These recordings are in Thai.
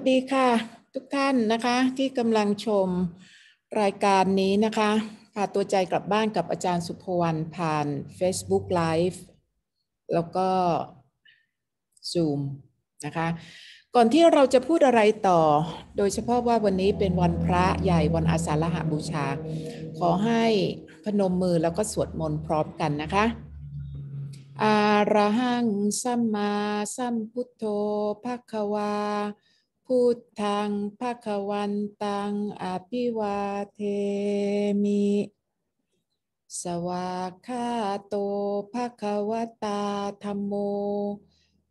สดีค่ะทุกท่านนะคะ ที่กำลังชมรายการนี้นะคะพาตัวใจกลับบ้านกับอาจารย์สุพวรรณผ่าน Facebook Live แล้วก็ Zoom นะคะ ก่อนที่เราจะพูดอะไรต่อ โดยเฉพาะว่าวันนี้เป็นวันพระใหญ่วันอาสาฬหาบูชา ขอให้พนมมือแล้วก็สวดมนต์พร้อมกันนะคะอารหังสัมมาสัมพุทโธภะคะวาพุทธังภาควันตังอภิวาเทมิสวากขาโตภาควตาธรรมโม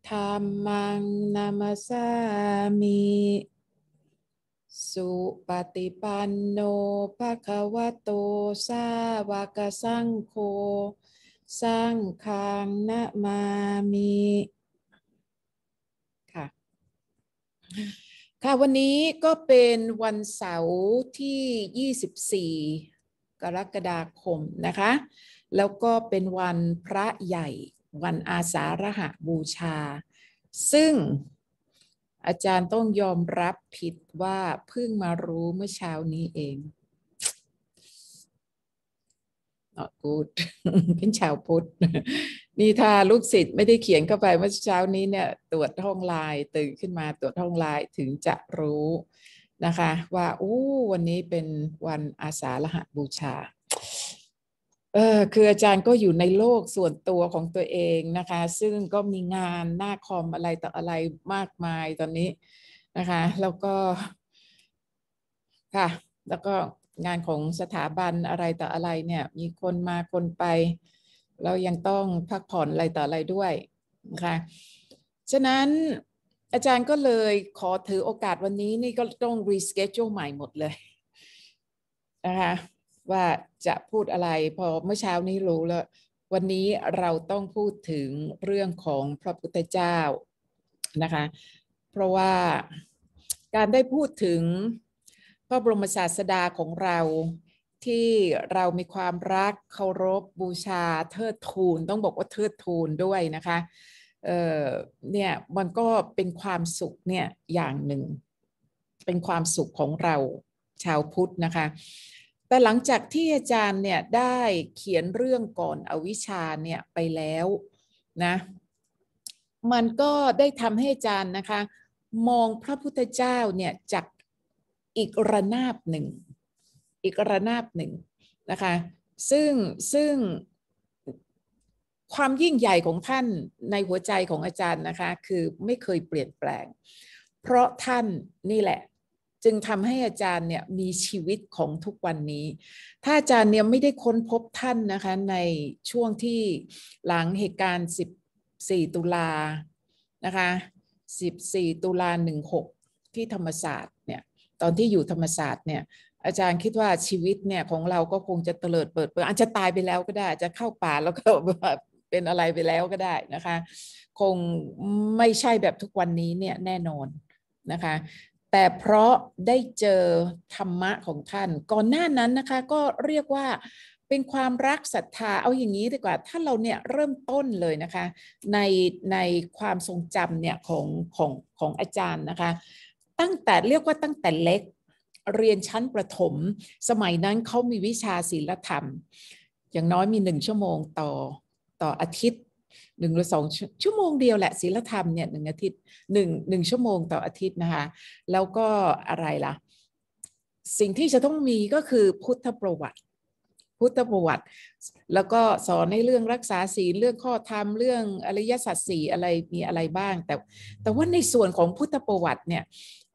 ธรรมังนามาสามิสุปฏิปันโนภาควโตสาวกสังโฆสร้างคางนามามิค่ะค่ะวันนี้ก็เป็นวันเสาร์ที่ 24 กรกฎาคมนะคะ แล้วก็เป็นวันพระใหญ่วันอาสาฬหะบูชา ซึ่งอาจารย์ต้องยอมรับผิดว่าเพิ่งมารู้เมื่อเช้านี้เอง not good เป็นชาวพุทธนี่ถ้าลูกศิษย์ไม่ได้เขียนเข้าไปเมื่อเช้านี้เนี่ยตรวจท้องลายตื่นขึ้นมาตรวจท้องลายถึงจะรู้นะคะ ว่าอู้วันนี้เป็นวันอาสาฬหบูชาเออคืออาจารย์ก็อยู่ในโลกส่วนตัวของตัวเองนะคะ ซึ่งก็มีงานหน้าคอมอะไรต่ออะไรมากมายตอนนี้นะคะ แล้วก็ ค่ะ แล้วก็งานของสถาบันอะไรต่ออะไรเนี่ยมีคนมาคนไปเรายังต้องพักผ่อนอะไรต่ออะไรด้วยนะคะฉะนั้นอาจารย์ก็เลยขอถือโอกาสวันนี้นี่ก็ต้องรีสเกจจ l ใหม่หมดเลยนะคะว่าจะพูดอะไรพอเมื่อเช้านี้รู้แล้ววันนี้เราต้องพูดถึงเรื่องของพระพุทธเจ้านะคะ เพราะว่าการได้พูดถึงพระบรมศาสดาของเราที่เรามีความรักเคารพบูชาเทิดทูนต้องบอกว่าเทิดทูนด้วยนะคะเเนี่ยมันก็เป็นความสุขเนี่ยอย่างหนึ่งเป็นความสุขของเราชาวพุทธนะคะ แต่หลังจากที่อาจารย์เนี่ยได้เขียนเรื่องก่อนอวิชชาเนี่ยไปแล้วนะมันก็ได้ทำให้อาจารย์นะคะ มองพระพุทธเจ้าเนี่ยจากอีกระนาบหนึ่งอีกระนาบหนึ่งนะคะ ซึ่งซึ่งความยิ่งใหญ่ของท่านในหัวใจของอาจารย์นะคะ คือไม่เคยเปลี่ยนแปลง เพราะท่านนี่แหละจึงทำให้อาจารย์เนี่ยมีชีวิตของทุกวันนี้ ถ้าอาจารย์เนี่ยไม่ได้ค้นพบท่านนะคะในช่วงที่หลังเหตุการณ์ 14 ตุลานะคะ14 ตุลา16 ที่ธรรมศาสตร์เนี่ยตอนที่อยู่ธรรมศาสตร์เนี่ยอาจารย์คิดว่าชีวิต เนี่ยของเราก็คงจะเตลิดเปิดเปิดอาจจะตายไปแล้วก็ได้อาจจะเข้าป่าแล้วก็เป็นอะไรไปแล้วก็ได้นะคะ คงไม่ใช่แบบทุกวันนี้เนี่ยแน่นอนนะคะ แต่เพราะได้เจอธรรมะของท่านก่อนหน้านั้นนะคะก็เรียกว่าเป็นความรักศรัทธาเอาอย่างนี้ดีกว่าถ้าเราเนี่ยเริ่มต้นเลยนะคะ ในในความทรงจำเนี่ยของของของอาจารย์นะคะ ตั้งแต่เรียกว่าตั้งแต่เล็กเรียนชั้นประถมสมัยนั้นเขามีวิชาศิลธรรม อย่างน้อยมีหนึ่งชั่วโมงต่อต่ออาทิตย์หนึ่งหรือสองชั่วโมงเดียวแหละศิลธรรมเนี่ยหนึ่งอาทิตย์หนึ่งหนึ่งชั่วโมงต่ออาทิตย์นะคะแล้วก็อะไรล่ะสิ่งที่จะต้องมีก็คือพุทธประวัติพุทธประวัติ แล้วก็สอนในเรื่องรักษาศีล เรื่องข้อธรรม เรื่องอริยสัจสี่อะไรมีอะไรบ้าง แต่แต่ว่าในส่วนของพุทธประวัติเนี่ย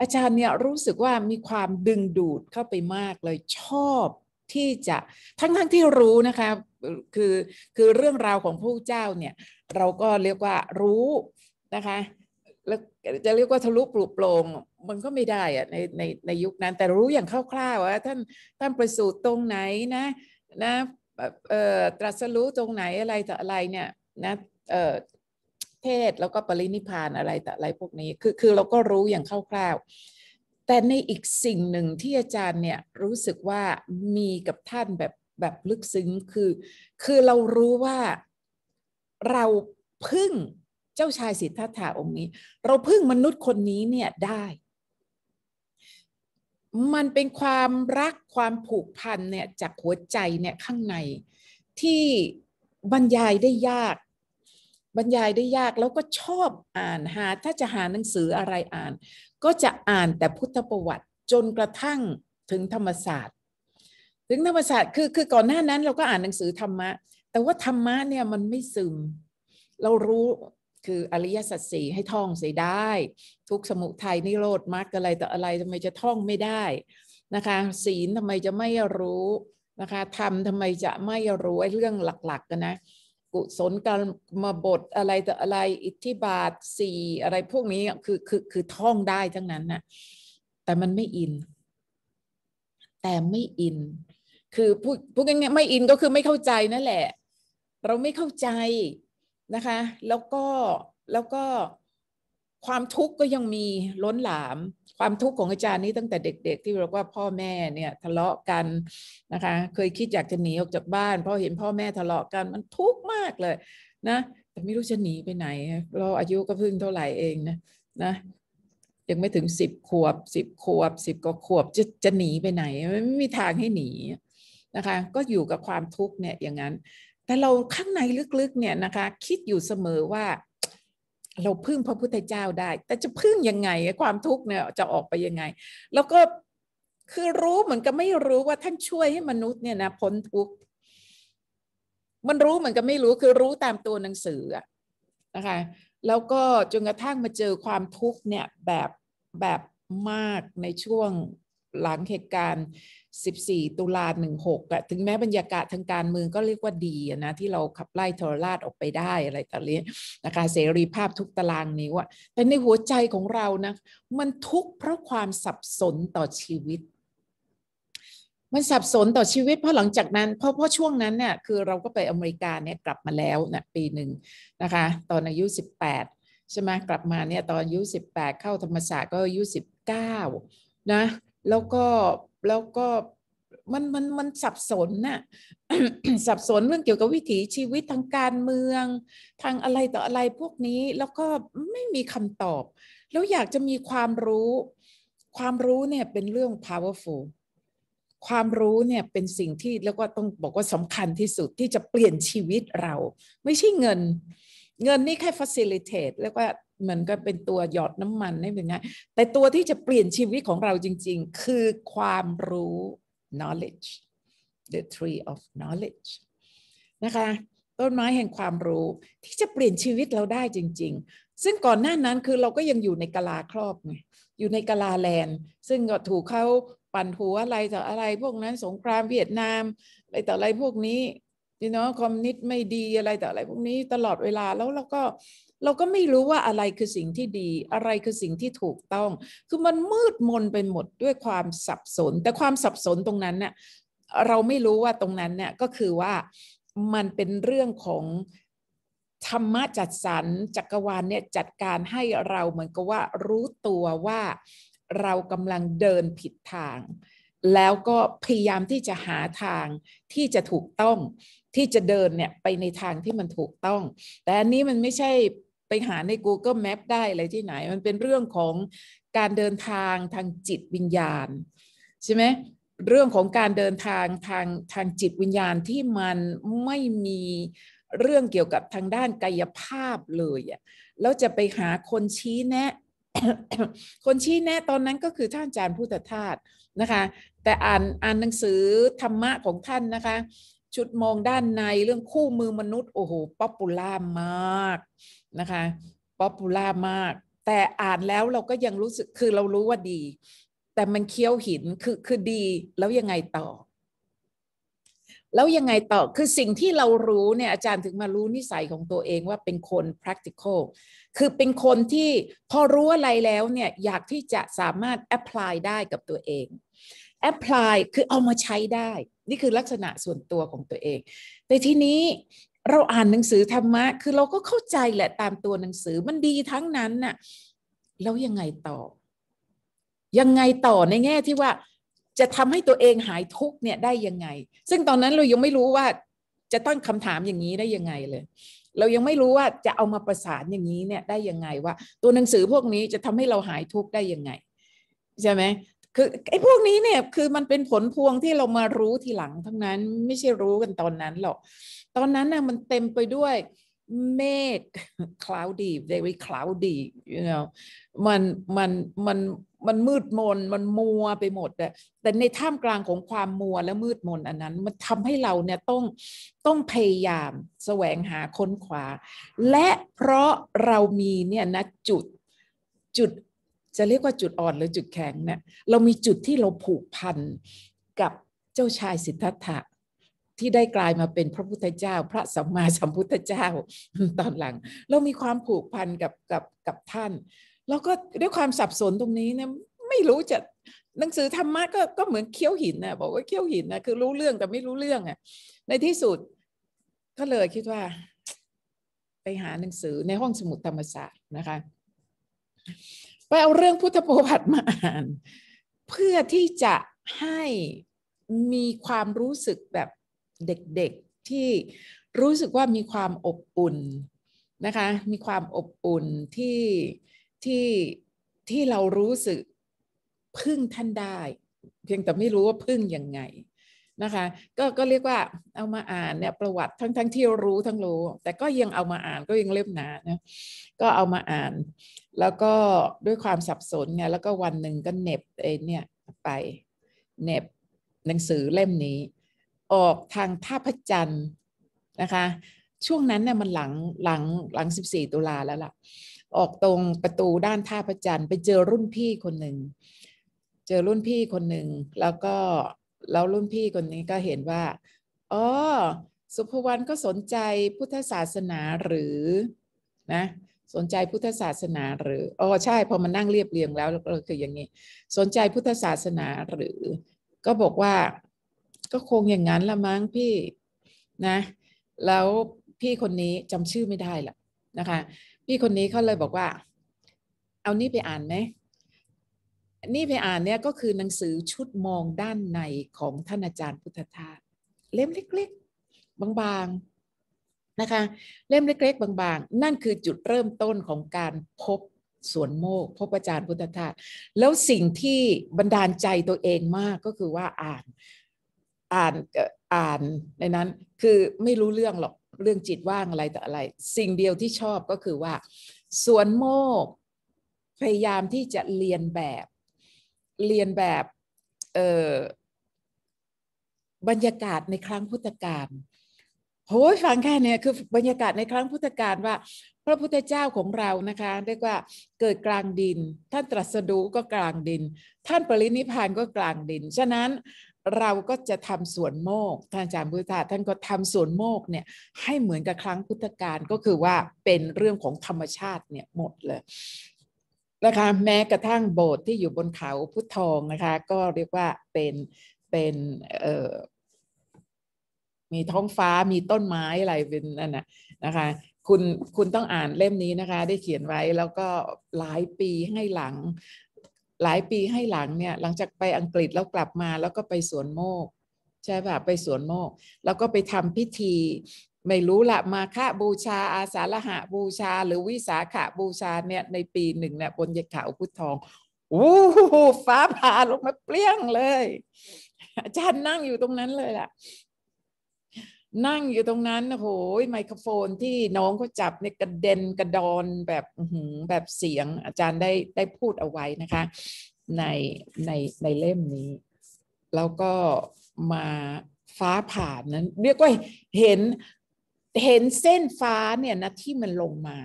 อาจารย์เนี่ยรู้สึกว่ามีความดึงดูดเข้าไปมากเลยชอบที่จะทั้ง ๆทที่รู้นะคะคือคือเรื่องราวของผู้เจ้าเนี่ย เราก็เรียกว่ารู้ นะคะแล้วจะเรียกว่าทะลุปลุกปลง มันก็ไม่ได้อะในในในยุคนั้นแต่รู้อย่างคร่าวๆว่าท่านท่านประสูติตรงไหนนะนะเอ่อตรัสรู้ตรงไหนอะไรต่ออะไรเนี่ยนะเอ่อเทศแล้วก็ปรินิพานอะไรแต่อะไรพวกนี้คือคือเราก็รู้อย่างคร่าวๆแต่ในอีกสิ่งหนึ่งที่อาจารย์เนี่ยรู้สึกว่ามีกับท่านแบบแบบลึกซึ้งคือ คือเรารู้ว่าเราพึ่งเจ้าชายสิทธัตถะองค์นี้ เราพึ่งมนุษย์คนนี้เนี่ยได้ มันเป็นความรักความผูกพันเนี่ยจากหัวใจเนี่ยข้างในที่บรรยายได้ยากบรรยายได้ยากแล้วก็ชอบอ่านหา ถ้าจะหาหนังสืออะไรอ่านก็จะอ่านแต่พุทธประวัติจนกระทั่งถึงธรรมศาสตร์ถึงธรรมศาสตร์คือคือก่อนหน้านั้นเราก็อ่านหนังสือธรรมะแต่ว่าธรรมะเนี่ยมันไม่ซึม เรารู้คืออริยสัจสี่ให้ท่องเสียได้ ทุกสมุทัยนิโรธมรรคอะไรต่ออะไรทำไมจะท่องไม่ได้นะคะศีลทำไมจะไม่รู้นะคะธรรมทำไมจะไม่รู้ไอ้เรื่องหลักๆกันนะกุศลกรรมบทอะไรต่ออะไรอิทธิบาทสี่อะไรพวกนี้คือคือคือท่องได้ทั้งนั้นนะ่ะแต่มันไม่อิน แต่ไม่อิน คือพูดพูดง่ายๆไม่อินก็คือไม่เข้าใจนั่นแหละ เราไม่เข้าใจนะคะ แล้วก็แล้วก็ความทุกข์ก็ยังมีล้นหลาม ความทุกข์ของอาจารย์นี้ตั้งแต่เด็กๆ ที่ียกว่าพ่อแม่เนี่ยทะเลาะกันนะคะ เคยคิดอยากจะหนีออกจากบ้านพอเห็นพ่อแม่ทะเลาะกัน มันทุกข์มากเลยนะแต่ไม่รู้จะหนีไปไหน เราอายุก็เพิ่งเท่าไหร่เองนะนะ ยังไม่ถึงสิบขวบสิบขวบสิบกว่าขวบจะจะหนีไปไหน ไม่มีทางให้หนีนะคะ ก็อยู่กับความทุกข์เนี่ยอย่างนั้น แต่เราข้างในลึกๆ เนี่ยนะคะ คิดอยู่เสมอว่าเราพึ่งพระพุทธเจ้าได้ แต่จะพึ่งยังไง ความทุกข์เนี่ยจะออกไปยังไง แล้วก็คือรู้เหมือนกับไม่รู้ว่าท่าน ช่วยให้มนุษย์เนี่ยนะพ้นทุกข์ มันรู้เหมือนกับไม่รู้ คือรู้ตามตัวหนังสือนะคะ แล้วก็จนกระทั่งมาเจอความทุกข์เนี่ยแบบแบบมากในช่วงหลังเหตุการณ์ 14ตุลา16ถึงแม้บรรยากาศทางการเมืองก็เรียกว่าดีนะที่เราขับไล่ทรราชออกไปได้อะไรต่อเางยนะคะเสรีภาพทุกตารางนิ้วอะแต่ในหัวใจของเรานะมันทุกเพราะความสับสนต่อชีวิต มันสับสนต่อชีวิต เพราะหลังจากนั้นเพราะเพราะช่วงนั้นเนี่ยคือเราก็ไปอเมริกาเนี่ยกลับมาแล้วนะปีหนึ่งนะคะตอนอายุ18ใช่ไหมกลับมาเนี่ยตอนอายุ18เข้าธรรมศาสตร์ก็อายุ19นะแล้วก็แล้วก็มันมันมันสับสนน่ะสับสนเรื่องเกี่ยวกับวิถีชีวิตทางการเมืองทางอะไรต่ออะไรพวกนี้แล้วก็ไม่มีคำตอบ แล้วอยากจะมีความรู้ความรู้เนี่ยเป็นเรื่อง powerful ความรู้เนี่ยเป็นสิ่งที่แล้วก็ต้องบอกว่าสำคัญที่สุดที่จะเปลี่ยนชีวิตเรา ไม่ใช่เงิน เงินนี่แค่ facilitate แล้วก็มันก็เป็นตัวหยอดน้ำมันนี่เป็นไงแต่ตัวที่จะเปลี่ยนชีวิตของเราจริง ๆ คือความรู้ knowledge the tree of knowledge นะคะต้น ไม้ แห่ง ความรู้ที่จะเปลี่ยนชีวิตเราได้จริง ๆ ซึ่งก่อนหน้านั้นคือเราก็ยังอยู่ใน กาลาครอบไงอยู่ใน กาลาแลนซึ่ง ก็ ถูกเขาปั่นหัวอะไรต่ออะไรพวกนั้นสงครามเวียดนาม อะไรต่ออะไรพวกนี้ you know คอมมิวนิสต์ไม่ดีอะไรต่ออะไรพวกนี้ตลอดเวลาแล้วเราก็เราก็ไม่รู้ว่าอะไรคือสิ่งที่ดี อะไรคือสิ่งที่ถูกต้อง คือมันมืดมนไปหมดด้วยความสับสน แต่ความสับสนตรงนั้นเนี่ยเราไม่รู้ว่าตรงนั้นเนี่ยก็คือว่ามันเป็นเรื่องของธรรมะจัดสรรจักรวาลเนี่ยจัดการให้เราเหมือนกับว่ารู้ตัวว่าเรากำลังเดินผิดทาง แล้วก็พยายามที่จะหาทางที่จะถูกต้อง ที่จะเดินเนี่ยไปในทางที่มันถูกต้อง แต่อันนี้มันไม่ใช่ไปหาใน Google Map ได้อะไรที่ไหน มันเป็นเรื่องของการเดินทางทางจิตวิญญาณ ใช่ไหมเรื่องของการเดินทาง ทางทางจิตวิญญาณที่มันไม่มีเรื่องเกี่ยวกับทางด้านกายภาพเลยอ่ะแล้วจะไปหาคนชี้แนะคนชี้แนะตอนนั้นก็คือท่านอาจารย์พุทธทาสนะคะ แต่อ่านอ่านหนังสือธรรมะของท่านนะคะ ชุดมองด้านในเรื่องคู่มือมนุษย์โอ้โหป๊อปปูล่ามากนะคะป๊อปปูล่ามาก แต่อ่านแล้วเราก็ยังรู้สึก คือเรารู้ว่าดี แต่มันเคี้ยวหินคือคือดี แล้วยังไงต่อ แล้วยังไงต่อ คือสิ่งที่เรารู้เนี่ยอาจารย์ถึงมารู้นิสัยของตัวเองว่าเป็นคน practical คือเป็นคนที่พอรู้อะไรแล้วเนี่ยอยากที่จะสามารถ apply ได้กับตัวเอง apply คือเอามาใช้ได้นี่คือลักษณะส่วนตัวของตัวเองแต่ทีนี้เราอ่านหนังสือธรรมะ คือเราก็เข้าใจแหละตามตัวหนังสือมันดีทั้งนั้นน่ะแล้วยังไงต่อยังไงต่อในแง่ที่ว่าจะทำให้ตัวเองหายทุกเนี่ยได้ยังไง ซึ่งตอนนั้นเรายังไม่รู้ว่า จะตั้งคำถามอย่างนี้ได้ยังไงเลย เรายังไม่รู้ว่าจะเอามาประสานอย่างนี้เนี่ยได้ยังไงว่า ตัวหนังสือพวกนี้จะทำให้เราหายทุกได้ยังไงใช่ไหมคือไอ้พวกนี้เนี่ยคือมันเป็นผลพวงที่เรามารู้ทีหลังทั้งนั้น ไม่ใช่รู้กันตอนนั้นหรอกตอนนั้นนะมันเต็มไปด้วยเมฆ cloudy very cloudy you know มัน มัน มัน มันมืดมน มันมัวไปหมดอะแต่ในท่ามกลางของความมัวและมืดมนอันนั้น มันทำให้เราเนี่ยต้อง ต้องพยายามแสวงหาค้นขวา และเพราะเรามีเนี่ยนะจุด จุด จะเรียกว่าจุดอ่อนหรือจุดแข็งเนี่ย เรามีจุดที่เราผูกพัน กับเจ้าชายสิทธัตถะที่ได้กลายมาเป็นพระพุทธเจ้า พระสัมมาสัมพุทธเจ้าตอนหลัง เรามีความผูกพันกับกับกับท่าน แล้วก็ด้วยความสับสนตรงนี้นะไม่รู้จะหนังสือธรรมะก็ก็เหมือนเคี้ยวหินนะบอกว่าเคี้ยวหินนะคือรู้เรื่องแต่ไม่รู้เรื่องอ่ะในที่สุด ก็เลยคิดว่า ไปหาหนังสือในห้องสมุดธรรมศาสตร์นะคะ ไปเอาเรื่องพุทธประวัติมาอ่าน เพื่อที่จะให้มีความรู้สึกแบบเด็กๆที่รู้สึกว่ามีความอบอุ่นนะคะมีความอบอุ่นที่ที่ที่เรารู้สึกพึ่งท่านได้ เพียงแต่ไม่รู้ว่าพึ่งยังไงนะคะก็ก็เรียกว่าเอามาอ่านเนี่ยประวัติทั้งทั้งที่รู้ทั้งรู้แต่ก็ยังเอามาอ่านก็ยังเล่มหนานะก็เอามาอ่าน แล้วก็ด้วยความสับสนไงแล้วก็วันหนึ่งก็เน็บเอเนี่ยไปเน็บหนังสือเล่มนี้ออกทางท่าพระจันทร์นะคะ ช่วงนั้นเนี่ยมันหลังหลังหลัง 14 ตุลาแล้วล่ะ ออกตรงประตูด้านท่าพระจันทร์ไปเจอรุ่นพี่คนหนึ่งเจอรุ่นพี่คนหนึ่งแล้วก็แล้วรุ่นพี่คนนี้ก็เห็นว่าอ๋อสุภวรรณก็สนใจพุทธศาสนาหรือนะสนใจพุทธศาสนา หรืออ๋อใช่พอมานั่งเรียบเรียงแล้วก็คืออย่างนี้สนใจพุทธศาสนาหรือ ก็บอกว่าก็คงอย่างนั้นละมั้งพี่นะแล้วพี่คนนี้จำชื่อไม่ได้ละนะคะพี่คนนี้เขาเลยบอกว่าเอานี่ไปอ่านไหมนี่ไปอ่านเนี่ยก็คือหนังสือชุดมองด้านในของท่านอาจารย์พุทธทาสเล่มเล็กๆบางๆนะคะเล่มเล็กๆ บางๆ นั่นคือจุดเริ่มต้นของการพบสวนโมก พบอาจารย์พุทธทาสแล้วสิ่งที่บันดาลใจตัวเองมากก็คือว่าอ่านอ่านอ่านในนั้นคือไม่รู้เรื่องหรอกเรื่องจิตว่างอะไรแต่อะไร สิ่งเดียวที่ชอบก็คือว่าสวนโมกพยายามที่จะเรียนแบบเรียนแบบบรรยากาศในครั้งพุทธกาลโหฟังแค่เนี้ยคือบรรยากาศในครั้งพุทธกาลว่า พระพุทธเจ้าของเรานะคะเรียกว่าเกิดกลางดิน ท่านตรัสรู้ก็กลางดิน ท่านปรินิพานก็กลางดินฉะนั้นเราก็จะทำสวนโมก ท่านอาจารย์พุทธาท่านก็ทำสวนโมกเนี่ย ให้เหมือนกับครั้งพุทธกาลก็คือว่าเป็นเรื่องของธรรมชาติเนี่ยหมดเลยนะคะแม้กระทั่งโบสถ์ที่อยู่บนเขาพุทธองนะคะ ก็เรียกว่าเป็นเป็นเอ่อมีท้องฟ้ามีต้นไม้อะไรเป็นนั่นนะนะคะคุณคุณต้องอ่านเล่มนี้นะคะ ได้เขียนไว้แล้วก็หลายปีให้หลังหลายปีให้หลังเนี่ย หลังจากไปอังกฤษ แล้วกลับมาแล้วก็ไปสวนโมก ใช่ป่ะ ไปสวนโมก แล้วก็ไปทำพิธี ไม่รู้ละมาฆบูชาอาสาฬหะบูชา หรือวิสาขาบูชาเนี่ย ในปีหนึ่งเนี่ยบนยเขาพุททอง อู้ฟ้าผ่าลงมาเปลี้ยงเลยอาจารย์นั่งอยู่ตรงนั้นเลยล่ะนั่งอยู่ตรงนั้นโหยไมโครโฟนที่น้องเขาจับเนี่ยกระเด็นกระดอนแบบแบบเสียงอาจารย์ได้ ได้พูดเอาไว้นะคะในใน ในเล่มนี้ แล้วก็มาฟ้าผ่านนั้น เรียกว่าเห็นเห็นเส้นฟ้าเนี่ยนะที่มันลงมา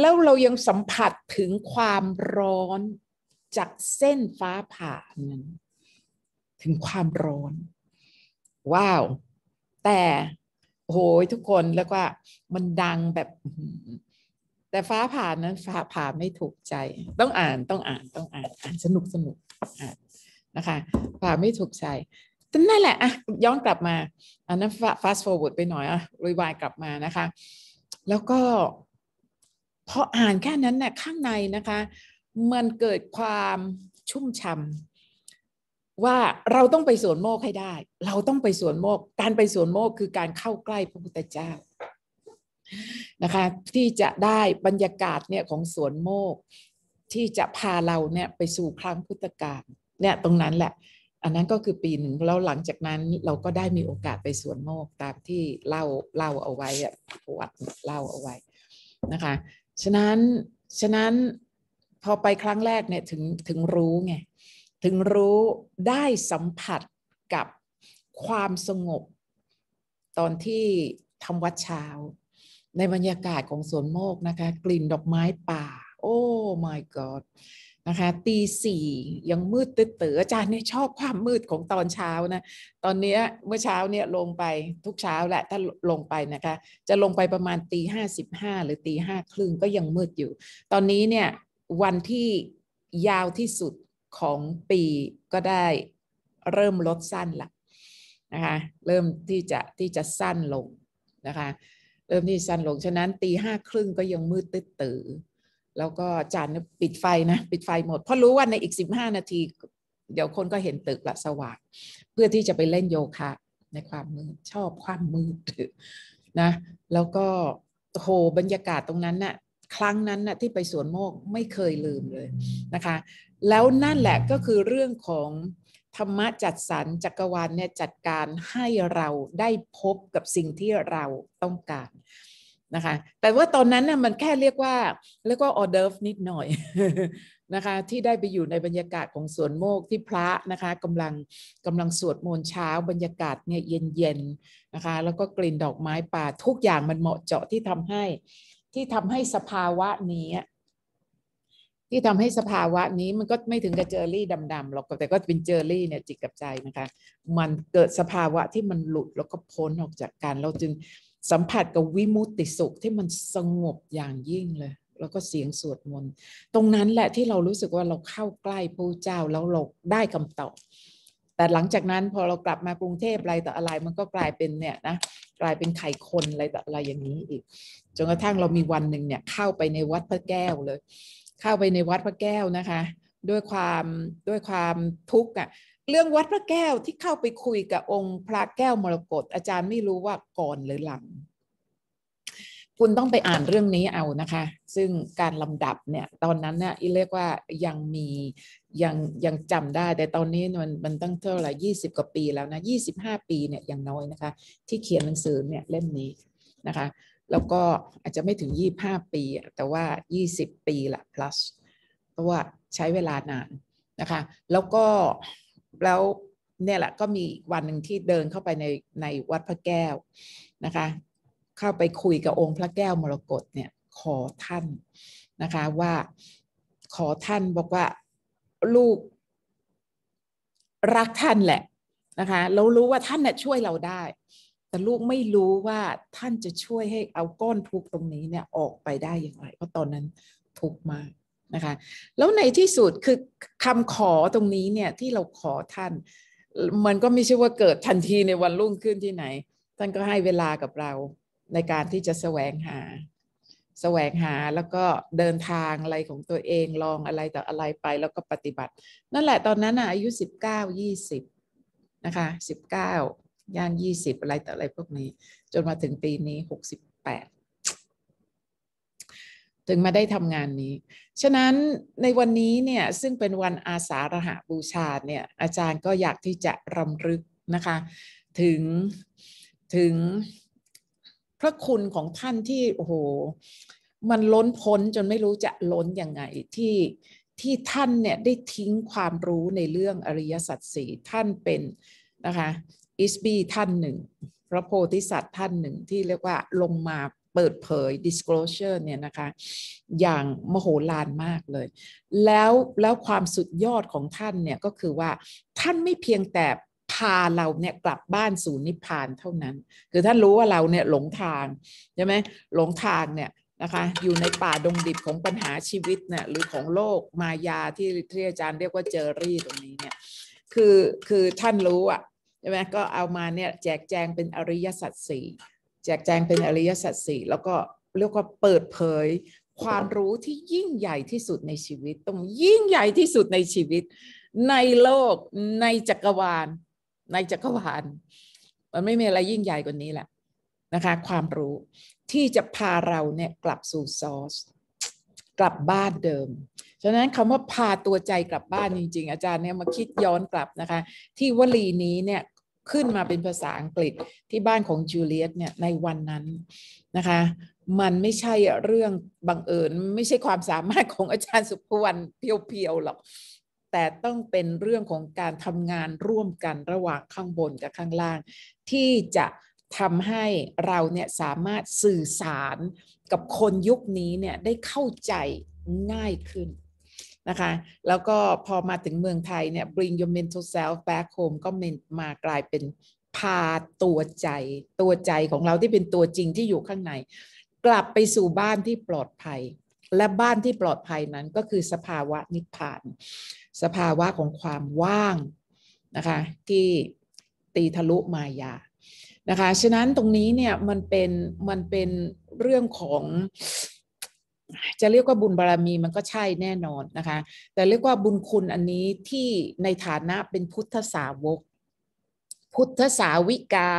แล้วเรายังสัมผัสถึงความร้อนจากเส้นฟ้าผ่านนั้น ถึงความร้อน ว้าวแต่โหยทุกคนแล้วว่ามันดังแบบแต่ฟ้าผ่านนั้นฟ้าผ่าไม่ถูกใจ ต้องอ่านต้องอ่านต้องอ่านอ่านสนุกสนุกอ่านนะคะผ่าไม่ถูกใจแต่นั่นแหละอ่ะย้อนกลับมาอันนั้นฟ้า์ฟอร์เวิร์ดไปหน่อยอ่ะรีวายกลับมานะคะ แล้วก็พออ่านแค่นั้นเนะ่ยข้างในนะคะมันเกิดความชุ่มฉ่ำว่าเราต้องไปสวนโมกให้ได้ เราต้องไปสวนโมก การไปสวนโมกคือการเข้าใกล้พระพุทธเจ้านะคะ ที่จะได้บรรยากาศเนี่ยของสวนโมก ที่จะพาเราเนี่ยไปสู่ครั้งพุทธกาลเนี่ยตรงนั้นแหละ อันนั้นก็คือปีหนึ่งแล้วหลังจากนั้นเราก็ได้มีโอกาสไปสวนโมกตามที่เล่าเล่าเอาไว้อะประวัติเล่าเอาไว้นะคะ ฉะนั้นฉะนั้นพอไปครั้งแรกเนี่ยถึงถึงรู้ไงถึงรู้ได้สัมผัสกับความสงบ ตอนที่ทำวัดเช้า ในบรรยากาศของสวนโมกนะคะ กลิ่นดอกไม้ป่า โอ้ my god นะคะ ตีสี่ยังมืดตื้อ๋ออาจารย์เนี่ยชอบความมืดของตอนเช้านะตอนนี้เมื่อเช้าเนี่ยลงไปทุกเช้าแหละถ้าลงไปนะคะ จะลงไปประมาณตีห้าสิบห้าหรือตีห้าครึ่งก็ยังมืดอยู่ ตอนนี้เนี่ยวันที่ยาวที่สุดของปีก็ได้เริ่มลดสั้นละนะคะ เริ่มที่จะที่จะสั้นลงนะคะ เริ่มที่สั้นลงฉะนั้นตีห้าครึ่งก็ยังมืดตึ๊ดตือ แล้วก็จานปิดไฟนะปิดไฟหมด เพราะรู้ว่าในอีก 15 นาที เดี๋ยวคนก็เห็นตึกละสว่างเพื่อที่จะไปเล่นโยคะในความมืดชอบความมืดนะแล้วก็โหบรรยากาศตรงนั้นนะ่ะครั้งนั้นนะ่ะที่ไปสวนโมกไม่เคยลืมเลยนะคะแล้วนั่นแหละก็คือเรื่องของธรรมะจัดสรรจักรวาลเนี่ยจัดการให้เราได้พบกับสิ่งที่เราต้องการนะคะ แต่ว่าตอนนั้นน่ะมันแค่เรียกว่าเรียกว่าออเดิร์ฟนิดหน่อยนะคะ ที่ได้ไปอยู่ในบรรยากาศของสวนโมกที่พระนะคะกำลังกาลังสวดมนต์เช้า บรรยากาศเนี่ยเย็นๆนะคะแล้วก็กลิ่นดอกไม้ป่าทุกอย่างมันเหมาะเจาะที่ทำให้ที่ทำให้สภาวะนี้ที่ทำให้สภาวะนี้มันก็ไม่ถึงกับเจอรี่ดำๆหรอกแต่ก็เป็นเจอรี่เนี่ยจิตกับใจนะคะ มันเกิดสภาวะที่มันหลุด แล้วก็พ้นออกจากการเราจึงสัมผัสกับวิมุตติสุขที่มันสงบอย่างยิ่งเลย แล้วก็เสียงสวดมนต์ตรงนั้นแหละที่เรารู้สึกว่าเราเข้าใกล้พระเจ้าแล้วเราได้คำตอบแต่หลังจากนั้นพอเรากลับมากรุงเทพอะไรต่ออะไรมันก็กลายเป็นเนี่ยนะกลายเป็นไข่คนอะไรต่ออะไรอย่างนี้อีกจนกระทั่งเรามีวันหนึ่งเนี่ยเข้าไปในวัดพระแก้วเลยเข้าไปในวัดพระแก้วนะคะ ด้วยความด้วยความทุกข์อ่ะเรื่องวัดพระแก้วที่เข้าไปคุยกับองค์พระแก้วมรกตอาจารย์ไม่รู้ว่าก่อนหรือหลัง คุณต้องไปอ่านเรื่องนี้เอานะคะ ซึ่งการ ลำดับเนี่ย ตอนนั้นเนี่ยเรียกว่ายังมียัง ยังจำได้ แต่ตอนนี้มันมันตั้งเท่าไหร่ยี่สิบกว่าปีแล้วนะยี่สิบห้าปีเนี่ยยังน้อยนะคะ ที่เขียนหนังสือเนี่ยเล่มนี้นะคะแล้วก็อาจจะไม่ถึง 25 ปี แต่ว่า 20 ปีละ plus เพราะว่าใช้เวลานาน นะคะ แล้วก็แล้วเนี่ยแหละก็มีวันหนึ่งที่เดินเข้าไปในในวัดพระแก้วนะคะ เข้าไปคุยกับองค์พระแก้วมรกตเนี่ย ขอท่านนะคะว่าขอท่านบอกว่าลูกรักท่านแหละนะคะเรารู้ว่าท่านน่ยช่วยเราได้แต่ลูกไม่รู้ว่าท่านจะช่วยให้เอาก้อนทุกตรงนี้เนี่ยออกไปได้อย่างไร เพราะตอนนั้นทุกมากนะคะ แล้วในที่สุดคือคำขอตรงนี้เนี่ย ที่เราขอท่าน มันก็ไม่ใช่ว่าเกิดทันทีในวันรุ่งขึ้นที่ไหน ท่านก็ให้เวลากับเราในการที่จะแสวงหา แสวงหาแล้วก็เดินทางอะไรของตัวเอง ลองอะไรต่ออะไรไปแล้วก็ปฏิบัติ นั่นแหละตอนนั้นอายุสิบเก้ายี่สิบนะคะสิบเก้าย่านยี่สิบอะไรแต่อะไรพวกนี้ จนมาถึงปีนี้หกสิบแปดถึงมาได้ทำงานนี้ ฉะนั้นในวันนี้เนี่ย ซึ่งเป็นวันอาสาระหะบูชาเนี่ย อาจารย์ก็อยากที่จะรำลึกนะคะ ถึงถึงพระคุณของท่านที่ โอ้โห มันล้นพ้นจนไม่รู้จะล้นยังไง ที่ที่ท่านเนี่ย ได้ทิ้งความรู้ในเรื่องอริยสัจสี่ท่านเป็นนะคะอิสบีท่านหนึ่งพระโพธิสัตว์ท่านหนึ่งที่เรียกว่าลงมาเปิดเผย disclosure เนี่ยนะคะอย่างมโหฬารมากเลยแล้วแล้วความสุดยอดของท่านเนี่ยก็คือว่าท่านไม่เพียงแต่พาเราเนี่ยกลับบ้านสู่นิพพานเท่านั้น คือท่านรู้ว่าเราเนี่ยหลงทางใช่ไหมหลงทางเนี่ยนะคะอยู่ในป่าดงดิบของปัญหาชีวิตเนี่ยหรือของโลกมายาที่ที่อาจารย์ เรียกว่าเจอรี่ตรงนี้เนี่ยคือคือท่านรู้อะใช่ไหมก็เอามาเนี่ยแจกแจงเป็นอริยสัจสี่แจกแจงเป็นอริยสัจสี่แล้วก็เรียกว่าเปิดเผย ความรู้ที่ยิ่งใหญ่ที่สุดในชีวิตต้องยิ่งใหญ่ที่สุดในชีวิต ในโลกในจักรวาล ในจักรวาลมันไม่มีอะไรยิ่งใหญ่กว่านี้แหละนะคะ ความรู้ที่จะพาเราเนี่ยกลับสู่ซอสกลับบ้านเดิมฉะนั้นคำว่าพาตัวใจกลับบ้านจริง ๆ อาจารย์เนี่ยมาคิดย้อนกลับนะคะที่วลีนี้เนี่ยขึ้นมาเป็นภาษาอังกฤษที่บ้านของจูเลียตเนี่ยในวันนั้นนะคะ มันไม่ใช่เรื่องบังเอิญไม่ใช่ความสามารถของอาจารย์สุภวรรณเพียวๆหรอกแต่ต้องเป็นเรื่องของการทำงานร่วมกันระหว่างข้างบนกับข้างล่าง ที่จะทำให้เราเนี่ยสามารถสื่อสารกับคนยุคนี้เนี่ยได้เข้าใจง่ายขึ้นนะคะ แล้วก็พอมาถึงเมืองไทยเนี่ย bring your mental self back home ก็มากลายเป็นพาตัวใจ ตัวใจของเราที่เป็นตัวจริงที่อยู่ข้างใน กลับไปสู่บ้านที่ปลอดภัย และบ้านที่ปลอดภัยนั้นก็คือสภาวะนิพพาน สภาวะของความว่าง นะคะ ที่ตีทะลุมายา นะคะ ฉะนั้นตรงนี้เนี่ยมันเป็น มันเป็นเรื่องของจะเรียกว่าบุญบารรมีมันก็ใช่แน่นอนนะคะ แต่เรียกว่าบุญคุณอันนี้ที่ในฐานะเป็นพุทธสาวก พุทธสาวิกา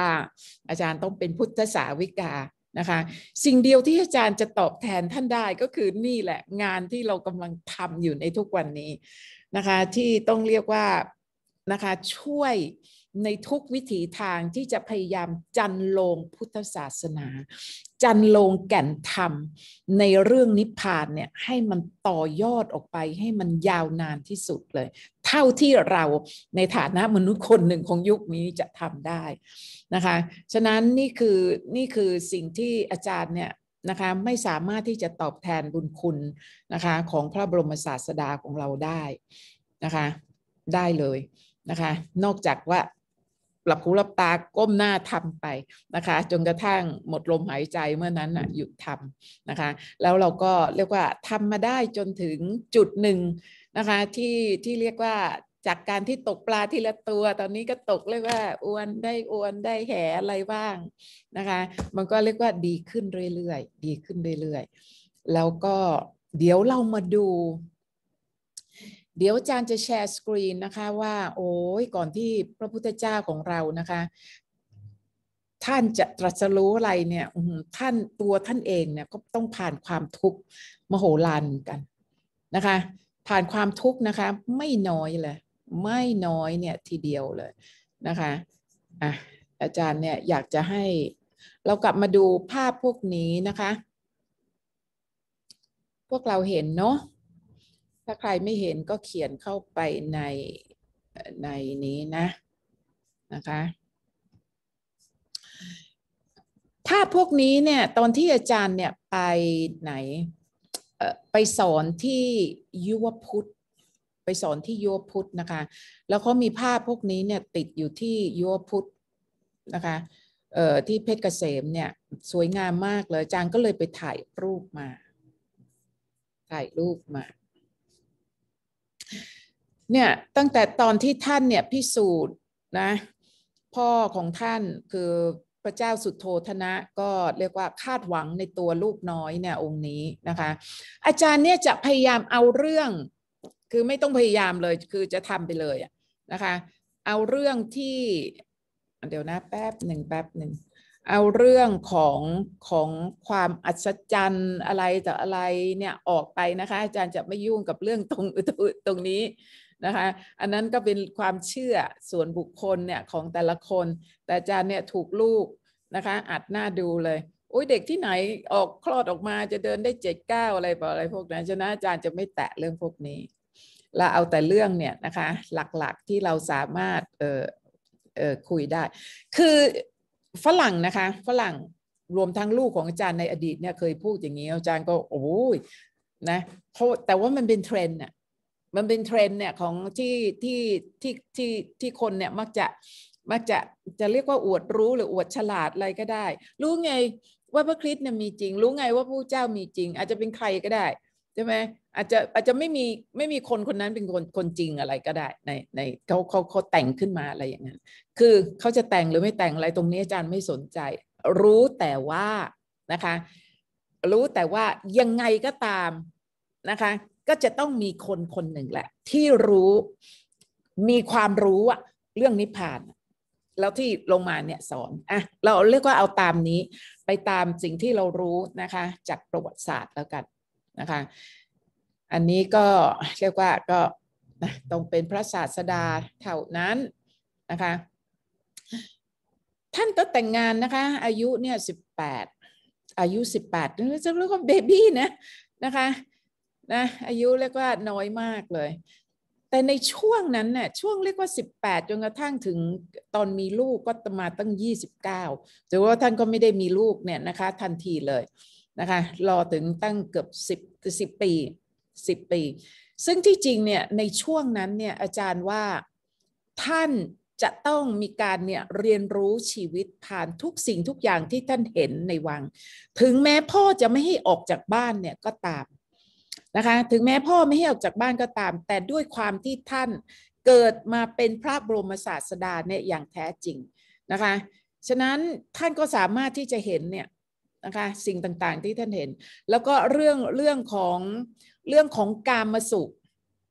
อาจารย์ต้องเป็นพุทธสาวิกานะคะ สิ่งเดียวที่อาจารย์จะตอบแทนท่านได้ก็คือนี่แหละงานที่เรากำลังทำอยู่ในทุกวันนี้นะคะ ที่ต้องเรียกว่านะคะช่วยในทุกวิถีทางที่จะพยายามจันลงพุทธศาสนา จันลงแก่นธรรม ในเรื่องนิพพานเนี่ยให้มันต่อยอดออกไปให้มันยาวนานที่สุดเลย เท่าที่เราในฐานะมนุษย์คนหนึ่งของยุคนี้จะทำได้นะคะ ฉะนั้น นี่คือนี่คือสิ่งที่อาจารย์เนี่ยนะคะไม่สามารถที่จะตอบแทนบุญคุณนะคะของพระบรมศาสดาของเราได้นะคะ ได้เลยนะคะ นอกจากว่าหลับหูหลับตาก้มหน้าทำไปนะคะ จนกระทั่งหมดลมหายใจเมื่อนั้นนะหยุดทำนะคะ แล้วเราก็เรียกว่า ทำมาได้จนถึงจุดหนึ่งนะคะที่ ที่ เรียกว่าจากการที่ตกปลาทีละ ตัว ตอนนี้ก็ตกเรียกว่าอ้วนได้อ้วนได้ แห อะไร บ้างนะคะ มันก็เรียกว่าดีขึ้นเรื่อยๆดีขึ้นเรื่อยๆ แล้วก็เดี๋ยวเรามาดูเดี๋ยวอาจารย์จะแชร์สกรีนนะคะว่าโอ้ยก่อนที่พระพุทธเจ้าของเรานะคะ ท่านจะตรัสรู้อะไรเนี่ยท่านตัวท่านเองเนี่ยก็ต้องผ่านความทุกข์มโหฬารกันนะคะ ผ่านความทุกข์นะคะไม่น้อยเลย ไม่น้อยเนี่ยทีเดียวเลยนะคะอ่ะอาจารย์เนี่ยอยากจะให้เรากลับมาดูภาพพวกนี้นะคะ พวกเราเห็นเนาะถ้าใครไม่เห็นก็เขียนเข้าไปในในนี้นะนะคะ ภาพพวกนี้เนี่ยตอนที่อาจารย์เนี่ยไปไหนไปสอนที่ยุวพุทธไปสอนที่ยุวพุทธนะคะแล้วเขามีภาพพวกนี้เนี่ยติดอยู่ที่ยุวพุทธนะคะเอ่อที่เพชรเกษมเนี่ยสวยงามมากเลยอาจารย์ก็เลยไปถ่ายรูปมา ถ่ายรูปมาเนี่ยตั้งแต่ตอนที่ท่านเนี่ยพิสูจน์นะพ่อของท่านคือพระเจ้าสุดโทธนะก็เรียกว่าคาดหวังในตัวลูกน้อยเนี่ยองค์นี้นะคะ อาจารย์เนี่ยจะพยายามเอาเรื่องคือไม่ต้องพยายามเลยคือจะทำไปเลยนะคะเอาเรื่องที่เดี๋ยวนะแป๊บหนึ่งแป๊บหนึ่งเอาเรื่องของของความอัศจรรย์อะไรต่ออะไรเนี่ยออกไปนะคะอาจารย์จะไม่ยุ่งกับเรื่องตรงตรงนี้นะคะ อันนั้นก็เป็นความเชื่อส่วนบุคคลเนี่ยของแต่ละคน แต่อาจารย์เนี่ยถูกลูกนะคะอัดหน้าดูเลยโอ้ยเด็กที่ไหนออกคลอดออกมาจะเดินได้เจ็ดเก้าอะไรต่ออะไรพวกนั้น ฉะนั้นอาจารย์จะไม่แตะเรื่องพวกนี้ เราเอาแต่เรื่องเนี่ยนะคะหลักๆที่เราสามารถเออเออคุยได้ คือฝรั่งนะคะฝรั่งรวมทั้งลูกของอาจารย์ในอดีตเนี่ยเคยพูดอย่างนี้ อาจารย์ก็โอ้ยนะเพราะแต่ว่ามันเป็นเทรนด์อะมันเป็นเทรนเนี่ยของที่ที่ที่ที่ที่คนเนี่ย มักจะมักจะจะเรียกว่าอวดรู้หรืออวดฉลาดอะไรก็ได้ รู้ไง ว่าพระคริสต์เนี่ยมีจริง รู้ไงว่าผู้เจ้ามีจริง อาจจะเป็นใครก็ได้ใช่ไหมอาจจะอาจจะไม่มีไม่มีคนคนนั้นเป็นคนคนจริงอะไรก็ได้ในในเขาเขาเขาแต่งขึ้นมาอะไรอย่างนั้นคือเขาจะแต่งหรือไม่แต่งอะไร ตรงนี้อาจารย์ไม่สนใจ รู้แต่ว่านะคะ รู้แต่ว่ายังไงก็ตามนะคะก็จะต้องมีคนคนหนึ่งแหละ ที่รู้มีความรู้อะเรื่องนิพพาน แล้วที่ลงมาเนี่ยสอนอ่ะเราเรียกว่าเอาตามนี้ไปตามสิ่งที่เรารู้นะคะ จากประวัติศาสตร์แล้วกันนะคะ อันนี้ก็เรียกว่าก็ต้องเป็นพระศาสดาเท่านั้นนะคะ ท่านก็แต่งงานนะคะ อายุเนี่ยสิบแปดอายุสิบแปดเรียกว่าเบบี้นะนะคะนะอายุเรียกว่าน้อยมากเลย แต่ในช่วงนั้นน่ยช่วงเรียกว่า 18จนกระทั่งถึงตอนมีลูกก็มาตั้ง 29 แต่ว่าท่านก็ไม่ได้มีลูกเนี่ยนะคะทันทีเลยนะคะรอถึงตั้งเกือบ10 10 ปี 10 ปี ซึ่งที่จริงเนี่ยในช่วงนั้นเนี่ยอาจารย์ว่าท่านจะต้องมีการเนี่ยเรียนรู้ชีวิตผ่านทุกสิ่งทุกอย่างที่ท่านเห็นในวัง ถึงแม้พ่อจะไม่ให้ออกจากบ้านเนี่ยก็ตามนะคะถึงแม้พ่อไม่ให้ออกจากบ้านก็ตาม แต่ด้วยความที่ท่านเกิดมาเป็นพระบรมศาสดาเนี่ยอย่างแท้จริงนะคะ ฉะนั้นท่านก็สามารถที่จะเห็นเนี่ยนะคะสิ่งต่างๆที่ท่านเห็น แล้วก็เรื่องเรื่องของเรื่องของการมาสุข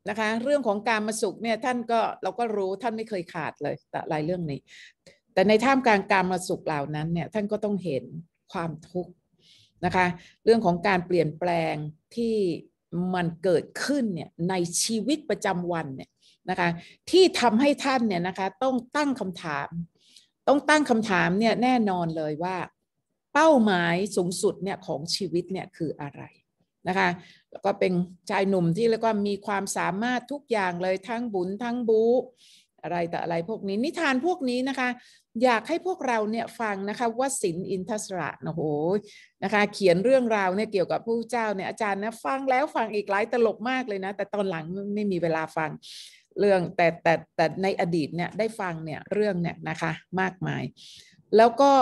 นะคะ เรื่องของการมาสุขเนี่ยท่านก็เราก็รู้ท่านไม่เคยขาดเลยแต่รายเรื่องนี้ แต่ในท่ามกลางการมาสุขเหล่านั้นเนี่ยท่านก็ต้องเห็นความทุกข์นะคะ เรื่องของการเปลี่ยนแปลงที่มันเกิดขึ้นเนี่ยในชีวิตประจำวันเนี่ยนะคะที่ทำให้ท่านเนี่ยนะคะต้องตั้งคำถาม ต้องตั้งคำถามเนี่ยแน่นอนเลยว่าเป้าหมายสูงสุดเนี่ยของชีวิตเนี่ยคืออะไรนะคะแล้วก็เป็นชายหนุ่มที่แล้วก็มีความสามารถทุกอย่างเลยทั้งบุญทั้งบูอะไรแต่อะไรพวกนี้ นิทานพวกนี้นะคะอยากให้พวกเราเนี่ยฟังนะคะว่าสินอินทศระนะโหนะคะ เขียนเรื่องราวเนี่ยเกี่ยวกับผู้เจ้าเนี่ยอาจารย์นะฟังแล้วฟังอีกหลายตลกมากเลยนะ แต่ตอนหลังไม่มีเวลาฟังเรื่อง แต่แต่แต่ในอดีตเนี่ยได้ฟังเนี่ยเรื่องเนี่ยนะคะมากมาย แล้วก็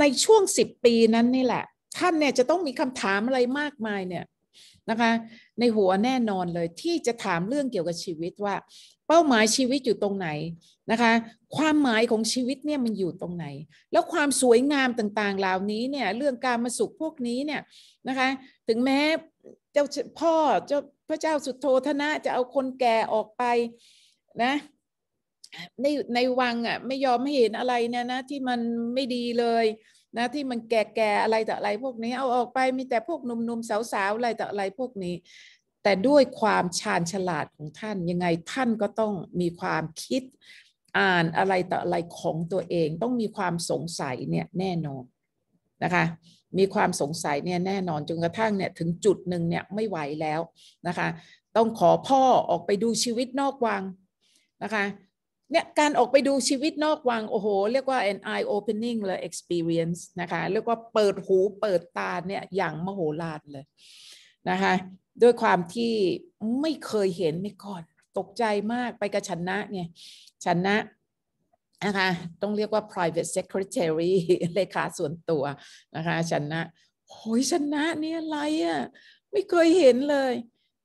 ในช่วงสิบปีนั้นนี่แหละ ท่านเนี่ยจะต้องมีคำถามอะไรมากมายเนี่ยนะคะในหัวแน่นอนเลยที่จะถามเรื่องเกี่ยวกับชีวิตว่าเป้าหมายชีวิตอยู่ตรงไหนนะคะความหมายของชีวิตเนี่ยมันอยู่ตรงไหน แล้วความสวยงามต่างๆเหล่านี้เนี่ย เรื่องการมาสุข พวกนี้เนี่ยนะคะถึงแม้เจ้าพ่อเจ้าพระเจ้าสุโธธนะจะเอาคนแก่ออกไปนะในในวังอ่ะไม่ยอมไม่เห็นอะไรเนี่ยนะที่มันไม่ดีเลยนะที่มันแก่ๆอะไรต่ออะไรพวกนี้เอาออกไปมีแต่พวกหนุ่มๆสาวๆอะไรต่ออะไรพวกนี้ แต่ด้วยความชาญฉลาดของท่านยังไงท่านก็ต้องมีความคิดอ่านอะไรต่ออะไรของตัวเองต้องมีความสงสัยเนี่ยแน่นอนนะคะ มีความสงสัยเนี่ยแน่นอนจนกระทั่งเนี่ยถึงจุดหนึ่งเนี่ยไม่ไหวแล้วนะคะ ต้องขอพ่อออกไปดูชีวิตนอกวังนะคะเนี่ยการออกไปดูชีวิตนอกวังโอ้โหเรียกว่า an eye opening เลย experience นะคะเรียกว่าเปิดหูเปิดตาเนี่ยอย่างมโหฬารเลยนะคะด้วยความที่ไม่เคยเห็นไม่ก่อนตกใจมากไปกับชนะไงชนะนะคะต้องเรียกว่า private secretary เลขาส่วนตัวนะคะ ชนะโอ้ยชนะเนี่ยอะไรอะ่ะไม่เคยเห็นเลย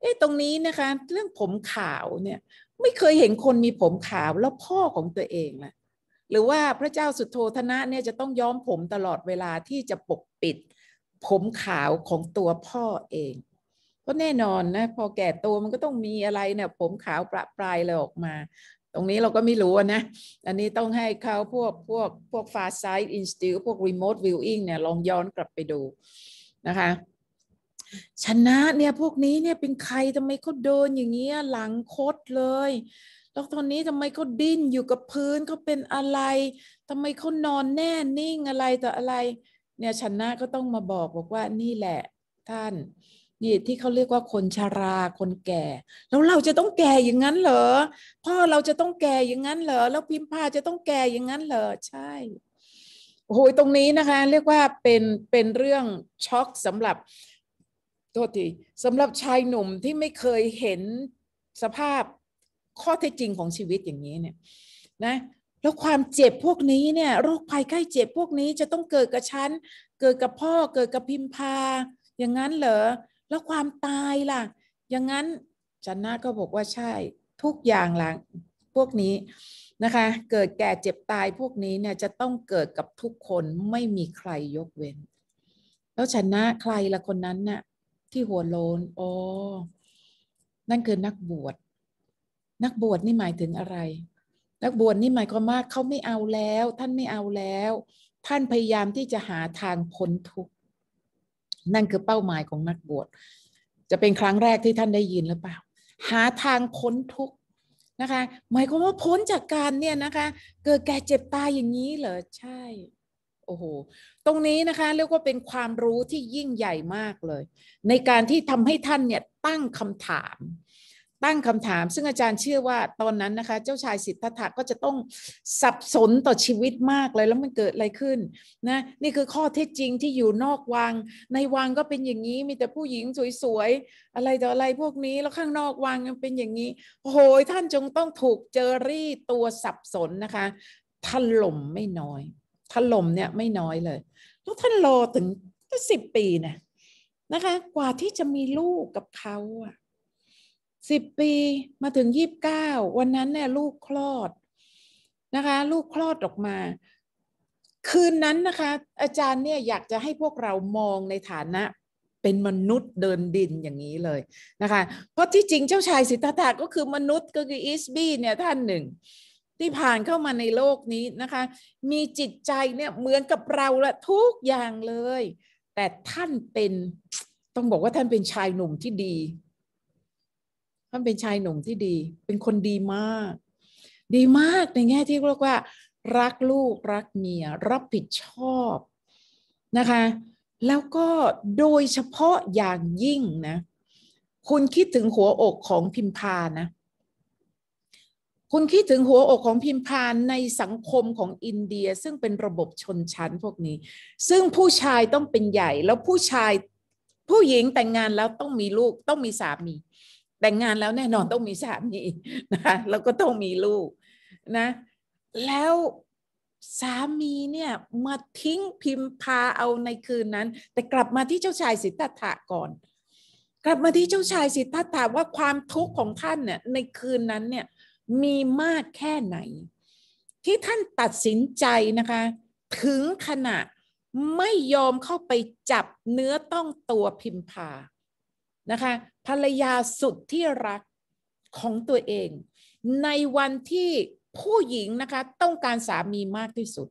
เอ๊ะตรงนี้นะคะเรื่องผมขาวเนี่ยไม่เคยเห็นคนมีผมขาวแล้วพ่อของตัวเองล่ะหรือว่าพระเจ้าสุโธทนะเนี่ยจะต้องย้อมผมตลอดเวลาที่จะปกปิดผมขาวของตัวพ่อเองก็แน่นอนนะพอแก่ตัวมันก็ต้องมีอะไรเนี่ย ผมขาวประปรายเลยออกมา ตรงนี้เราก็ไม่รู้นะ อันนี้ต้องให้เขาพวกพวกพวกฟาไซต์อินสติลพวกรีโมทวิวอิงเนี่ยลองย้อนกลับไปดูนะคะชนะเนี่ยพวกนี้เนี่ยเป็นใครทำไมเขาเดินอย่างเงี้ยหลังคดเลยแล้วตอนนี้ทำไมเขาดิ้นอยู่กับพื้นเขาเป็นอะไรทำไมเขานอนแน่นิ่งอะไรต่ออะไรเนี่ยชนะก็ต้องมาบอกบอกว่านี่แหละท่าน นี่ที่เขาเรียกว่าคนชาราคนแก่ แล้วเราจะต้องแก่อย่างนั้นเหรอพ่อเราจะต้องแก่อย่างนั้นเหรอแล้วพิมพาจะต้องแก่อย่างนั้นเหรอ ใช่โอ้ยตรงนี้นะคะเรียกว่าเป็นเป็นเรื่องช็อกสำหรับโทษทีสำหรับชายหนุ่มที่ไม่เคยเห็นสภาพข้อเท็จจริงของชีวิตอย่างนี้เนี่ยนะแล้วความเจ็บพวกนี้เนี่ยโรคภัยไข้เจ็บพวกนี้จะต้องเกิดกับฉันเกิดกับพ่อเกิดกับพิมพาอย่างนั้นเหรอ แล้วความตายล่ะ อย่างนั้นจันนาก็บอกว่าใช่ทุกอย่างหลังพวกนี้นะคะ เกิดแก่เจ็บตายพวกนี้เนี่ยจะต้องเกิดกับทุกคนไม่มีใครยกเว้น แล้วชนะใครละคนนั้นน่ะที่หัวโลนอ๋อนั่นคือนักบวช นักบวชนี่หมายถึงอะไร นักบวชนี่หมายความว่าเขาไม่เอาแล้ว ท่านไม่เอาแล้ว ท่านพยายามที่จะหาทางพ้นทุกข์ นั่นคือเป้าหมายของนักบวช จะเป็นครั้งแรกที่ท่านได้ยินหรือเปล่า หาทางพ้นทุกข์นะคะ หมายความว่าพ้นจากการเนี่ยนะคะ เกิดแก่เจ็บตายอย่างนี้เหรอ ใช่โอ้โห ตรงนี้นะคะ เรียกว่าเป็นความรู้ที่ยิ่งใหญ่มากเลย ในการที่ทำให้ท่านเนี่ยตั้งคำถาม ตั้งคำถาม ซึ่งอาจารย์เชื่อว่าตอนนั้นนะคะเจ้าชายสิทธัตถะก็จะต้องสับสนต่อชีวิตมากเลยแล้วมันเกิดอะไรขึ้นนะนี่คือข้อเท็จจริงที่อยู่นอกวัง ในวังก็เป็นอย่างนี้มีแต่ผู้หญิงสวยๆอะไรต่ออะไรพวกนี้ แล้วข้างนอกวังมันเป็นอย่างนี้โอ้โหท่านจงต้องถูกเจอรี่ตัวสับสนนะคะหล่มไม่น้อยถล่มเนี่ยไม่น้อยเลยแล้วท่านรอถึงสิบปีนะนะคะ กว่าที่จะมีลูกกับเขาอะสิบปีมาถึงยี่บเก้าวันนั้นเนี่ยลูกคลอดนะคะ ลูกคลอดออกมา คืนนั้นนะคะอาจารย์เนี่ยอยากจะให้พวกเรามองในฐานะเป็นมนุษย์เดินดินอย่างนี้เลยนะคะ เพราะที่จริงเจ้าชายสิทธัตถะก็คือมนุษย์ก็คืออีสบี้เนี่ยท่านหนึ่งที่ผ่านเข้ามาในโลกนี้นะคะ มีจิตใจเนี่ยเหมือนกับเราละทุกอย่างเลยแต่ท่านเป็นต้องบอกว่าท่านเป็นชายหนุ่มที่ดีท่านเป็นชายหนุ่มที่ดี เป็นคนดีมาก ดีมากในแง่ที่เรียกว่า รักลูกรักเมียรับผิดชอบนะคะ แล้วก็โดยเฉพาะอย่างยิ่งนะ คุณคิดถึงหัวอกของพิมพานะคุณคิดถึงหัวอกของพิมพานในสังคมของอินเดียซึ่งเป็นระบบชนชั้นพวกนี้ ซึ่งผู้ชายต้องเป็นใหญ่แล้วผู้ชายผู้หญิงแต่งงานแล้วต้องมีลูกต้องมีสามี แต่งงานแล้วแน่นอนต้องมีสามีนะแล้วก็ต้องมีลูกนะแล้ว สามีเนี่ยมาทิ้งพิมพาเอาในคืนนั้น แต่กลับมาที่เจ้าชายสิทธัตถะก่อน กลับมาที่เจ้าชายสิทธัตถะว่าความทุกข์ของท่านเนี่ยในคืนนั้นเนี่ยมีมากแค่ไหน ที่ท่านตัดสินใจนะคะ ถึงขณะไม่ยอมเข้าไปจับเนื้อต้องตัวพิมพา นะคะภรรยาสุดที่รักของตัวเอง ในวันที่ผู้หญิงนะคะ ต้องการสามีมากที่สุด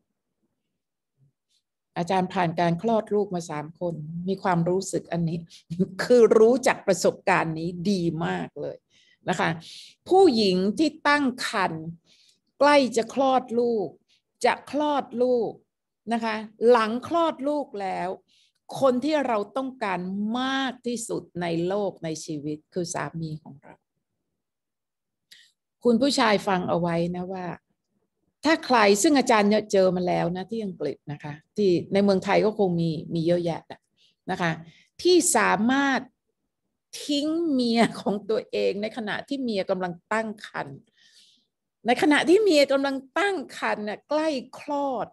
อาจารย์ผ่านการคลอดลูกมาสามคน มีความรู้สึกอันนี้ คือรู้จากประสบการณ์นี้ดีมากเลยนะคะผู้หญิงที่ตั้งครรภ์ใกล้จะคลอดลูก จะคลอดลูกนะคะหลังคลอดลูกแล้ว คนที่เราต้องการมากที่สุดในโลกในชีวิตคือสามีของเรา คุณผู้ชายฟังเอาไว้นะว่า ถ้าใครซึ่งอาจารย์เจอมาแล้วนะที่อังกฤษนะคะที่ในเมืองไทยก็คงมีมีเยอะแยะนะคะที่สามารถทิ้งเมียของตัวเองในขณะที่เมียกำลังตั้งครรภ์ ในขณะที่เมียกำลังตั้งครรภ์น่ใกล้คลอด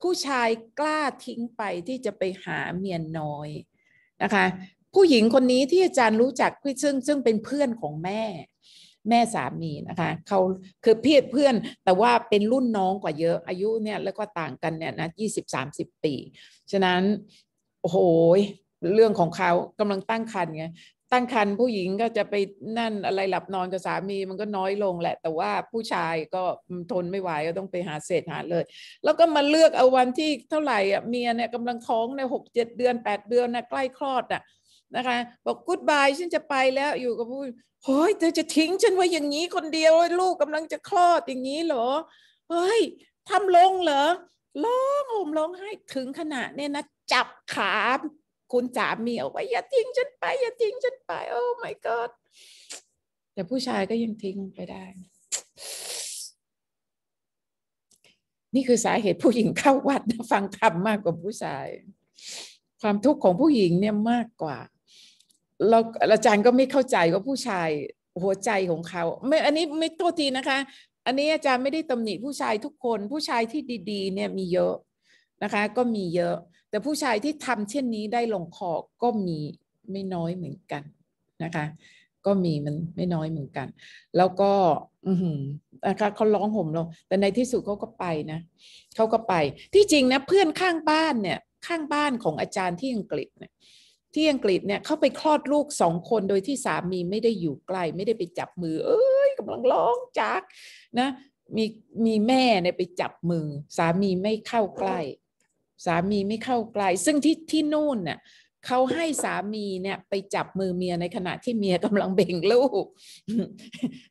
ผู้ชายกล้าทิ้งไปที่จะไปหาเมียน้อยนะคะ ผู้หญิงคนนี้ที่อาจารย์รู้จักซึ่งซึ่งเป็นเพื่อนของแม่แม่สามีนะคะเขาคือเพียเพื่อนแต่ว่าเป็นรุ่นน้องกว่าเยอะอายุเนี่ยแล้วก็ต่างกันเนี่ยนะยี่สิบสามสิบปีฉะนั้นโอ้โหเรื่องของเขากำลังตั้งครรภ์ไงั้งครรภ์ผู้หญิงก็จะไปนั่นอะไรหลับนอนกับสามีมันก็น้อยลงแหละแต่ว่าผู้ชายก็ทนไม่ไหวก็ต้องไปหาเศษหาเลย แล้วก็มาเลือกเอาวันที่เท่าไหร่อ่ะเมียเนี่ยกำลังท้องในหกเจ็ดเดือนแปดเดือนนะใกล้คลอดอ่ะนะคะ บอกกู๊ดบายฉันจะไปแล้วอยู่กับผู้เฮ้ยเธอจะทิ้งฉันไว้อย่างนี้คนเดียวลูกกำลังจะคลอดอย่างนี้เหรอ เฮ้ย ทำลงเหรอร้องห่มร้องไห้ถึงขนาดเนี่ยนะจับขาคุณสามีเอาไว้อย่าทิ้งฉันไปอย่าทิ้งฉันไปโอ้ my god แต่ผู้ชายก็ยังทิ้งไปได้ นี่คือสาเหตุผู้หญิงเข้าวัดฟังธรรมมากกว่าผู้ชาย ความทุกข์ของผู้หญิงเนี่ยมากกว่าเราอาจารย์ก็ไม่เข้าใจว่าผู้ชายหัวใจของเขาไม่อันนี้ไม่โทษทีนะคะ อันนี้อาจารย์ไม่ได้ตำหนิผู้ชายทุกคนผู้ชายที่ดีๆเนี่ยมีเยอะนะคะ ก็มีเยอะแต่ผู้ชายที่ทำเช่นนี้ได้ลงคอก็มีไม่น้อยเหมือนกันนะคะ ก็มีมันไม่น้อยเหมือนกัน แล้วก็ อืนะคะเขาร้องห่มลง แต่ในที่สุดเขาก็ไปนะเขาก็ไปที่จริงนะเพื่อนข้างบ้านเนี่ย ข้างบ้านของอาจารย์ที่อังกฤษเนี่ย ที่อังกฤษเนี่ยเขาไปคลอดลูกสองคนโดยที่สามีไม่ได้อยู่ใกล้ไม่ได้ไปจับมือ เอ้ยกำลังร้องจากนะ มีมีแม่เนี่ยไปจับมือ สามีไม่เข้าใกล้สามีไม่เข้าใกล้ ซึ่งที่ที่นู่นเนี่ยเขาให้สามีเนี่ยไปจับมือเมียในขณะที่เมียกำลังเบ่งลูก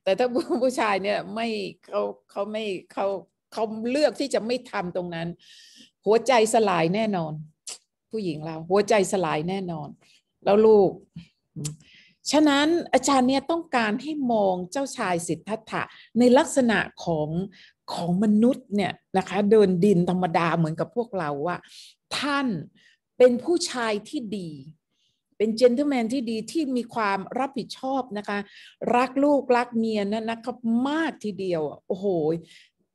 แต่ถ้าผู้ชายเนี่ยไม่เขาเขาไม่เขาเขาเลือกที่จะไม่ทำตรงนั้น หัวใจสลายแน่นอน ผู้หญิงเรา หัวใจสลายแน่นอนแล้วลูก ฉะนั้นอาจารย์เนี่ยต้องการให้มองเจ้าชายสิทธัตถะในลักษณะของของมนุษย์เนี่ยนะคะเดินดินธรรมดาเหมือนกับพวกเราว่า ท่านเป็นผู้ชายที่ดี เป็นเจนเทอร์แมนที่ดีที่มีความรับผิดชอบนะคะ รักลูกรักเมียนะนะครับมากทีเดียวโอ้โห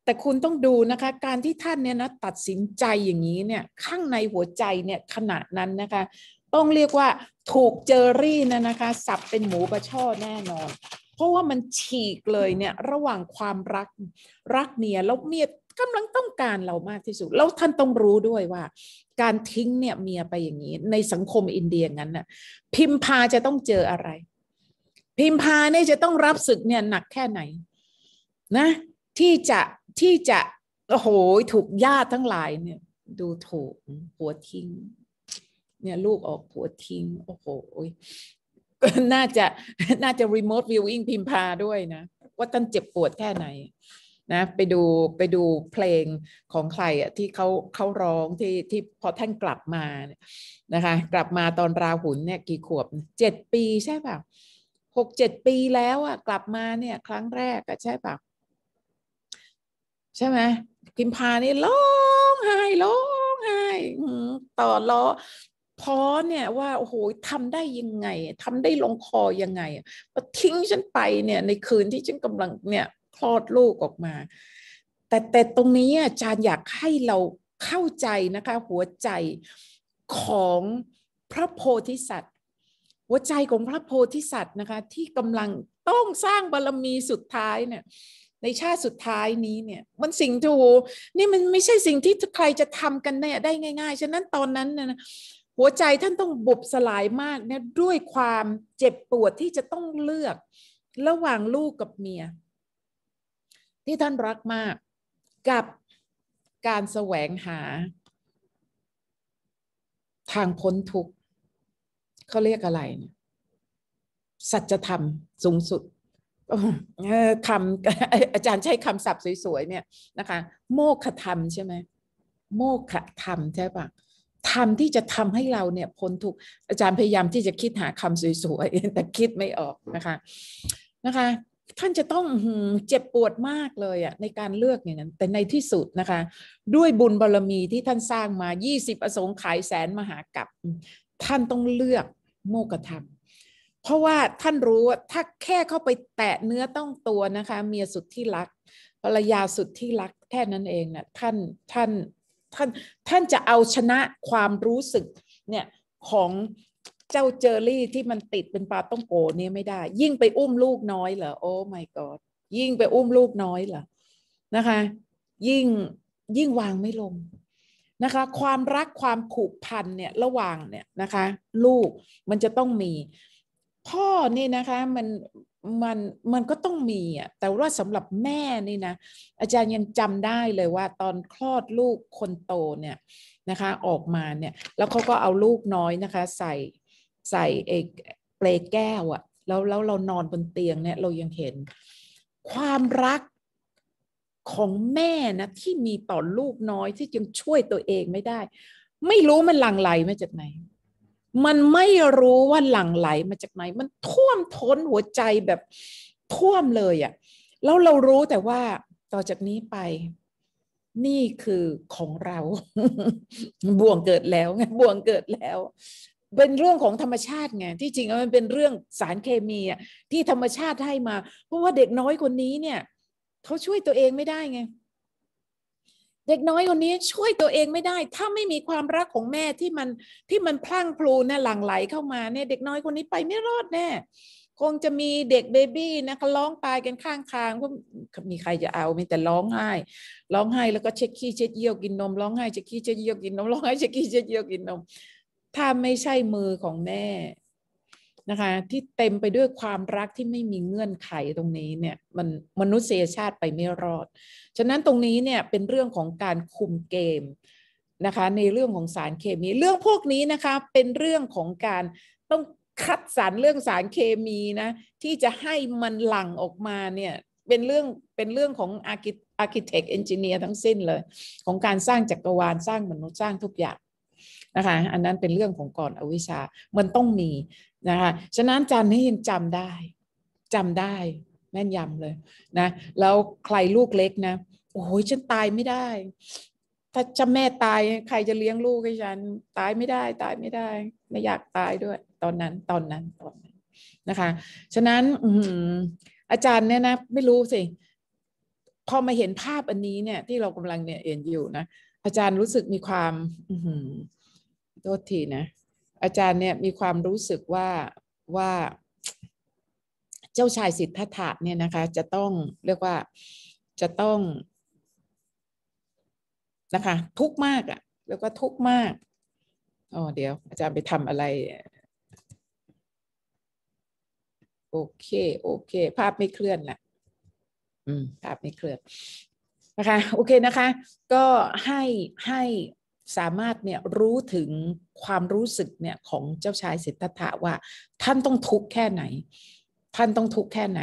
แต่คุณต้องดูนะคะการที่ท่านเนี่ยนะตัดสินใจอย่างนี้เนี่ย ข้างในหัวใจเนี่ยขนาดนั้นนะคะ ต้องเรียกว่าถูกเจอรี่นะนะคะสับเป็นหมูกระช่อแน่นอนเพราะว่ามันฉีกเลยเนี่ยระหว่างความรักรักเมียแล้วเมียกำลังต้องการเรามากที่สุด แล้วท่านต้องรู้ด้วยว่า การทิ้งเนี่ยเมียไปอย่างนี้ ในสังคมอินเดียงั้นน่ะพิมพาจะต้องเจออะไร พิมพาเนี่ยจะต้องรับศึกเนี่ยหนักแค่ไหนนะ ที่จะที่จะโอ้โหถูกญาติทั้งหลายเนี่ยดูถูกผัวทิ้งเนี่ยลูกออกผัวทิ้งโอ้โหน่าจะน่าจะรีโมทวิวอิงพิมพาด้วยนะ ว่าท่านเจ็บปวดแค่ไหน นะ ไปดูไปดูเพลงของใครอ่ะที่เขาเขาร้องที่ที่พอท่านกลับมานะคะ กลับมาตอนราหุลเนี่ยกี่ขวบเจ็ดปีใช่ป่ะหกเจ็ดปีแล้วอ่ะกลับมาเนี่ย ครั้งแรกอ่ะใช่ป่ะใช่ไหมพิมพานี่ร้องไห้ร้องไห้ต่อล้อท้อเนี่ยว่าโอ้โหทำได้ยังไงทำได้ลงคอยังไงพอทิ้งฉันไปเนี่ยในคืนที่ฉันกำลังเนี่ยคลอดลูกออกมา แต่แต่ตรงนี้อาจารย์อยากให้เราเข้าใจนะคะ หัวใจของพระโพธิสัตว์ หัวใจของพระโพธิสัตว์นะคะที่กำลังต้องสร้างบารรมีสุดท้ายเนี่ย ในชาติสุดท้ายนี้เนี่ยมันสิ่งที่นี่มันไม่ใช่สิ่งที่ใครจะทำกันเนี่ยได้ง่ายๆฉะนั้นตอนนั้นนะหัวใจท่านต้องบุบสลายมากนะด้วยความเจ็บปวดที่จะต้องเลือก ระหว่างลูกกับเมีย ที่ท่านรักมากกับการแสวงหา ทางพ้นทุกข์เขาเรียกอะไรเนี่ย สัจธรรมสูงสุดคำอาจารย์ใช้คำศัพท์สวยๆเนี่ยนะคะ โมฆะธรรมใช่ไหม โมฆะธรรมใช่ปะธรรมที่จะทำให้เราเนี่ยพ้นทุกอาจารย์พยายามที่จะคิดหาคำสวยๆแต่คิดไม่ออกนะคะนะคะ ท่านจะต้องเจ็บปวดมากเลยอ่ะในการเลือกอย่างนั้นแต่ในที่สุดนะคะด้วยบุญบารรมีที่ท่านสร้างมา 20 อสงไขยแสนมหากับท่านต้องเลือกโมกธรรมเพราะว่าท่านรู้ว่าถ้าแค่เข้าไปแตะเนื้อต้องตัวนะคะเมียสุดที่รักภรรยาสุดที่รักแค่นั้นเองนะ่ะท่านท่านท่านท่านจะเอาชนะความรู้สึกเนี่ยของเจ้าเจอรี่ที่มันติดเป็นปลาต้องโกเนี่ยไม่ได้ ยิ่งไปอุ้มลูกน้อยเหรอโอ้ my god ยิ่งไปอุ้มลูกน้อยเหรอ นะคะ ยิ่งยิ่งวางไม่ลงนะคะความรักความผูกพันเนี่ยระหว่างเนี่ยนะคะ ลูกมันจะต้องมีพ่อนี่นะคะมันมันมันก็ต้องมีอ่ะแต่ว่าสำหรับแม่นี่นะอาจารย์ยังจำได้เลยว่าตอนคลอดลูกคนโตเนี่ยนะคะ ออกมาเนี่ยแล้วเขาก็เอาลูกน้อยนะคะ ใส่ใส่เอกเปลแก้วอะแล้ว แล้วเรานอนบนเตียงเนี่ยเรายังเห็น ความรักของแม่นะที่มีต่อลูกน้อยที่ยังช่วยตัวเองไม่ได้ ไม่รู้มันหลั่งไหลมาจากไหนมันไม่รู้ว่าหลั่งไหลมาจากไหน มันท่วมท้นหัวใจแบบท่วมเลยอะ่ะ แล้วเรารู้แต่ว่า ต่อจากนี้ไป นี่คือของเราบ่วงเกิดแล้วไงบ่วงเกิดแล้ว เป็นเรื่องของธรรมชาติไงที่จริงมันเป็นเรื่องสารเคมีอะที่ธรรมชาติให้มา เพราะว่าเด็กน้อยคนนี้เนี่ยเขาช่วยตัวเองไม่ได้ไงเด็กน้อยคนนี้ช่วยตัวเองไม่ได้ถ้าไม่มีความรักของแม่ที่มัน ที่มันพลั่งพลูนะหลั่งไหลเข้ามา เนี่ย เด็กน้อยคนนี้ไปไม่รอดแน่คงจะมีเด็กเบบี้นะคะร้องตายกันข้างทางก็มีใครจะเอามีแต่ร้องไห้ร้องไห้แล้วก็เช็ดขี้เช็ดเยี่ยวกินนม ร้องไห้เช็ดขี้เช็ดเยี่ยวกินนมร้องไห้เช็ดขี้เช็ดเยี่ยวกินนมถ้าไม่ใช่มือของแม่นะคะที่เต็มไปด้วยความรักที่ไม่มีเงื่อนไขตรงนี้เนี่ยมันมนุษยชาติไปไม่รอดฉะนั้นตรงนี้เนี่ย เป็นเรื่องของการคุมเกมนะคะในเรื่องของสารเคมี เรื่องพวกนี้นะคะ เป็นเรื่องของการต้องคัดสรรเรื่องสารเคมีนะที่จะให้มันหลั่งออกมาเนี่ยเป็นเรื่องเป็นเรื่องของอาร์กิอาร์กิเทคเอนจิเนียร์ทั้งสิ้นเลยของการสร้างจักรวาล สร้างมนุษย์สร้างทุกอย่างนะคะอันนั้นเป็นเรื่องของก่อนอวิชามันต้องมีนะคะฉะนั้นจันนี่ยังจำได้จำได้ แม่นยำเลย นะแล้วใครลูกเล็กนะโอ้ยฉันตายไม่ได้ ถ้าจะแม่ตายใครจะเลี้ยงลูกให้ฉันตายไม่ได้ ตายไม่ได้ไม่อยากตายด้วย ตอนนั้นตอนนั้นตอนนั้นนะคะ ฉะนั้นอาจารย์เนี่ยนะ ไม่รู้สิพอมาเห็นภาพอันนี้เนี่ย ที่เรากำลังเนี่ยเอ็นอยู่นะ อาจารย์รู้สึกมีความโทษทีนะอาจารย์เนี่ยมีความรู้สึกว่าว่าเจ้าชายสิทธัตถะเนี่ยนะคะ จะต้องเรียกว่าจะต้องนะคะ ทุกมากอ่ะ แล้วก็ทุกมากอ๋อเดี๋ยว อาจารย์ไปทำอะไร โอเค โอเค ภาพไม่เคลื่อนละอืม ภาพไม่เคลื่อนนะคะ โอเคนะคะ ก็ให้ให้สามารถเนี่ยรู้ถึงความรู้สึกเนี่ยของเจ้าชายสิทธัตถะว่าท่านต้องทุกข์แค่ไหน ท่านต้องทุกข์แค่ไหน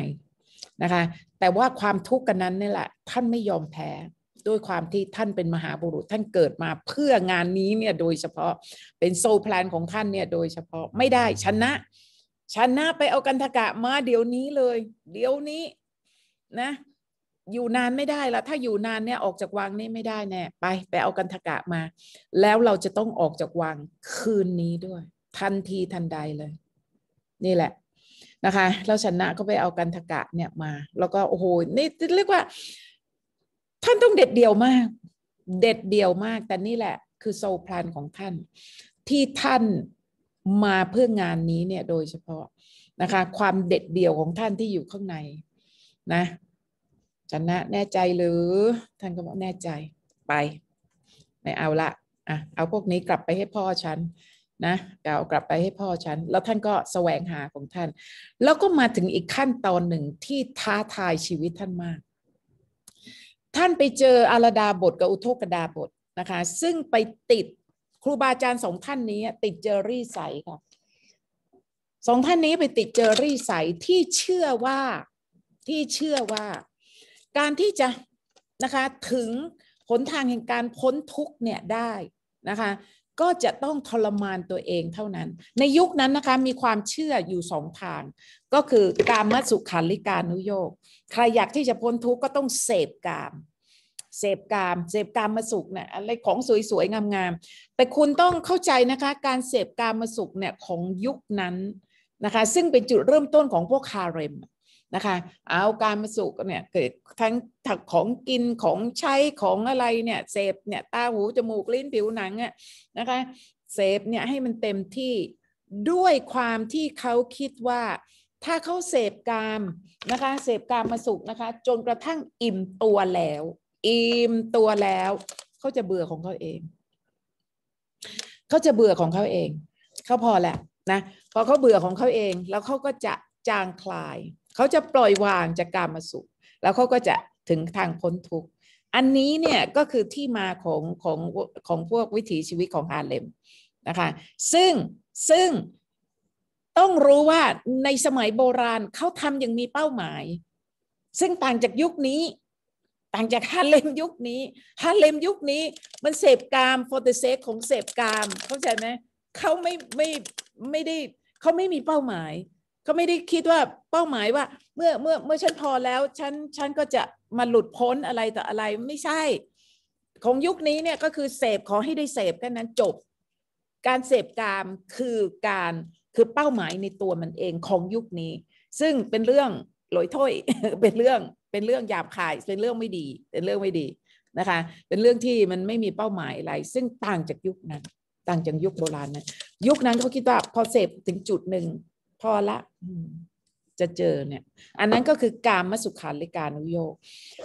นะคะ แต่ว่าความทุกข์กันนั้นนี่แหละท่านไม่ยอมแพ้ด้วยความที่ท่านเป็นมหาบุรุษท่านเกิดมาเพื่องานนี้เนี่ยโดยเฉพาะเป็นโซแพลนของท่านเนี่ยโดยเฉพาะไม่ได้ชนะชนะไปเอากันทกะมาเดี๋ยวนี้เลย เดี๋ยวนี้นะอยู่นานไม่ได้ละถ้าอยู่นานเนี่ยออกจากวังนี่ไม่ได้แน่ไปไปเอากันทกะมา แล้วเราจะต้องออกจากวังคืนนี้ด้วยทันทีทันใดเลย นี่แหละนะคะแล้วชนะก็ไปเอากันทกะเนี่ยมา แล้วก็โอ้โหนี่เรียกว่า ท่านต้องเด็ดเดี่ยวมาก เด็ดเดี่ยวมาก แต่นี่แหละ คือโซพลานของท่าน ที่ท่านมาเพื่องานนี้เนี่ย โดยเฉพาะนะคะ ความเด็ดเดี่ยวของท่านที่อยู่ข้างใน นะจันนะแน่ใจหรือท่านก็บอกแน่ใจไปไม่เอาละอ่ะเอาพวกนี้กลับไปให้พ่อฉันนะเอากลับไปให้พ่อฉันแล้วท่านก็แสวงหาของท่านแล้วก็มาถึงอีกขั้นตอนหนึ่งที่ท้าทายชีวิตท่านมาก ท่านไปเจออาราดาบทกับอุทกดาบทนะคะ ซึ่งไปติดครูบาอาจารย์สองท่านนี้ติดเจอรี่ใสค่ะสองท่านนี้ไปติดเจอรี่ใสที่เชื่อว่าที่เชื่อว่าการที่จะนะคะถึงหนทางแห่งการพ้นทุกเนี่ยได้นะคะก็จะต้องทรมานตัวเองเท่านั้น ในยุคนั้นนะคะมีความเชื่ออยู่สองทางก็คือการมัสุขันลิการุโยก ใครอยากที่จะพ้นทุกก็ต้องเสพกาม เสพกาม เสพกามมาสุขเนี่ยอะไรของสวยๆงามๆแต่คุณต้องเข้าใจนะคะการเสพกามมาสุขเนี่ยของยุคนั้นนะคะซึ่งเป็นจุดเริ่มต้นของพวกคาเรมนะคะเอาการมาสุกเนี่ยเกิดทั้งถักของกินของใช้ของอะไรเนี่ยเสพเนี่ยตาหูจมูกลิ้นผิวหนังอะนะคะเสพเนี่ยให้มันเต็มที่ด้วยความที่เขาคิดว่าถ้าเขาเสพกามนะคะเสพกามมาสุกนะคะจนกระทั่งอิ่มตัวแล้วอิ่มตัวแล้วเขาจะเบื่อของเขาเองเขาจะเบื่อของเขาเองเขาพอแหละนะพอเขาเบื่อของเขาเองแล้วเขาก็จะจางคลายเขาจะปล่อยวางจากการมาสุขแล้วเขาก็จะถึงทางพ้นทุกข์อันนี้เนี่ยก็คือที่มาของของของพวกวิถีชีวิตของฮาเลมนะคะซึ่งซึ่งต้องรู้ว่าในสมัยโบราณเขาทำอย่างมีเป้าหมาย ซึ่งต่างจากยุคนี้ ต่างจากฮาเลมยุคนี้ฮาเลมยุคนี้ มันเสพกามโ o เตเ e s a ของเสพกาม เข้าใจไหมเขาไม่ไม่ไม่ได้เขาไม่มีเป้าหมายก็ไม่ได้คิดว่าเป้าหมายว่าเมื่อเมื่อเมื่อฉันพอแล้วฉันฉันก็จะมาหลุดพ้นอะไรต่ออะไรไม่ใช่ ของยุคนี้เนี่ยก็คือเสพขอให้ได้เสพแค่นั้นจบ การเสพกามคือการคือเป้าหมายในตัวมันเองของยุคนี้ ซึ่งเป็นเรื่องลอยถ้อยเป็นเรื่องเป็นเรื่องหยาบคายเป็นเรื่องไม่ดี เป็นเรื่องไม่ดีนะคะ เป็นเรื่องที่มันไม่มีเป้าหมายอะไร ซึ่งต่างจากยุคนั้นต่างจากยุคโบราณนะยุคนั้นเขาคิดว่าพอเสพถึงจุดหนึ่งพอละจะเจอเนี่ย อันนั้นก็คือการมาสุขาริการุโยก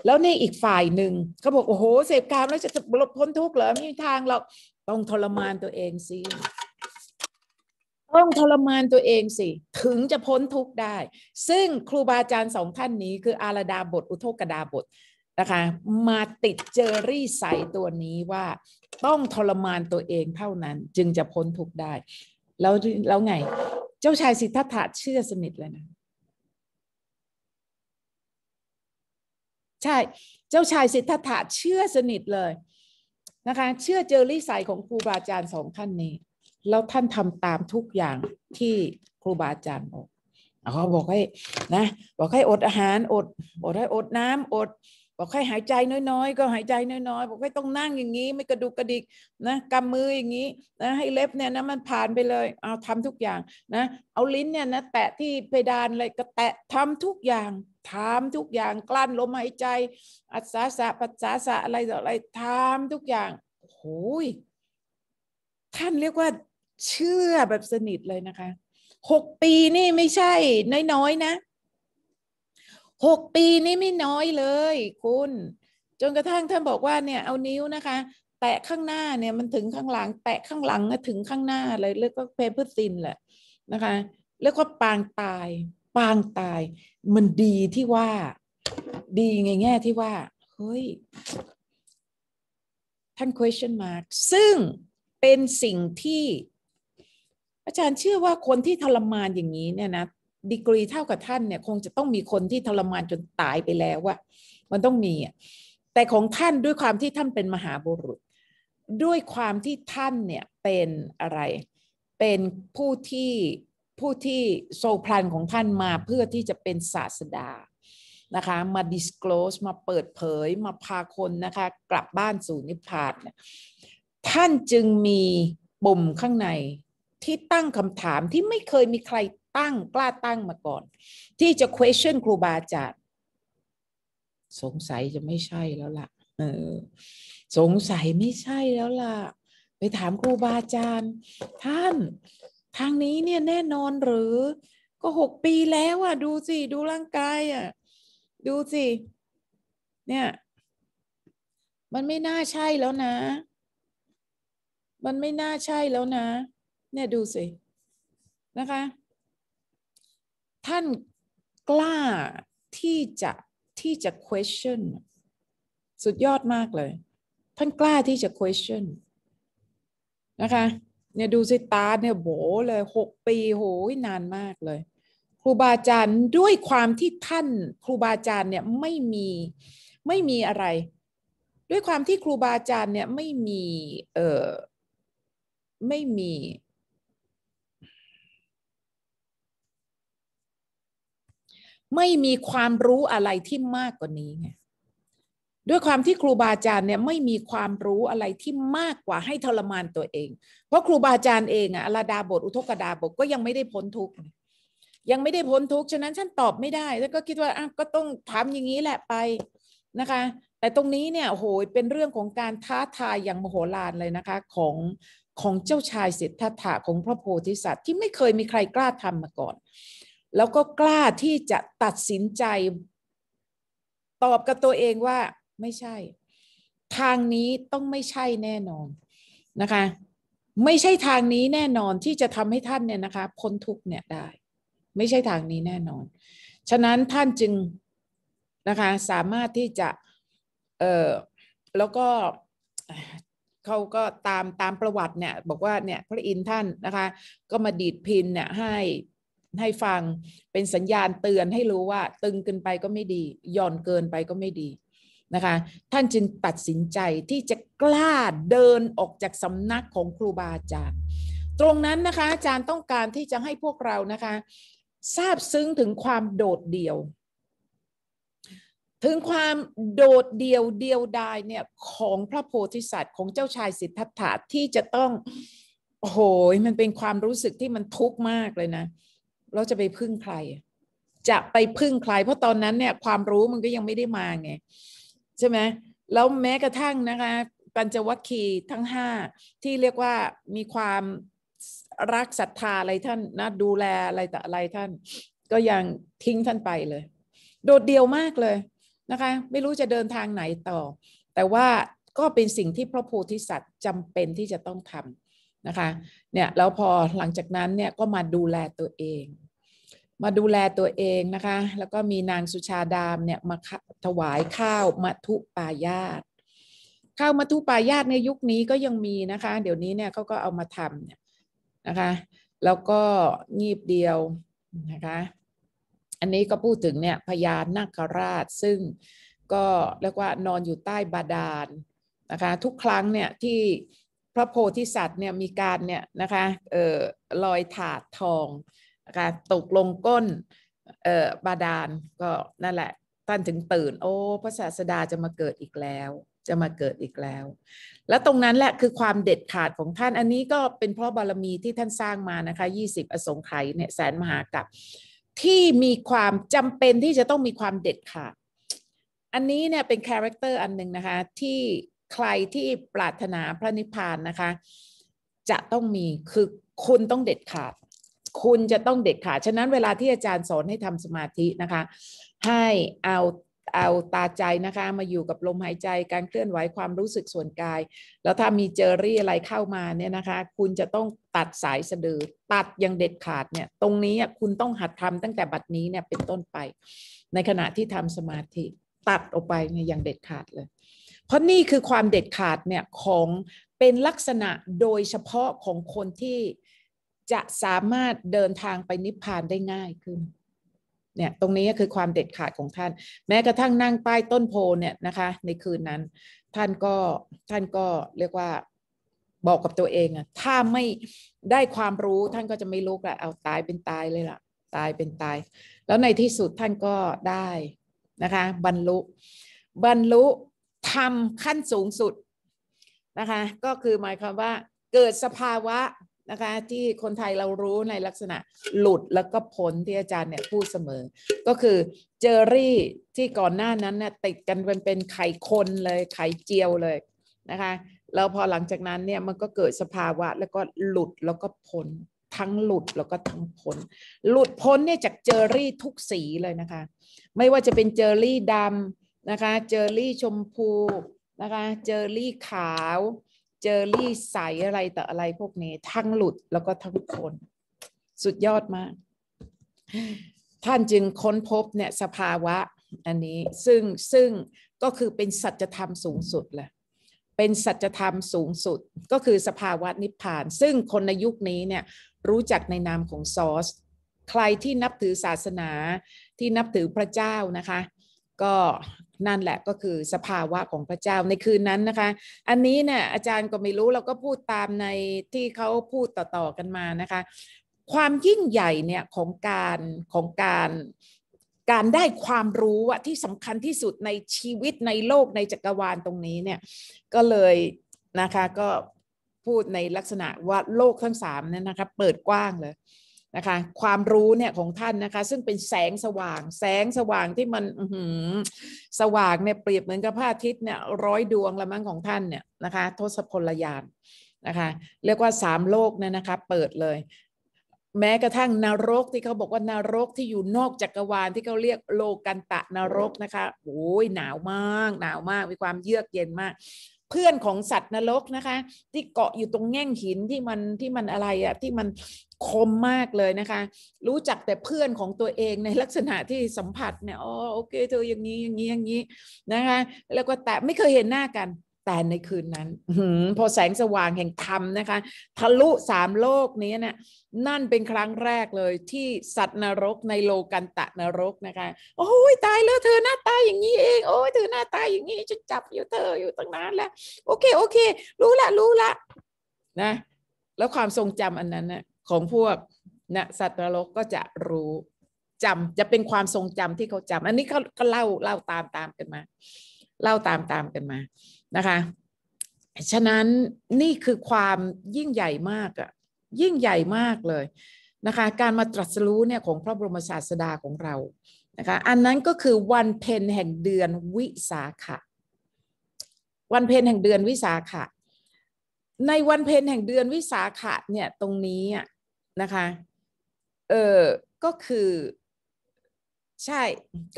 แล้วในอีกฝ่ายหนึ่งเขาบอกโอ้โหเสพกามแล้วจะหลบพ้นทุกข์เหรอไม่มีทางเราต้องทรมานตัวเองสิต้องทรมานตัวเองสิถึงจะพ้นทุกข์ได้ ซึ่งครูบาอาจารย์สองท่านนี้คืออารดาบท อุทกดาบท นะคะ มาติดเจอรี่ใสตัวนี้ว่า ต้องทรมานตัวเองเท่านั้นจึงจะพ้นทุกข์ได้ แล้วแล้วไงเจ้าชายสิทธัตถะเชื่อสนิทเลยนะใช่เจ้าชายสิทธัตถะเชื่อสนิทเลยนะคะเชื่อเจอริสัยของครูบาอาจารย์สองท่านนี้ แล้วท่านทำตามทุกอย่างที่ครูบาอาจารย์ บอกเขาบอกให้นะบอกให้อดอาหารอดอดให้อดน้ำอดบอกให้หายใจน้อยๆ ก็หายใจน้อยๆบอกให้ต้องนั่งอย่างนี้ไม่กระดุกกระดิกนะกำมืออย่างนี้นะ ให้เล็บเนี่ยนะมันผ่านไปเลยเอาทำทุกอย่างนะเอาลิ้นเนี่ยนะ แตะที่เพดานเลยก็แตะทำทุกอย่างทำทุกอย่างกลั้นลมหายใจ อัศสะปัสสาสะอะไรต่ออะไรทำทุกอย่างโอ้ยท่านเรียกว่าเชื่อแบบสนิทเลยนะคะหกปีนี่ไม่ใช่น้อยๆนนะหกปีนี่ไม่น้อยเลยคุณ จนกระทั่งท่านบอกว่าเนี่ยเอานิ้วนะคะ แตะข้างหน้าเนี่ยมันถึงข้างหลังแตะข้างหลังถึงข้างหน้าเลยเรียกว่าเพพุซินแหละนะคะ เรียกว่าปางตาย ปางตาย มันดีที่ว่าดีไงแง่ที่ว่าเฮ้ยท่าน question mark ซึ่งเป็นสิ่งที่อาจารย์เชื่อว่าคนที่ทรมานอย่างนี้เนี่ยนะดีกรีเท่ากับท่านเนี่ยคงจะต้องมีคนที่ทรมานจนตายไปแล้วอะมันต้องมีอะแต่ของท่านด้วยความที่ท่านเป็นมหาบุรุษ ด้วยความที่ท่านเนี่ยเป็นอะไรเป็นผู้ที่ผู้ที่โซพลันของท่านมาเพื่อที่จะเป็นศาสดานะคะมา disclose มาเปิดเผยมาพาคนนะคะกลับบ้านสู่นิพพานท่านจึงมีบ่มข้างในที่ตั้งคำถามที่ไม่เคยมีใครตั้งกล้าตั้งมาก่อน ที่จะ question ครูบาอาจารย์ สงสัยจะไม่ใช่แล้วล่ะเออสงสัยไม่ใช่แล้วล่ะ ไปถามครูบาอาจารย์ ท่านทางนี้เนี่ยแน่นอนหรือ ก็หกปีแล้วอ่ะดูสิดูร่างกายอ่ะดูสิเนี่ย มันไม่น่าใช่แล้วนะ มันไม่น่าใช่แล้วนะ เนี่ยดูสินะคะท่านกล้าที่จะที่จะ question สุดยอดมากเลย ท่านกล้าที่จะ question นะคะ เนี่ยดูสิตาเนี่ย โบเลยหกปีโหยนานมากเลย ครูบาอาจารย์ด้วยความที่ท่านครูบาอาจารย์เนี่ยไม่มี ไม่มีอะไร ด้วยความที่ครูบาอาจารย์เนี่ยไม่มี เออไม่มีไม่มีความรู้อะไรที่มากกว่านี้ไงด้วยความที่ครูบาอาจารย์เนี่ยไม่มีความรู้อะไรที่มากกว่าให้ทรมานตัวเอง เพราะครูบาอาจารย์เองอะอลาดาบท อุทกดาบทก็ยังไม่ได้พ้นทุกข์ยังไม่ได้พ้นทุกข์ฉะนั้นฉันตอบไม่ได้ แล้วก็คิดว่าอ่ะก็ต้องถามอย่างนี้แหละไปนะคะ แต่ตรงนี้เนี่ยโหยเป็นเรื่องของการท้าทายอย่างมโหฬารเลยนะคะ ของของเจ้าชาย สิทธัตถะของพระโพธิสัตว์ ที่ไม่เคยมีใครกล้าทำมาก่อนแล้วก็กล้าที่จะตัดสินใจ ตอบกับตัวเองว่าไม่ใช่ ทางนี้ต้องไม่ใช่แน่นอนนะคะ ไม่ใช่ทางนี้แน่นอนที่จะทำให้ท่านเนี่ยนะคะพ้นทุกเนี่ยได้ ไม่ใช่ทางนี้แน่นอน ฉะนั้นท่านจึงนะคะสามารถที่จะเออแล้วก็เขาก็ตามตามประวัติเนี่ย บอกว่าเนี่ยพระอินทร์ท่านนะคะ ก็มาดีดพินเนี่ยให้ให้ฟังเป็นสัญญาณเตือนให้รู้ว่าตึงเกินไปก็ไม่ดีหย่อนเกินไปก็ไม่ดีนะคะ ท่านจึงตัดสินใจที่จะกล้าเดินออกจากสำนักของครูบาอาจารย์ตรงนั้นนะคะ อาจารย์ต้องการที่จะให้พวกเรานะคะทราบซึ้งถึงความโดดเดี่ยว ถึงความโดดเดี่ยวเดียวดายเนี่ยของพระโพธิสัตว์ของเจ้าชายสิทธัตถะที่จะต้องโอ้โหมันเป็นความรู้สึกที่มันทุกข์มากเลยนะเราจะไปพึ่งใคร จะไปพึ่งใคร เพราะตอนนั้นเนี่ยความรู้มันก็ยังไม่ได้มาไงใช่ไหมแล้วแม้กระทั่งนะคะปัญจวัคคีย์ทั้งห้าที่เรียกว่ามีความรักศรัทธาอะไรท่านนะดูแลอะไรแต่อะไรท่านก็ยังทิ้งท่านไปเลย โดดเดี่ยวมากเลยนะคะไม่รู้จะเดินทางไหนต่อ แต่ว่าก็เป็นสิ่งที่พระโพธิสัตว์จำเป็นที่จะต้องทำนะคะเนี่ย แล้วพอหลังจากนั้นเนี่ย ก็มาดูแลตัวเองมาดูแลตัวเองนะคะแล้วก็มีนางสุชาดามเนี่ยมาถวายข้าวมัทุปายาตข้าวมัทุปายาตในยุคนี้ก็ยังมีนะคะ เดี๋ยวนี้เนี่ยเขาก็เอามาทำเนี่ยนะคะแล้วก็งีบเดียวนะคะอันนี้ก็พูดถึงเนี่ยพญานาคราช ซึ่งก็เรียกว่านอนอยู่ใต้บาดาลนะคะทุกครั้งเนี่ยที่พระโพธิสัตว์เนี่ยมีการเนี่ยนะคะเอ่อลอยถาดทองการตกลงก้นเอ่อบาดาลก็นั่นแหละท่านถึงตื่น โอ้พระศาสดาจะมาเกิดอีกแล้ว จะมาเกิดอีกแล้ว และตรงนั้นแหละคือความเด็ดขาดของท่านอันนี้ก็เป็นเพราะบารมีที่ท่านสร้างมานะคะ20 อสงไขยเนี่ยแสนมหากับ ที่มีความจำเป็นที่จะต้องมีความเด็ดขาดอันนี้เนี่ยเป็นคาแรคเตอร์อันหนึ่งนะคะที่ใครที่ปรารถนาพระนิพพานนะคะจะต้องมีคือคุณต้องเด็ดขาดคุณจะต้องเด็ดขาด ฉะนั้นเวลาที่อาจารย์สอนให้ทำสมาธินะคะ ให้เอาเอาตาใจนะคะมาอยู่กับลมหายใจ การเคลื่อนไหว ความรู้สึกส่วนกาย แล้วถ้ามีเจอรี่อะไรเข้ามาเนี่ยนะคะ คุณจะต้องตัดสายสะดือ ตัดอย่างเด็ดขาดเนี่ย ตรงนี้คุณต้องหัดทำตั้งแต่บัดนี้เนี่ยเป็นต้นไป ในขณะที่ทำสมาธิ ตัดออกไปเนี่ยอย่างเด็ดขาดเลย เพราะนี่คือความเด็ดขาดเนี่ยของเป็นลักษณะโดยเฉพาะของคนที่จะสามารถเดินทางไปนิพพานได้ง่ายขึ้น เนี่ย ตรงนี้ก็คือความเด็ดขาดของท่าน แม้กระทั่งนั่งป้ายต้นโพเนี่ยนะคะ ในคืนนั้น ท่านก็ท่านก็เรียกว่าบอกกับตัวเองอะถ้าไม่ได้ความรู้ท่านก็จะไม่ลุกละเอาตายเป็นตายเลยล่ะตายเป็นตาย แล้วในที่สุดท่านก็ได้นะคะบรรลุบรรลุทำขั้นสูงสุดนะคะ ก็คือหมายความว่าเกิดสภาวะนะคะที่คนไทยเรารู้ในลักษณะหลุดแล้วก็พ้นที่อาจารย์เนี่ยพูดเสมอ ก็คือเจอรี่ที่ก่อนหน้านั้นเนี่ยติดกันเป็นเป็นไข่คนเลยไข่เจียวเลยนะคะแล้วพอหลังจากนั้นเนี่ยมันก็เกิดสภาวะแล้วก็หลุดแล้วก็พ้นทั้งหลุดแล้วก็ทั้งพ้นหลุดพ้นเนี่ยจากเจอรี่ทุกสีเลยนะคะ ไม่ว่าจะเป็นเจอรี่ดำนะคะ เจอรี่ชมพูนะคะเจอรี่ขาวเจอรี่ใสอะไรแต่อะไรพวกนี้ ทั้งหลุดแล้วก็ทั้งคนสุดยอดมากท่านจึงค้นพบเนี่ยสภาวะอันนี้ซึ่งซึ่งก็คือเป็นสัจธรรมสูงสุดแหละเป็นสัจธรรมสูงสุด ก็คือสภาวะนิพพาน ซึ่งคนในยุคนี้เนี่ยรู้จักในนามของซอสใครที่นับถือศาสนาที่นับถือพระเจ้านะคะ ก็นั่นแหละก็คือสภาวะของพระเจ้าในคืนนั้นนะคะ อันนี้เนี่ยอาจารย์ก็ไม่รู้เราก็พูดตามในที่เขาพูดต่อๆกันมานะคะ ความยิ่งใหญ่เนี่ย ของการของการการได้ความรู้่าที่สำคัญที่สุดในชีวิตในโลกในจักรวาลตรงนี้เนี่ย ก็เลยนะคะก็พูดในลักษณะว่าโลกทั้งสามเนี่ยนะคะเปิดกว้างเลยนะคะความรู้เนี่ยของท่านนะคะ ซึ่งเป็นแสงสว่างแสงสว่างที่มันสว่างเนี่ยเปรียบเหมือนกับพระอาทิตย์เนี่ยร้อยดวงละมั้งของท่านเนี่ยนะคะทศพลยานนะคะ เรียกว่าสามโลกเนี่ยนะคะเปิดเลย แม้กระทั่งนรกที่เขาบอกว่านรกที่อยู่นอกจักรวาลที่เขาเรียกโลกันตะนรกนะคะโอ้ยหนาวมาก หนาวมาก มีความเยือกเย็นมาก เพื่อนของสัตว์นรกนะคะ ที่เกาะอยู่ตรงแง่งหินที่มันที่มันอะไรอะที่มันคมมากเลยนะคะ รู้จักแต่เพื่อนของตัวเองในลักษณะที่สัมผัสเนี่ยอ๋อโอเค เธออย่างนี้อย่างนี้อย่างนี้นะคะ แล้วก็แต่ไม่เคยเห็นหน้ากันแต่ในคืนนั้นพอแสงสว่างแห่งธรรมนะคะ ทะลุสามโลกนี้เนะ่ยนั่นเป็นครั้งแรกเลยที่สัตว์นรกในโลกันตะนรกนะคะ โอ้ยตายแล้วเธอหน้าตายอย่างนี้เองโอ้ยเธอหน้าตายอย่างนี้จะจับอยู่เธออยู่ตั้งนานแล้ว โอเคโอเครู้ละรู้ละนะแล้วความทรงจำอันนั้นนะของพวกนะสัตว์นรกก็จะรู้จำจะเป็นความทรงจำที่เขาจำอันนี้เขาก็เล่าเล่าตามตามกันมา เล่าตามตามกันมานะคะ ฉะนั้นนี่คือความยิ่งใหญ่มากอะยิ่งใหญ่มากเลยนะคะ การมาตรัสรู้เนี่ยของพระบรมศาสดาของเรานะคะ อันนั้นก็คือวันเพ็ญแห่งเดือนวิสาขะวันเพ็ญแห่งเดือนวิสาขะในวันเพ็ญแห่งเดือนวิสาขะเนี่ยตรงนี้อ่ะนะคะ เออก็คือใช่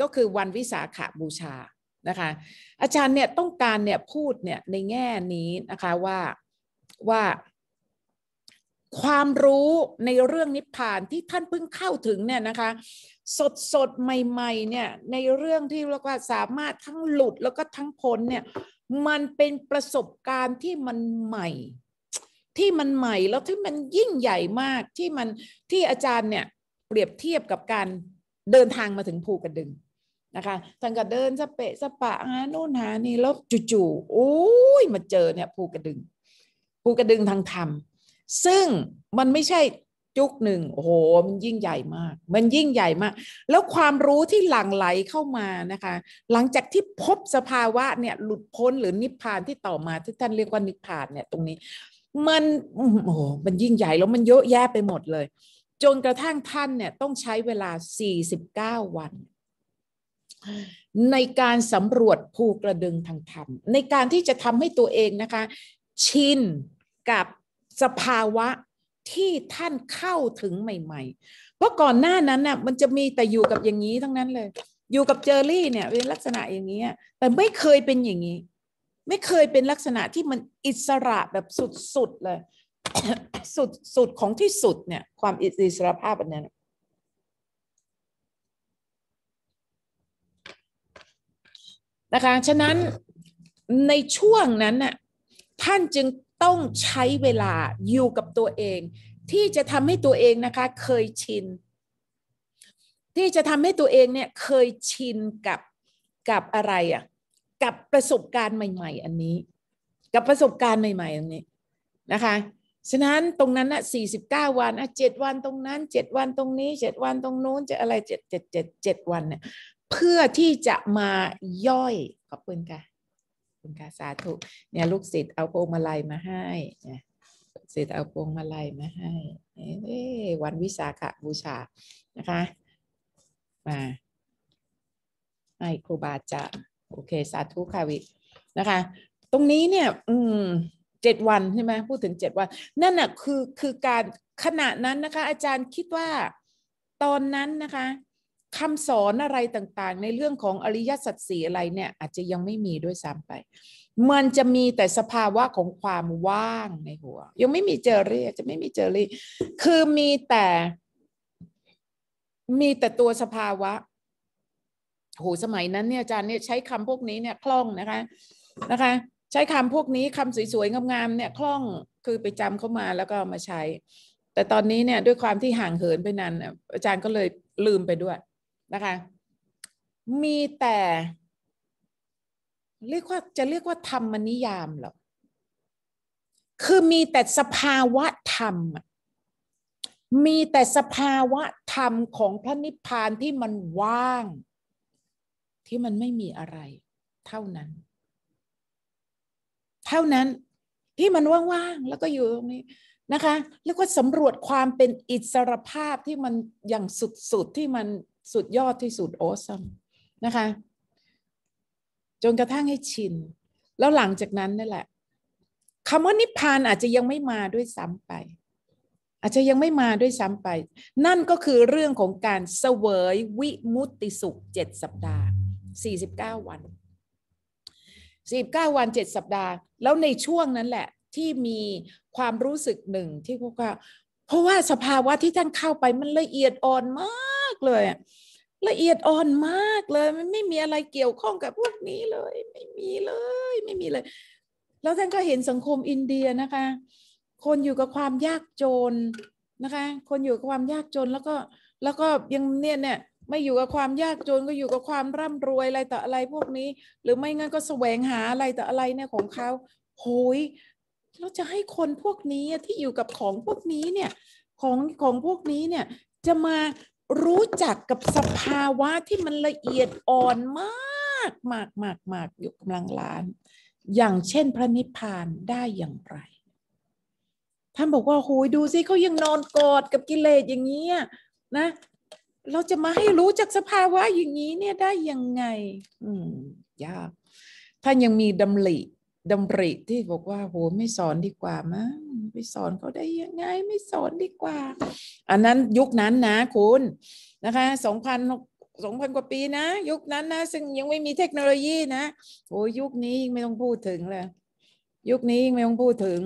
ก็คือวันวิสาขาบูชานะคะอาจารย์เนี่ยต้องการเนี่ยพูดเนี่ยในแง่นี้นะคะว่าว่าความรู้ในเรื่องนิพพานที่ท่านเพิ่งเข้าถึงเนี่ยนะคะสดสดใหม่ๆเนี่ยในเรื่องที่เรียกว่าสามารถทั้งหลุดแล้วก็ทั้งพ้นเนี่ยมันเป็นประสบการณ์ที่มันใหม่ที่มันใหม่แล้วที่มันยิ่งใหญ่มากที่มันที่อาจารย์เนี่ยเปรียบเทียบกับการเดินทางมาถึงภูกระดึงนะคะท่านก็เดินสเปะสปะหาโน่นหานี่แล้วจู่ๆโอ้ยมาเจอเนี่ยภูกระดึงภูกระดึงทางธรรมซึ่งมันไม่ใช่จุกหนึ่งโอ้โหมันยิ่งใหญ่มาก มันยิ่งใหญ่มาก แล้วความรู้ที่หลั่งไหลเข้ามานะคะ หลังจากที่พบสภาวะเนี่ยหลุดพ้นหรือนิพพานที่ต่อมาที่ท่านเรียกว่านิพพานเนี่ยตรงนี้มันโอ้โหมันยิ่งใหญ่แล้วมันเยอะแยะไปหมดเลย จนกระทั่งท่านเนี่ยต้องใช้เวลา 49 วัน ในการสำรวจภูกระดึงทางธรรมในการที่จะทำให้ตัวเองนะคะ ชินกับสภาวะที่ท่านเข้าถึงใหม่ๆ เพราะก่อนหน้านั้นน่ะมันจะมีแต่อยู่กับอย่างนี้ทั้งนั้นเลย อยู่กับเจอรี่เนี่ยเป็นลักษณะอย่างนี้ แต่ไม่เคยเป็นอย่างนี้ไม่เคยเป็นลักษณะที่มันอิสระแบบสุดๆเลย สุดสุดของที่สุดเนี่ยความอิสระภาพแบบนั้นนะคะฉะนั้นในช่วงนั้นน่ะท่านจึงต้องใช้เวลาอยู่กับตัวเอง ที่จะทำให้ตัวเองนะคะเคยชิน ที่จะทำให้ตัวเองเนี่ยเคยชินกับกับอะไรอะ่ะกับประสบการณ์ใหม่ ๆ อันนี้ กับประสบการณ์ใหม่ๆอันนี้นะคะ ฉะนั้นตรงนั้นอะสี่สิบเก้าวันอ่ะเจ็ดวันตรงนั้นเจ็ดวันตรงนี้เจ็ดวันตรงนู้นจะอะไรเจ็ดเจ็ดเจ็ดเจ็ดวันเนี่ยเพื่อที่จะมาย่อยขอบคุณค่ะคุณค่ะสาธุเนี่ยลูกศิษย์เอาพวงมาลัยมาให้เนี่ยศิษย์เอาพวงมาลัยมาให้เอ้วันวิสาขบูชานะคะมาให้ครูบาอาจารย์โอเคสาธุค่ะวิ นะคะ ตรงนี้เนี่ยอืมเจ็ดวันใช่ไหมพูดถึงเจ็ดวัน นั่นน่ะคือคือการขณะนั้นนะคะ อาจารย์คิดว่าตอนนั้นนะคะคำสอนอะไรต่าง ๆ ในเรื่องของอริยสัจสีอะไรเนี่ย อาจจะยังไม่มีด้วยซ้ำไป มันจะมีแต่สภาวะของความว่างในหัวยังไม่มีเจอรี่จะไม่มีเจอรี่คือมีแต่มีแต่ตัวสภาวะโหสมัยนั้นเนี่ยอาจารย์เนี่ยใช้คำพวกนี้ เนี่ย คล่องนะคะนะคะ ใช้คำพวกนี้คำสวยๆงามๆเนี่ยคล่องคือไปจำเข้ามาแล้วก็มาใช้ แต่ตอนนี้ เนี่ย ด้วยความที่ห่างเหินไปนานอาจารย์ก็เลยลืมไปด้วยนะคะ มีแต่เรียกว่าจะเรียกว่าธรรมนิยามหรอคือมีแต่สภาวะธรรม มีแต่สภาวะธรรมของพระนิพพานที่มันว่างที่มันไม่มีอะไรเท่านั้น เท่านั้นที่มันว่างๆ แล้วก็อยู่ตรงนี้นะคะ แล้วก็สำรวจความเป็นอิสรภาพที่มันอย่างสุดๆ ที่มันสุดยอดที่สุดโอซัมนะคะ จนกระทั่งให้ชิน แล้วหลังจากนั้นนั่นแหละคำว่านิพพานอาจจะยังไม่มาด้วยซ้ำไป อาจจะยังไม่มาด้วยซ้ำไป นั่นก็คือเรื่องของการเสวยวิมุตติสุขเจ็ดสัปดาห์49 วัน49วัน 7 สัปดาห์ แล้วในช่วงนั้นแหละที่มีความรู้สึกหนึ่งที่พวกว่าเพราะว่าสภาวะที่ท่านเข้าไปมันละเอียดอ่อนมากเลย ละเอียดอ่อนมากเลยมันไม่มีอะไรเกี่ยวข้องกับพวกนี้เลย ไม่มีเลยไม่มีเลย แล้ว ท่านก็เห็นสังคมอินเดียนะคะ คนอยู่กับความยากจนนะคะ คนอยู่กับความยากจนแล้วก็แล้วก็ยังเนี่ยเนี่ยไม่อยู่กับความยากจนก็อยู่กับความร่ำรวยอะไรต่ออะไรพวกนี้ หรือไม่งั้นก็แสวงหาอะไรต่ออะไรเนี่ยของเขาโหยเราจะให้คนพวกนี้ที่อยู่กับของพวกนี้เนี่ยของของพวกนี้เนี่ยจะมารู้จักกับสภาวะที่มันละเอียดอ่อนมาก มากมากมากอยู่กำลังล้าน อย่างเช่น พระนิพพาน ได้อย่างไร ท่านบอกว่าโหยดูสิเขายังนอนกอดกับกิเลสอย่างนี้นะเราจะมาให้รู้จากสภาวะอย่างนี้เนี่ยได้ยังไง อืมยาก ถ้ายังมีดำริดำริที่บอกว่าโหไม่สอนดีกว่ามั้งไปสอนเขาได้ยังไงไม่สอนดีกว่า อันนั้นยุคนั้นนะคุณ นะคะสองพันสองพันกว่าปีนะ ยุคนั้นนะซึ่งยังไม่มีเทคโนโลยีนะโอ้ยุคนี้ไม่ต้องพูดถึงเลย ยุคนี้ไม่ต้องพูดถึง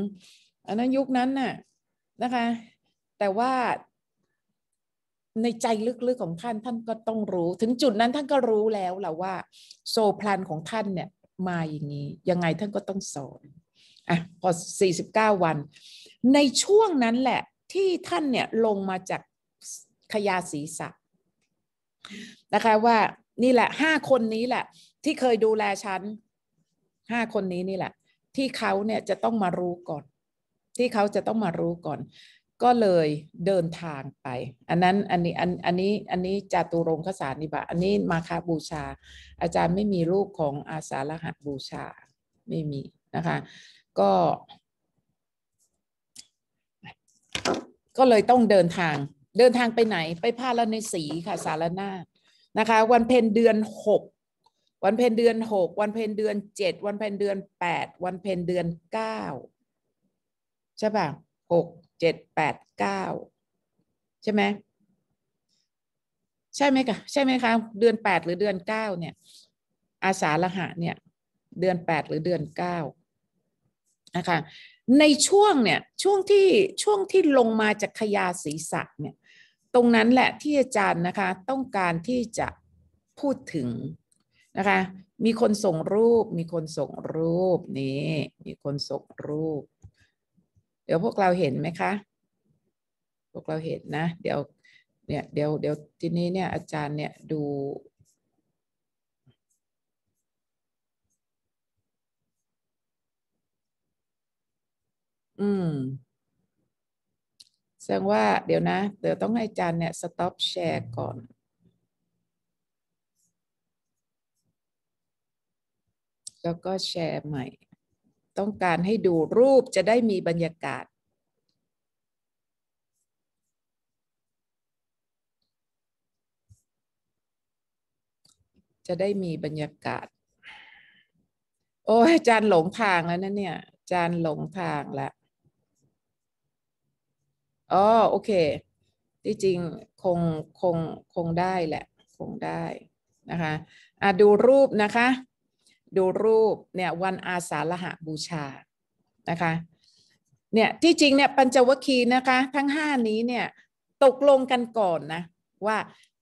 อันนั้นยุคนั้นน่ะ นะคะ แต่ว่าในใจลึกๆของท่านท่านก็ต้องรู้ ถึงจุดนั้นท่านก็รู้แล้วแหละว่า โซพลันของท่านเนี่ย มาอย่างนี้ยังไงท่านก็ต้องสอนอ่ะพอ49วัน ในช่วงนั้นแหละที่ท่านเนี่ยลงมาจากขยาศีสะนะคะว่านี่แหละห้าคนนี้แหละ ที่เคยดูแลฉันห้าคนนี้นี่แหละ ที่เขาเนี่ยจะต้องมารู้ก่อน ที่เขาจะต้องมารู้ก่อนก็เลยเดินทางไป อันนั้น อันนี้ อัน อันนี้ อันนี้จตุรงคสานิบาอันนี้มาคาบูชา อาจารย์ไม่มีรูปของอาสาฬหะบูชา ไม่มีนะคะ ก็ ก็เลยต้องเดินทาง เดินทางไปไหน ไปพาลในสีค่ะสารนา นะคะ วันเพ็ญเดือนหก วันเพ็ญเดือนหกวันเพ็ญเดือนเจ็ดวันเพ็ญเดือนแปดวันเพ็ญเดือนเก้าใช่ปะหกเจ็ดแปดเก้าใช่ไหมใช่ไหมคะใช่ไหมคะเดือนแปดหรือเดือนเก้าเนี่ยอาสาละหะเนี่ยเดือนแปดหรือเดือนเก้านะคะในช่วงเนี่ยช่วงที่ช่วงที่ลงมาจากขยาศีสษะเนี่ยตรงนั้นแหละที่อาจารย์นะคะต้องการที่จะพูดถึงนะคะมีคนส่งรูป มีคนส่งรูปนี่มีคนส่งรูปเดี๋ยวพวกเราเห็นไหมคะ พวกเราเห็นนะ เดี๋ยว เนี่ย เดี๋ยว เดี๋ยว ทีนี้เนี่ยอาจารย์เนี่ยดู อืมแสดงว่าเดี๋ยวนะ เดี๋ยวต้องให้อาจารย์เนี่ยสต็อปแชร์ก่อน แล้วก็แชร์ใหม่ต้องการให้ดูรูปจะได้มีบรรยากาศ จะได้มีบรรยากาศ โอ้ยจานหลงทางแล้วนะเนี่ยจานหลงทางละอ๋อโอเคที่จริงคงคงคงได้แหละ คงได้นะคะอ่ะ ดูรูปนะคะดูรูปเนี่ยวันอาสาฬหาบูชานะคะเนี่ยที่จริงเนี่ยปัญจวัคคีย์นะคะ ทั้งห้านี้เนี่ยตกลงกันก่อนนะว่า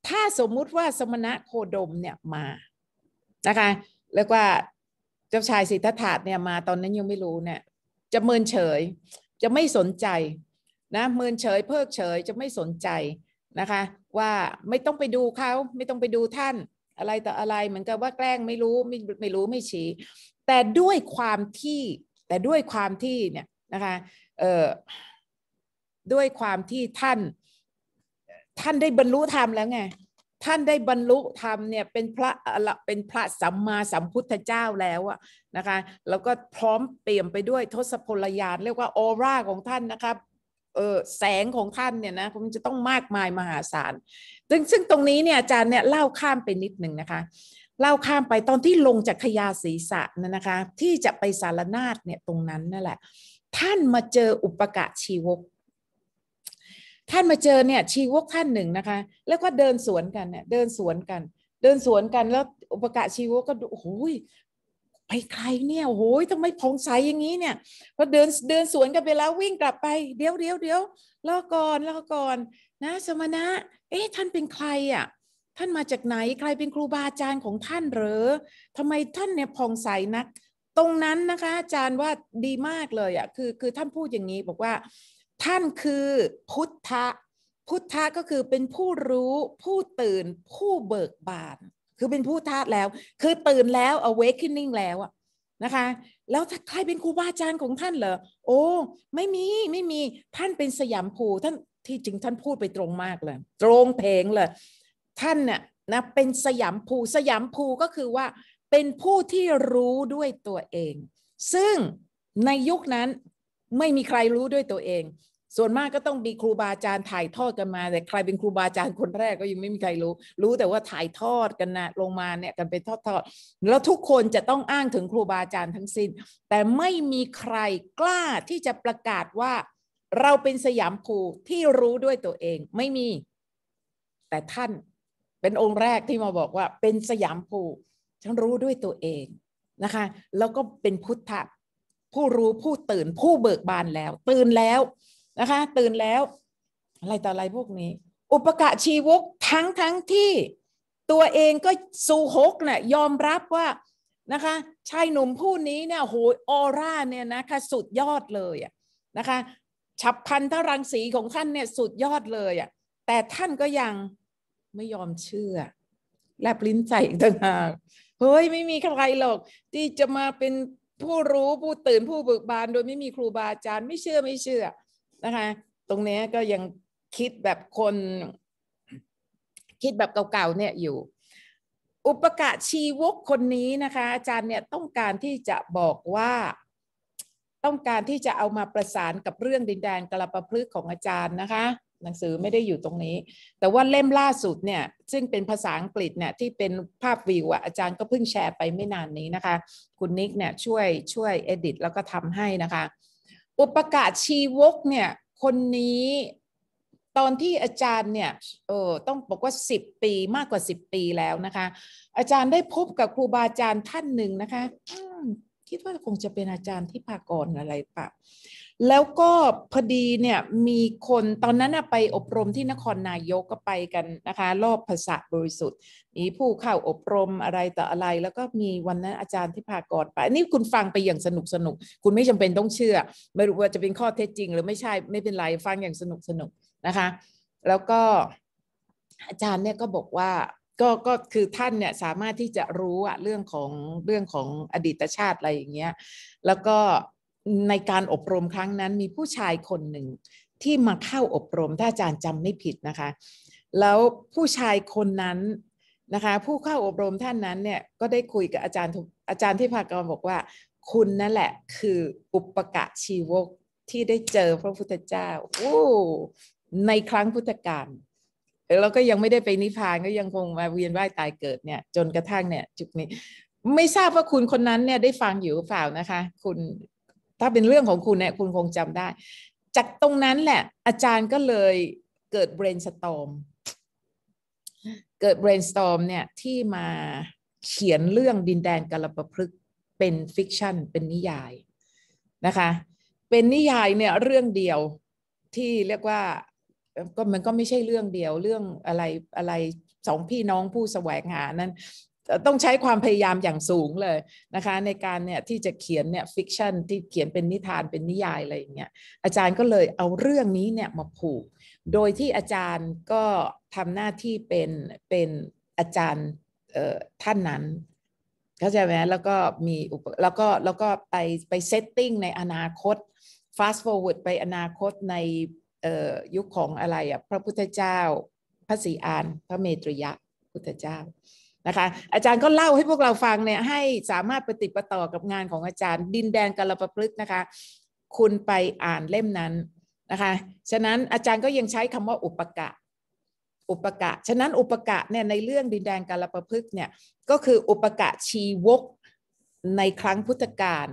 ถ้าสมมุติว่าสมณะโคดมเนี่ยมานะคะเรียกว่าเจ้าชายสิทธัตถะเนี่ยมาตอนนั้นยังไม่รู้เนี่ยจะเมินเฉยจะไม่สนใจนะเมินเฉยเพิกเฉยจะไม่สนใจนะคะว่าไม่ต้องไปดูเขาไม่ต้องไปดูท่านอะไรต่ออะไรเหมือนกับว่าแกล้งไม่รู้ ไม่ไม่รู้ไม่ชี้แต่ด้วยความที่ แต่ด้วยความที่เนี่ยนะคะเอ่อด้วยความที่ท่าน ท่านได้บรรลุธรรมแล้วไง ท่านได้บรรลุธรรมเนี่ยเป็นพระเป็นพระสัมมาสัมพุทธเจ้าแล้วอะนะคะแล้วก็พร้อมเปี่ยมไปด้วยทศพลยานเรียกว่าออร่าของท่านนะคะเออแสงของท่านเนี่ยนะคงจะต้องมากมายมหาศาลซึ่งซึ่งตรงนี้เนี่ยอาจารย์เนี่ยเล่าข้ามไปนิดหนึ่งนะคะเล่าข้ามไปตอนที่ลงจากขยาศีสะนะ่นนะคะ ที่จะไปสารนาฏเนี่ยตรงนั้นนั่นแหละ ท่านมาเจออุปกะชีวก ท่านมาเจอเนี่ยชีวกท่านหนึ่งนะคะ แล้วก็เดินสวนกันเนี่ยเดินสวนกัน เดินสวนกันแล้วอุปกะชีวกก็ดูโอ้ยไปใครเนี่ยโอ้ยทำไมผงใสอย่างนี้เนี่ย พอเดินเดินสวนกันไปแล้ววิ่งกลับไปเดี๋ยวเดี๋ยวเดี๋ยวรอก่อนรอก่อนนะ สมณะเอ๊ะท่านเป็นใครอ่ะท่านมาจากไหน ใครเป็นครูบาอาจารย์ของท่านหรอ ทำไมท่านเนี่ยผ่องใสนักตรงนั้นนะคะอาจารย์ว่าดีมากเลยอะ่ะคือคือท่านพูดอย่างนี้บอกว่า ท่านคือพุทธะพุทธะก็คือเป็นผู้รู้ผู้ตื่นผู้เบิกบาน คือเป็นผู้ธาตุแล้ว คือตื่นแล้ว awakening แล้วอะนะคะ แล้วใครเป็นครูบาอาจารย์ของท่านเหรอโอ้ไม่มีไม่มีท่านเป็นสยามภูท่านที่ จริงท่านพูดไปตรงมากเลย ตรงเพลงเลย ท่านเนี่ยนะเป็นสยามภูสยามภูก็คือว่าเป็นผู้ที่รู้ด้วยตัวเอง ซึ่งในยุคนั้นไม่มีใครรู้ด้วยตัวเอง ส่วนมากก็ต้องมีครูบาอาจารย์ถ่ายทอดกันมาแต่ใครเป็นครูบาอาจารย์คนแรกก็ยังไม่มีใครรู้ รู้แต่ว่าถ่ายทอดกันนะลงมาเนี่ยกันเป็นทอดๆแล้วทุกคนจะต้องอ้างถึงครูบาอาจารย์ทั้งสิน้นแต่ไม่มีใครกล้าที่จะประกาศว่าเราเป็นสยามครูที่รู้ด้วยตัวเองไม่มี แต่ท่านเป็นองค์แรกที่มาบอกว่าเป็นสยามครูฉันรู้ด้วยตัวเองนะคะแล้วก็เป็นพุทธะผู้รู้ผู้ตื่น ผู้เบิกบานแล้ว ตื่นแล้วนะคะ ตื่นแล้ว อะไรต่ออะไรพวกนี้ อุปกะชีวกทั้งทั้งที่ตัวเองก็ซูฮกนะ่ะยอมรับว่านะคะชายหนุ่มผู้นี้เนี่ยโหออร่าเนี่ยนะคะ สุดยอดเลยอะนะคะฉับพันธรังสีของท่านเนี่ยสุดยอดเลยอะ่ะ แต่ท่านก็ยังไม่ยอมเชื่อ แลบลิ้นใส่ต่างหากเฮ้ยไม่มีใครหรอก ที่จะมาเป็นผู้รู้ ผู้ตื่นผู้เบิกบานโดยไม่มีครูบาอาจารย์ไม่เชื่อไม่เชื่อนะคะ ตรงนี้ก็ยังคิดแบบคน คิดแบบเก่าๆเนี่ยอยู่ อุปกะชีวกคนนี้นะคะ อาจารย์เนี่ยต้องการที่จะบอกว่าต้องการที่จะเอามาประสานกับเรื่องดินแดนกละปะพฤกของอาจารย์นะคะ หนังสือไม่ได้อยู่ตรงนี้ แต่ว่าเล่มล่าสุดเนี่ย ซึ่งเป็นภาษาอังกฤษเนี่ยที่เป็นภาพวิวอะอาจารย์ก็เพิ่งแชร์ไปไม่นานนี้นะคะ คุณนิกเนี่ยช่วยช่วยเอดิตแล้วก็ทำให้นะคะอุปกาศชีวกเนี่ย คนนี้ตอนที่อาจารย์เนี่ย เออต้องบอกว่า 10 ปีมากกว่า 10 ปีแล้วนะคะ อาจารย์ได้พบกับครูบาอาจารย์ท่านหนึ่งนะคะคิดว่าคงจะเป็นอาจารย์ที่พากรอะไรปะแล้วก็พอดีเนี่ยมีคนตอนนั้นไปอบรมที่นครนายกก็ไปกันนะคะรอบภาษาบริสุทธิ์มีผู้เข้าอบรมอะไรต่ออะไร แล้วก็มีวันนั้นอาจารย์ที่พากรไปนี่คุณฟังไปอย่างสนุกสนุกคุณไม่จำเป็นต้องเชื่อไม่รู้ว่าจะเป็นข้อเท็จจริง หรือไม่ใช่ไม่เป็นไรฟังอย่างสนุกสนุกนะคะ แล้วก็อาจารย์เนี่ยก็บอกว่าก็ก็คือท่านเนี่ยสามารถที่จะรู้อะเรื่องของเรื่องของอดีตชาติอะไรอย่างเงี้ยแล้วก็ในการอบรมครั้งนั้นมีผู้ชายคนหนึ่งที่มาเข้าอบรมถ้าอาจารย์จำไม่ผิดนะคะ แล้วผู้ชายคนนั้นนะคะผู้เข้าอบรมท่านนั้นเนี่ยก็ได้คุยกับอาจารย์อาจารย์ที่พากรบอกว่า คุณนั่นแหละคืออุปกะชีวกที่ได้เจอพระพุทธเจ้าโอ้ในครั้งพุทธกาลเราก็ยังไม่ได้ไปนิพพานก็ยังคงมาเวียนว่ายตายเกิดเนี่ย จนกระทั่งเนี่ยจุดนี้ไม่ทราบว่าคุณคนนั้นเนี่ยได้ฟังอยู่เปล่านะคะ คุณถ้าเป็นเรื่องของคุณเนี่ยคุณคงจำได้ จากตรงนั้นแหละอาจารย์ก็เลยเกิด brainstorm เกิด brainstorm เนี่ยที่มาเขียนเรื่องดินแดนกาลปพฤกเป็นฟิกชันเป็นนิยายนะคะ เป็นนิยายเนี่ยเรื่องเดียวที่เรียกว่าก็มันก็ไม่ใช่เรื่องเดียวเรื่องอะไรอะไรสองพี่น้องผู้แสวงหานั้น ต้องใช้ความพยายามอย่างสูงเลยนะคะ ในการเนี่ยที่จะเขียนเนี่ยฟิกชันที่เขียนเป็นนิทานเป็นนิยายอะไรอย่างเงี้ยอาจารย์ก็เลยเอาเรื่องนี้เนี่ยมาผูก โดยที่อาจารย์ก็ทำหน้าที่เป็นเป็นอาจารย์เออ่ท่านนั้น เข้าใจไหมแล้วก็มีอุปแล้วก็แล้วก็ไปไปเซตติ้งในอนาคตฟาสต์ฟอร์เวิร์ดไปอนาคตในยุคของอะไรอ่ะพระพุทธเจ้าพระศรีอานพระเมตรยะพุทธเจ้านะคะอาจารย์ก็เล่าให้พวกเราฟังเนี่ยให้สามารถปฏิปต่อกับงานของอาจารย์ ดินแดนกาลประพฤกนะคะคุณไปอ่านเล่มนั้นนะคะฉะนั้นอาจารย์ก็ยังใช้คำว่าอุปกะอุปกะฉะนั้นอุปกะเนี่ยในเรื่องดินแดนกาลประพฤกเนี่ยก็คืออุปกะชีวกในครั้งพุทธกาล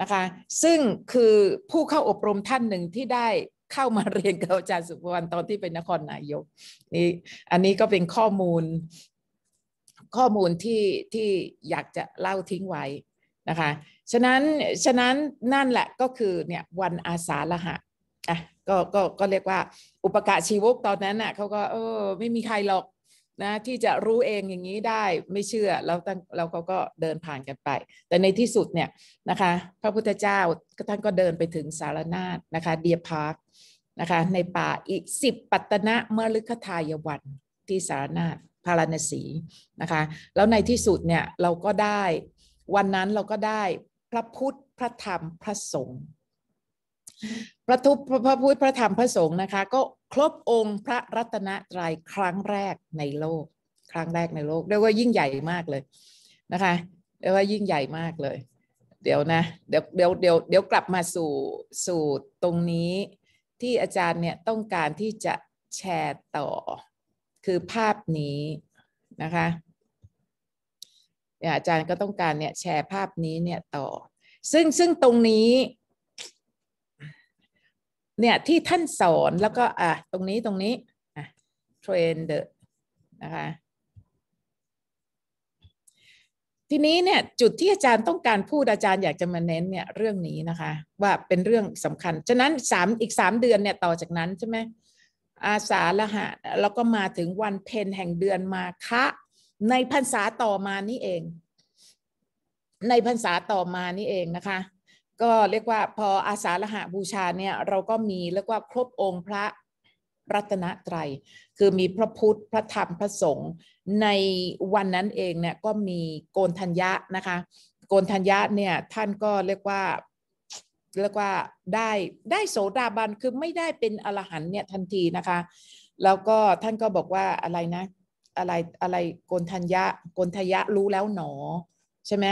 นะคะซึ่งคือผู้เข้าอบรมท่านหนึ่งที่ได้เข้ามาเรียนกับอาจารย์สุภวรรณตอนที่เป็นนครนายกนี่อันนี้ก็เป็นข้อมูลข้อมูลที่ที่อยากจะเล่าทิ้งไว้นะคะฉะนั้นฉะนั้นนั่นแหละก็คือเนี่ยวันอาสาละหะอ่ะก็ก็ก็เรียกว่าอุปการชีวกตอนนั้นน่ะเขาก็เออไม่มีใครหรอกนะที่จะรู้เองอย่างนี้ได้ไม่เชื่อแล้วตั้งเราก็ก็เดินผ่านกันไป แต่ในที่สุดเนี่ยนะคะพระพุทธเจ้าท่านก็เดินไปถึงสารนาฏนะคะเดียพาร์คนะคะในป่าอิสิปัตนะเมลึกทายวันที่สารนาฏพาราณสีนะคะแล้วในที่สุดเนี่ยเราก็ได้วันนั้นเราก็ได้พระพุทธพระธรรมพระสงฆ์พระทุพพระพุทธพระธรรมพระสงฆ์นะคะ ก็ครบองค์พระรัตนตรัยครั้งแรกในโลก ครั้งแรกในโลกเรียกว่ายิ่งใหญ่มากเลยนะคะเรียกว่ายิ่งใหญ่มากเลย เดี๋ยวนะเดี๋ยวเดี๋ยวเดี๋ยวเดี๋ยวกลับมาสู่สู่ตรงนี้ ที่อาจารย์เนี่ยต้องการที่จะแชร์ต่อคือภาพนี้นะคะอาจารย์ก็ต้องการเนี่ยแชร์ภาพนี้เนี่ยต่อ ซึ่งซึ่งตรงนี้เนี่ยที่ท่านสอนแล้วก็อ่ะตรงนี้ตรงนี้อ่ะเทรนเดอนะคะทีนี้เนี่ยจุดที่อาจารย์ต้องการพูดอาจารย์อยากจะมาเน้นเนี่ยเรื่องนี้นะคะ ว่าเป็นเรื่องสำคัญ ฉะนั้นสามอีกสามเดือนเนี่ยต่อจากนั้นใช่ไหมอาสาละหะแล้วก็มาถึงวันเพนแห่งเดือนมาคะในพรรษาต่อมานี่เอง ในพรรษาต่อมานี่เองนะคะก็เรียกว่าพออาสาฬหาบูชาเนี่ยเราก็มีเรียกว่าครบองค์พระรัตนตรัยคือมีพระพุทธพระธรรมพระสงฆ์ในวันนั้นเองเนี่ยก็มีโกนธัญญะนะคะ โกนธัญญะเนี่ยท่านก็เรียกว่าเรียกว่าได้ได้โสดาบันคือไม่ได้เป็นอรหันเนี่ยทันทีนะคะ แล้วก็ท่านก็บอกว่าอะไรนะ อะไรอะไรโกนธัญญะโกนธัญญะรู้แล้วหนอใช่ไหม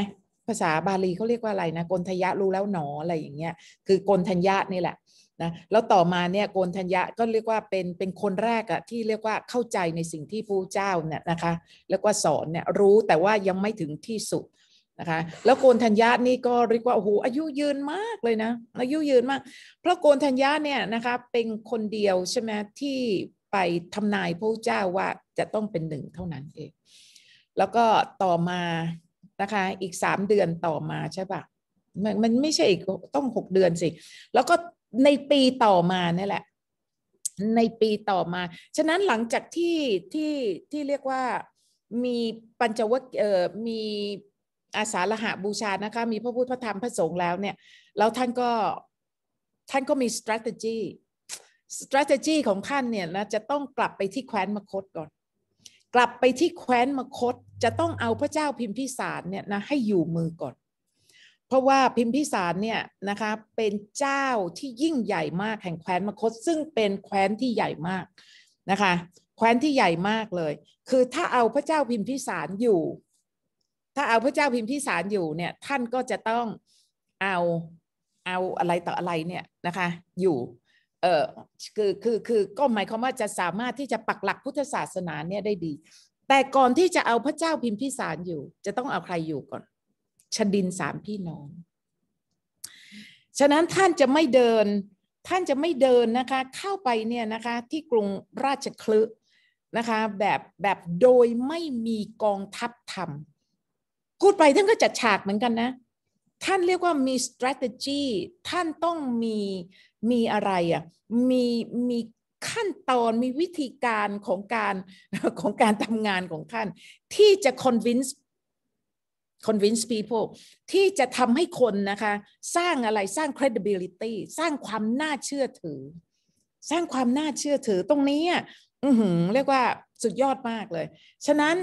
ภาษาบาลีเขาเรียกว่าอะไรนะกนทยะรู้แล้ว หนออะไรอย่างเงี้ยคือกนทัญญะนี่แหละนะแล้ว ต่อมาเนี่ยโกนธัญญะก็เรียกว่าเป็น เป็นคนแรกอะที่เรียกว่าเข้าใจในสิ่งที่ผู้เจ้าเนี่ยนะคะ แล้วก็สอนเนี่ยรู้แต่ว่ายังไม่ถึงที่สุดนะคะ แล้วโกนธัญญานี่ก็เรียกว่าโอ้โหอายุยืนมากเลยนะ อายุยืนมาก เพราะโกนธัญญาเนี่ยนะคะเป็นคนเดียวใช่ไหมที่ไปทำนายพระเจ้าว่าจะต้องเป็นหนึ่งเท่านั้นเองแล้วก็ต่อมานะคะอีกสามเดือนต่อมาใช่ปะมันมันไม่ใช่อีกต้องหกเดือนสิ แล้วก็ในปีต่อมานี่แหละ ในปีต่อมา ฉะนั้นหลังจากที่ที่ที่เรียกว่ามีปัญจวัคเอ่อมีอาสาละหะบูชานะคะ มีพระพุทธพระธรรมพระสงฆ์แล้วเนี่ยแล้วท่านก็ท่านก็มี strategy strategy ของท่านเนี่ยนะจะต้องกลับไปที่แคว้นมคตก่อนกลับไปที่แคว้นมคต จะต้องเอาพระเจ้าพิมพิสารเนี่ยนะให้อยู่มือก่อน เพราะว่าพิมพิสารเนี่ยนะคะเป็นเจ้าที่ยิ่งใหญ่มาก แห่งแคว้นมคต ซึ่งเป็นแคว้นที่ใหญ่มากนะคะแคว้นที่ใหญ่มากเลย คือถ้าเอาพระเจ้าพิมพิสารอยู่ ถ้าเอาพระเจ้าพิมพิสารอยู่เนี่ยท่านก็จะต้องเอาเอาอะไรต่ออะไรเนี่ยนะคะอยู่เออคือคือคือก็หมายความว่าจะสามารถที่จะปักหลักพุทธศาสนาเนี่ยได้ดี แต่ก่อนที่จะเอาพระเจ้าพิมพิสารอยู่ จะต้องเอาใครอยู่ก่อน ชดินสามพี่น้อง ฉะนั้นท่านจะไม่เดิน ท่านจะไม่เดินนะคะเข้าไปเนี่ยนะคะที่กรุงราชคลึนะคะแบบแบบโดยไม่มีกองทัพทำพูดไปท่านก็จัดฉากเหมือนกันนะ ท่านเรียกว่ามี strategy ท่านต้องมีมีอะไรอ่ะมีมีขั้นตอนมีวิธีการของการของการทำงานของท่านที่จะ convince convince people ที่จะทำให้คนนะคะ สร้างอะไรสร้าง credibility สร้างความน่าเชื่อถือ สร้างความน่าเชื่อถือตรงนี้อือหือ เรียกว่าสุดยอดมากเลย ฉะนั้น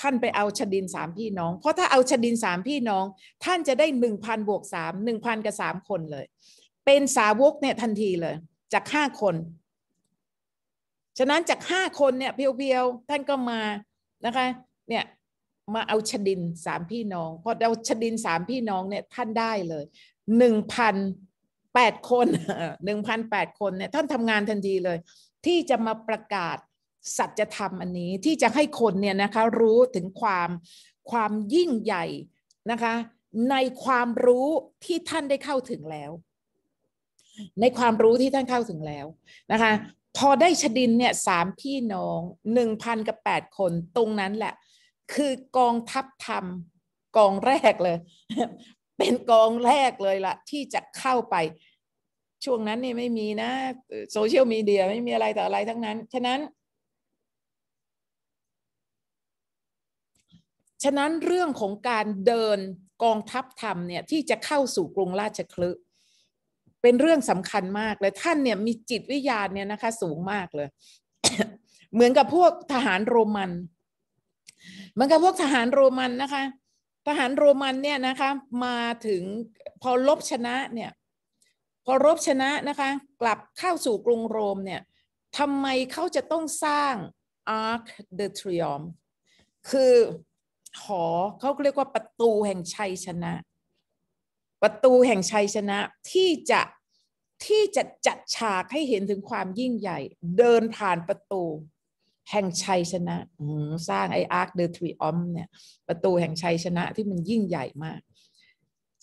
ท่านไปเอาชดินสามพี่น้อง เพราะถ้าเอาชดินสามพี่น้อง ท่านจะได้หนึ่งพันบวกสามหนึ่งพันกับสามคนเลยเป็นสาวกเนี่ยทันทีเลยจากห้าคน ฉะนั้นจากห้าคนเนี่ยเพียวๆท่านก็มานะคะเนี่ยมาเอาชดินสามพี่น้องพอเอาชดินสามพี่น้องเนี่ยท่านได้เลยหนึ่งพันแปดคนหนึ่งพันแปดคนเนี่ยท่านทำงานทันทีเลย ที่จะมาประกาศสัจธรรมอันนี้ที่จะให้คนเนี่ยนะคะรู้ถึงความความยิ่งใหญ่นะคะ ในความรู้ที่ท่านได้เข้าถึงแล้วในความรู้ที่ท่านเข้าถึงแล้ว นะคะ พอได้ชดินเนี่ยสามพี่น้องหนึ่งพันกับแปดคนตรงนั้นแหละ คือกองทัพธรรม กองแรกเลย เป็นกองแรกเลยละที่จะเข้าไป ช่วงนั้นนี่ไม่มีนะโซเชียลมีเดียไม่มีอะไรแต่อะไรทั้งนั้น ฉะนั้น ฉะนั้นเรื่องของการเดินกองทัพธรรมเนี่ยที่จะเข้าสู่กรุงราชคลึกเป็นเรื่องสำคัญมากเลยท่านเนี่ยมีจิตวิญญาณเนี่ยนะคะสูงมากเลย เหมือนกับพวกทหารโรมัน เหมือนกับพวกทหารโรมันนะคะ ทหารโรมันเนี่ยนะคะมาถึงพอลบชนะเนี่ยพอรบชนะนะคะ กลับเข้าสู่กรุงโรมเนี่ยทำไมเขาจะต้องสร้าง Arc the Triumph คือหอเขาเรียกว่าประตูแห่งชัยชนะประตูแห่งชัยชนะที่จะที่จะจัดฉากให้เห็นถึงความยิ่งใหญ่ เดินผ่านประตู แห่งชัยชนะสร้างไออาร์คเดอะทรีออมเนี่ยประตูแห่งชัยชนะที่มันยิ่งใหญ่มาก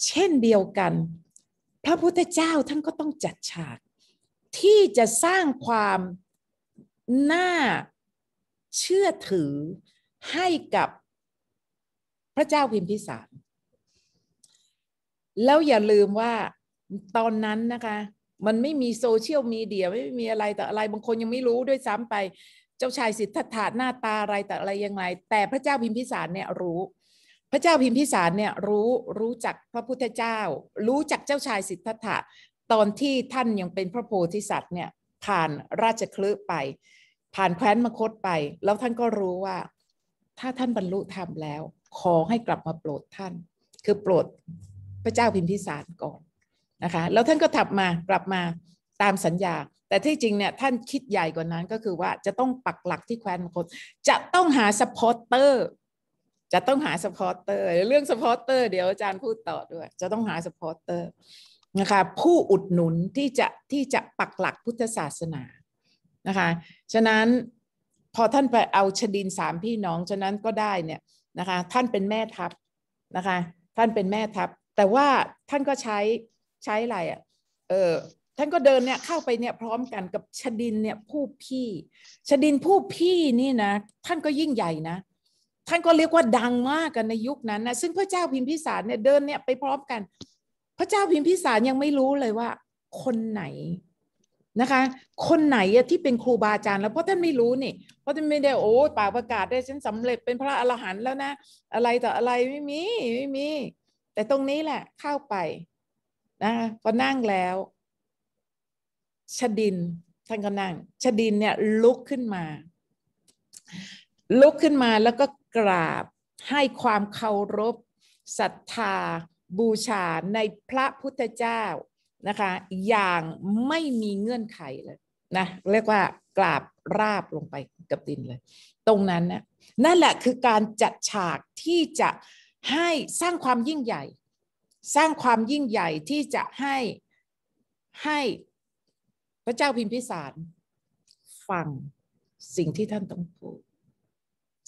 เช่นเดียวกัน พระพุทธเจ้าท่านก็ต้องจัดฉาก ที่จะสร้างความ น่า เชื่อถือให้กับพระเจ้าพิมพิสารแล้วอย่าลืมว่าตอนนั้นนะคะมันไม่มีโซเชียลมีเดียไม่มีอะไรแต่อะไรบางคนยังไม่รู้ด้วยซ้ำไปเจ้าชายสิทธัตถะหน้าตาอะไรแต่อะไรยังไงแต่พระเจ้าพิมพิสารเนี่ยรู้ พระเจ้าพิมพิสารเนี่ยรู้รู้จักพระพุทธเจ้า รู้จักเจ้าชายสิทธัตถะตอนที่ท่านยังเป็นพระโพธิสัตว์เนี่ยผ่านราชคลึไป ผ่านแคว้นมคตไป แล้วท่านก็รู้ว่า ถ้าท่านบรรลุธรรมแล้ว ขอให้กลับมาโปรดท่านคือโปรดพระเจ้าพิมพิสารก่อนนะคะแล้วท่านก็ถับมากลับมาตามสัญญาแต่ที่จริงเนี่ยท่านคิดใหญ่กว่านั้นก็คือว่าจะต้องปักหลักที่แคว้นมคตจะต้องหาสปอร์เตอร์จะต้องหาสปอร์เตอร์เรื่องสปอร์เตอร์เดี๋ยวอาจารย์พูดต่อด้วยจะต้องหาสปอร์เตอร์นะคะผู้อุดหนุนที่จะที่จะปักหลักพุทธศาสนานะคะฉะนั้นพอท่านไปเอาชดินสามพี่น้องฉะนั้นก็ได้เนี่ยนะคะท่านเป็นแม่ทัพนะคะท่านเป็นแม่ทัพแต่ว่าท่านก็ใช้ใช้อะไรอะ่ะ เออท่านก็เดินเนี่ยเข้าไปเนี่ยพร้อมกันกับชดินเนี่ยผู้พี่ ชดินผู้พี่นี่นะ ท่านก็ยิ่งใหญ่นะ ท่านก็เรียกว่าดังมากกันในยุคนั้นนะซึ่งพระเจ้าพิมพิสารเนี่ยเดินเนี่ยไปพร้อมกัน พระเจ้าพิมพิสารยังไม่รู้เลยว่า คนไหนนะคะ คนไหนอะที่เป็นครูบาอาจารย์แล้วเพราะท่านไม่รู้นี่ เพราะท่านไม่ได้โอ้ปากประกาศได้ฉันสำเร็จเป็นพระอรหันต์แล้วนะ อะไรต่ออะไรไม่มีไม่มีแต่ตรงนี้แหละเข้าไปนะพอนั่งแล้ว ชดินท่านก็นั่ง ชดินเนี่ยลุกขึ้นมา ลุกขึ้นมาแล้วก็กราบให้ความเคารพศรัทธาบูชาในพระพุทธเจ้านะคะอย่างไม่มีเงื่อนไขเลยนะเรียกว่ากราบราบลงไปกับดินเลย ตรงนั้นนะนั่นแหละคือการจัดฉากที่จะให้สร้างความยิ่งใหญ่ สร้างความยิ่งใหญ่ที่จะให้ให้พระเจ้าพิมพิสารฟังสิ่งที่ท่านต้องพูด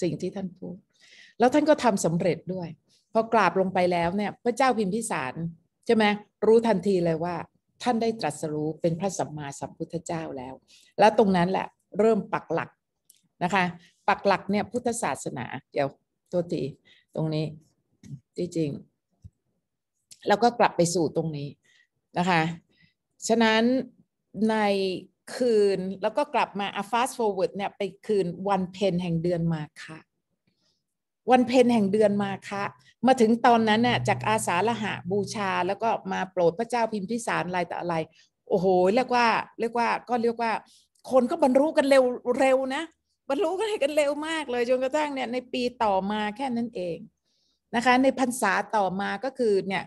สิ่งที่ท่านพูด แล้วท่านก็ทำสำเร็จด้วยพอกราบลงไปแล้วเนี่ย พระเจ้าพิมพิสารใช่ไหมรู้ทันทีเลยว่า ท่านได้ตรัสรู้เป็นพระสัมมาสัมพุทธเจ้าแล้ว แล้วตรงนั้นแหละเริ่มปักหลักนะคะ ปักหลักเนี่ยพุทธศาสนาเดี๋ยวตัวทีตรงนี้จริงๆ แล้วก็กลับไปสู่ตรงนี้นะคะ ฉะนั้นในคืนแล้วก็กลับมาอ fast forward เนี่ยไปคืนวันเพนแห่งเดือนมาค่ะ วันเพนแห่งเดือนมาคะมาถึงตอนนั้นน่ะจากอาสาละหะบูชาแล้วก็มาโปรดพระเจ้าพิมพิสารอะไรแต่อะไร โอ้โห เรียกว่าเรียกว่าก็เรียกว่า คนก็บรรลุกันเร็วเร็วนะ บรรลุกันกันเร็วมากเลย จนกระทั่งเนี่ยในปีต่อมาแค่นั้นเองนะคะในพรรษาต่อมาก็คือเนี่ย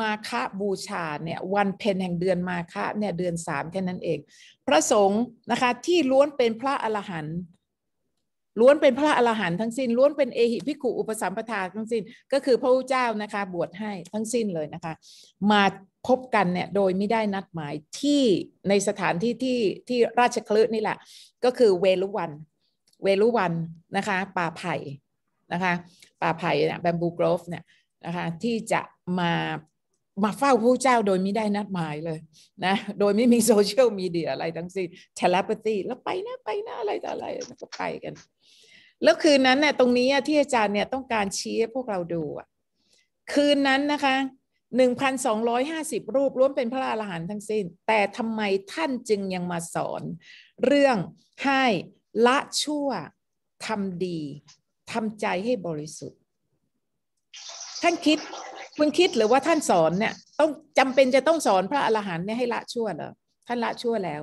มาฆะบูชาเนี่ยวันเพ็ญแห่งเดือนมาฆะเนี่ยเดือนสามแค่นั้นเอง พระสงฆ์นะคะที่ล้วนเป็นพระอรหันต์ล้วนเป็นพระอรหันต์ทั้งสิ้นล้วนเป็นเอหิภิกขุอุปสัมปทาทั้งสิ้นก็คือ พระเจ้านะคะบวชให้ทั้งสิ้นเลยนะคะ มาพบกันเนี่ยโดยไม่ได้นัดหมายที่ในสถานที่ที่ที่ราชคลึนี่แหละก็คือเวลุวัน เวลุวันนะคะป่าไผ่นะคะป่าไผ่เนี่ยแบมบูกรฟเนี่ยนะคะที่จะมามาเฝ้าผู้เจ้าโดยไม่ได้นัดหมายเลยนะโดยไม่มีโซเชียลมีเดียอะไรทั้งสิ้นเทเลปตีแล้วไปนะ ไปนะอะไรต่ออะไรก็ไปกัน แล้วคืนนั้นเนี่ยตรงนี้ที่อาจารย์เนี่ยต้องการชี้ให้พวกเราดูอะคืนนั้นนะคะหนึ่งพันสองร้อยห้าสิบรูปล้วนเป็นพระอรหันต์ทั้งสิ้น แต่ทำไมท่านจึงยังมาสอน เรื่องให้ละชั่วทำดีทำใจให้บริสุทธิ์ ท่านคิดคุณคิดหรือว่าท่านสอนเนี่ย ต้องจำเป็นจะต้องสอนพระอรหันต์เนี่ยให้ละชั่วเหรอ ท่านละชั่วแล้ว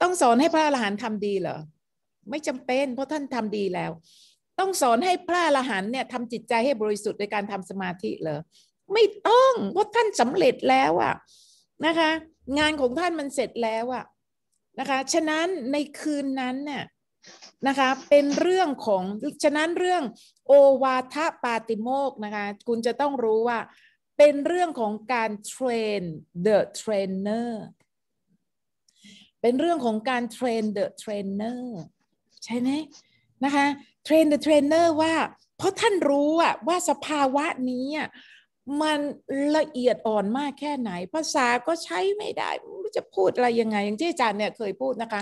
ต้องสอนให้พระอรหันต์ทำดีเหรอ ไม่จำเป็น เพราะท่านทำดีแล้ว ต้องสอนให้พระอรหันเนี่ยทำจิตใจให้บริสุทธิ์โดยการทำสมาธิเหรอ ไม่ต้อง เพราะท่านสำเร็จแล้วอะนะคะ งานของท่านมันเสร็จแล้วอะนะคะ ฉะนั้นในคืนนั้นเนี่ยนะคะเป็นเรื่องของ ฉะนั้นเรื่อง โอวาทปาติโมก นะคะคุณจะต้องรู้ว่าเป็นเรื่องของการเทรน the trainer เป็นเรื่องของการเทรน the trainer ใช่ไหมนะคะเทรน the trainer ว่าเพราะท่านรู้ว่าสภาวะนี้มันละเอียดอ่อนมากแค่ไหน ภาษาก็ใช้ไม่ได้ จะพูดอะไรยังไงอย่างที่อาจารย์เนี่ยเคยพูดนะคะ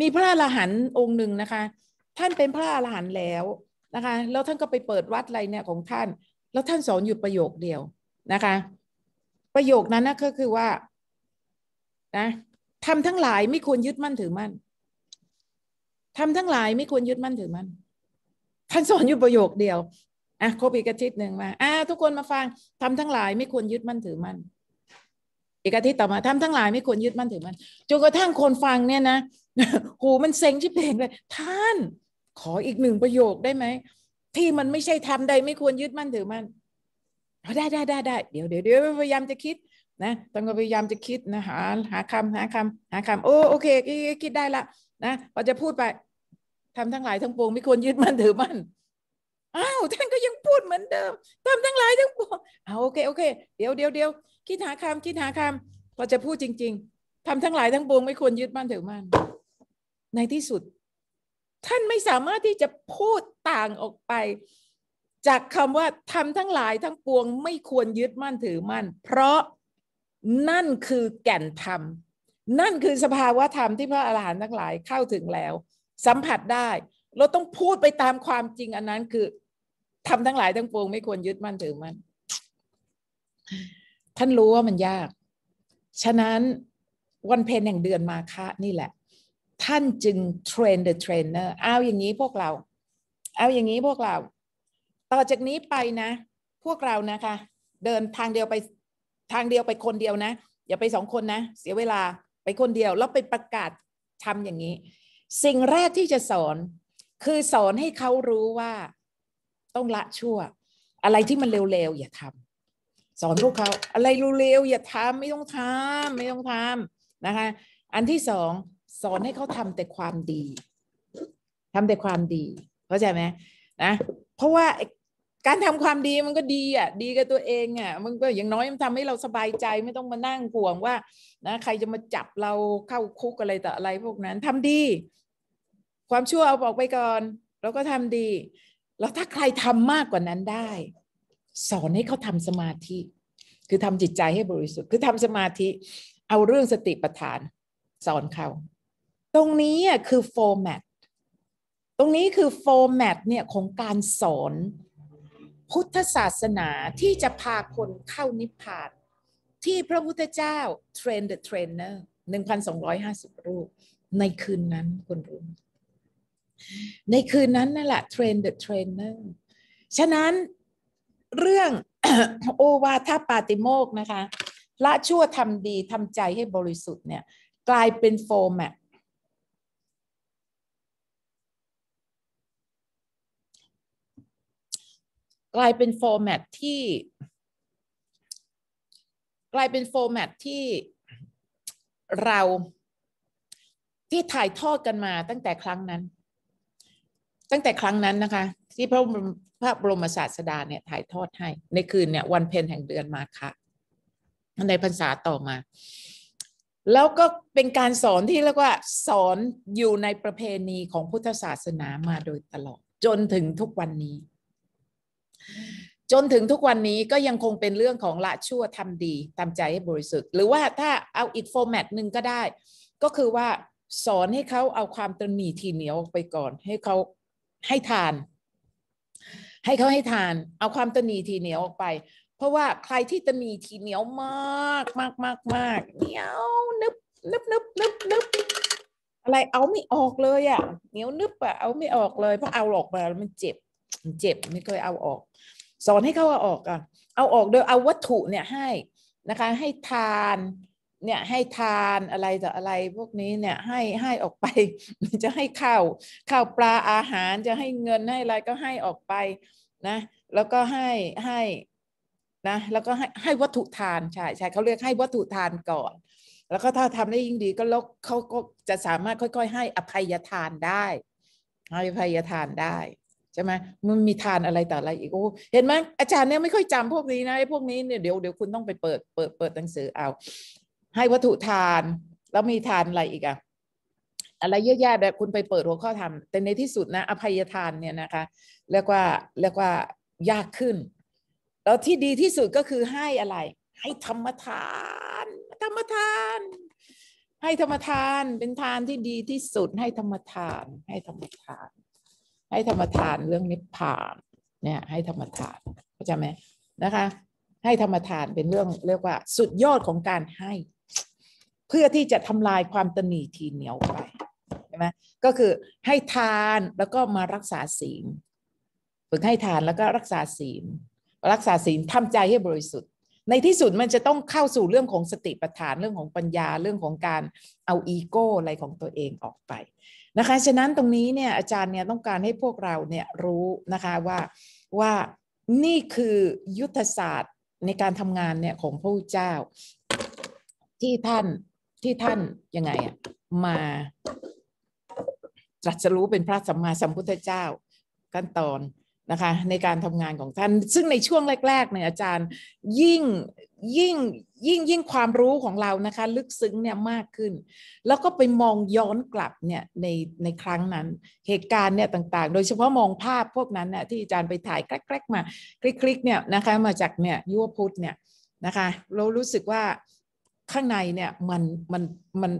มีพระอรหันต์องค์หนึ่งนะคะ ท่านเป็นพระอรหันต์แล้วนะคะ แล้วท่านก็ไปเปิดวัดอะไรเนี่ยของท่าน แล้วท่านสอนอยู่ประโยคเดียวนะคะ ประโยคนั้นนะก็คือว่านะทำทั้งหลายไม่ควรยึดมั่นถือมั่นทำทั้งหลายไม่ควรยึดมั่นถือมั่นท่านสอนอยู่ประโยคเดียวอ่ะครบอีกอาทิตย์หนึ่งมา อ่า ทุกคนมาฟังทำทั้งหลายไม่ควรยึดมั่นถือมั่นอีกอาทิตย์ต่อมาทำทั้งหลายไม่ควรยึดมั่นถือมั่นจนกระทั่งคนฟังเนี่ยนะโหมันเซ็งชิบเพลงเลยท่านขออีกหนึ่งประโยคได้ไหมที่มันไม่ใช่ทำใดไม่ควรยึดมั่นถือมั่นได้ได้ได้ได้เดี๋ยวเดี๋ยวเดี๋ยวพยายามจะคิดนะตอนก็พยายามจะคิดนะหาหาคำหาคำหาคำโอ้โอเค คิดได้ละนะพอจะพูดไปทำทั้งหลายทั้งปวงไม่ควรยึดมั่นถือมั่นอ้าวท่านก็ยังพูดเหมือนเดิมทำทั้งหลายทั้งปวงเอาโอเคโอเคเดี๋ยวเดี๋ยวเดี๋ยวคิดหาคำคิดหาคำพอจะพูดจริงๆทำทั้งหลายทั้งปวงไม่ควรยึดมั่นถือมั่น ในที่สุด ท่านไม่สามารถที่จะพูดต่างออกไป จากคำว่าทำทั้งหลายทั้งปวงไม่ควรยึดมั่นถือมั่นเพราะนั่นคือแก่นธรรม นั่นคือสภาวะธรรมที่พระอรหันต์ทั้งหลายเข้าถึงแล้ว สัมผัสได้ เราต้องพูดไปตามความจริง อันนั้นคือทำทั้งหลายทั้งปวงไม่ควรยึดมั่นถือมั่นท่านรู้ว่ามันยาก ฉะนั้นวันเพนแห่งเดือนมาคะนี่แหละ ท่านจึงเทรนเดอะเทรนเนอร์ เอาอย่างนี้พวกเรา เอาอย่างนี้พวกเรา ต่อจากนี้ไปนะ พวกเรานะคะเดินทางเดียวไปทางเดียวไปคนเดียวนะ อย่าไปสองคนนะเสียเวลาไปคนเดียว แล้วไปประกาศทำอย่างนี้ สิ่งแรกที่จะสอนคือสอนให้เขารู้ว่าต้องละชั่ว อะไรที่มันเร็วๆอย่าทำ สอนพวกเขาอะไรเร็วๆอย่าทำไม่ต้องทำไม่ต้องทำนะคะอันที่สองสอนให้เขาทำแต่ความดี ทำแต่ความดีเข้าใจไหมนะเพราะว่าการทำความดีมันก็ดีอ่ะดีกับตัวเองอ่ะมันก็อย่างน้อยมันทำให้เราสบายใจไม่ต้องมานั่งห่วงว่านะใครจะมาจับเราเข้าคุกอะไรต่ออะไรพวกนั้น ทำดี ความชั่วเอาออกไปก่อน แล้วก็ทำดีแล้วถ้าใครทำมากกว่านั้นได้ สอนให้เขาทำสมาธิ คือทำจิตใจให้บริสุทธิ์คือทำสมาธิเอาเรื่องสติปัฏฐานสอนเขาตรงนี้คือโฟร์แมตตรงนี้คือโฟร์แมตเนี่ย ของการสอนพุทธศาสนาที่จะพาคนเข้านิพพานที่พระพุทธเจ้าเทรนเดอะเทรนเนอร์หนึ่งพันสองร้อยห้าสิบรูปในคืนนั้นคุณรู้ในคืนนั้นนั่นแหละเทรนเดอะเทรนเนอร์ ฉะนั้นเรื่อง โอวาทปาติโมกนะคะละชั่วทำดีทำใจให้บริสุทธิ์เนี่ยกลายเป็นโฟมอะกลายเป็นโฟร์แมตที่กลายเป็นโฟร์แมตที่เราที่ถ่ายทอดกันมาตั้งแต่ครั้งนั้นตั้งแต่ครั้งนั้นนะคะ ที่พระพระบรมศาสดาเนี่ยถ่ายทอดให้ในคืนเนี่ย วันเพ็ญแห่งเดือนมาคะในพรรษาต่อมา แล้วก็เป็นการสอนที่เรียกว่าสอนอยู่ในประเพณีของพุทธศาสนามาโดยตลอด จนถึงทุกวันนี้ จนถึงทุกวันนี้ก็ยังคงเป็นเรื่องของละชั่วทำดีตามใจให้บริสุทธิ์หรือว่าถ้าเอาอีกโฟร์แมตหนึ่งก็ได้ ก็คือว่าสอนให้เขาเอาความตนหนีทีเหนียวไปก่อนให้เขาให้ทาน ให้เขาให้ทาน เอาความตนีทีเหนียวออกไป เพราะว่าใครที่ตนีทีเหนียวมากมากมากมากเหนียวนึบนึบนึบนึบนึบอะไรเอาไม่ออกเลยอะ่ะเหนียวนึบอะ่ะเอาไม่ออกเลยเพราะเอาออกมาแล้วมันเจ็บ เจ็บไม่เคยเอาออก สอนให้เขาเอาออกอ่ะเอาออกโดยเอาวัตถุเนี่ยให้นะคะให้ทานเนี่ยให้ทานอะไรต่ออะไรพวกนี้เนี่ยให้ให้ออกไปจะให้ข้าวข้าวปลาอาหารจะให้เงินให้อะไรก็ให้ออกไปนะ แล้วก็ให้ให้นะแล้วก็ให้ให้วัตถุทานใช่ใช่เขาเรียกให้วัตถุทานก่อน แล้วก็ถ้าทำได้ยิ่งดีก็ลกเขาก็จะสามารถค่อยๆ ให้อภัยทานได้ให้อภัยทานได้ใช่ไหมมันมีทานอะไรต่ออะไรอีกโอ้เห็นไหมอาจารย์เนี่ยไม่ค่อยจำพวกนี้นะพวกนี้เนี่ยเดี๋ยวเดี๋ยวคุณต้องไปเปิดเปิดเปิดหนังสือเอาให้วัตถุทานแล้วมีทานอะไรอีกอะอะไรเยอะแยะแบบคุณไปเปิดหัวข้อธรรมแต่ในที่สุดนะอภัยทานเนี่ยนะคะเรียกว่าเรียกว่ายากขึ้น แล้วที่ดีที่สุดก็คือให้อะไร ให้ธรรมทาน ธรรมทาน ให้ธรรมทาน เป็นทานที่ดีที่สุดให้ธรรมทาน ให้ธรรมทานให้ธรรมทานเรื่องนิพพานเนี่ยให้ธรรมทานเข้าใจไหมนะคะ ให้ธรรมทานเป็นเรื่องเรียกว่าสุดยอดของการให้เพื่อที่จะทำลายความตนีทีเหนียวไปใช่ไหมก็คือให้ทานแล้วก็มารักษาศีลฝึกให้ทานแล้วก็รักษาศีลรักษาศีลทำใจให้บริสุทธิ์ ในที่สุด มันจะต้องเข้าสู่เรื่องของสติปัฏฐานเรื่องของปัญญาเรื่องของการเอาอีโก้อะไรของตัวเองออกไปนะคะฉะนั้นตรงนี้เนี่ยอาจารย์เนี่ยต้องการให้พวกเราเนี่ยรู้นะคะ ว่าว่านี่คือยุทธศาสตร์ในการทำงานเนี่ยของพระเจ้าที่ท่านที่ท่านยังไงอะมาตรัสรู้เป็นพระสัมมาสัมพุทธเจ้าขั้นตอนนะคะในการทำงานของท่าน ซึ่งในช่วงแรกๆเนี่ยอาจารย์ยิ่งยิ่งยิ่งยิ่งความรู้ของเรานะคะ ลึกซึ้งเนี่ยมากขึ้น แล้วก็ไปมองย้อนกลับเนี่ยในในครั้งนั้นเหตุการณ์เนี่ยต่างๆ โดยเฉพาะมองภาพพวกนั้นน่ยที่อาจารย์ไปถ่ายแกล้ๆมา คลิกๆเนี่ยนะคะมาจากเนี่ยยุวพุทธเนี่ยนะคะ เรารู้สึกว่าข้างในเนี่ยมันมันมัน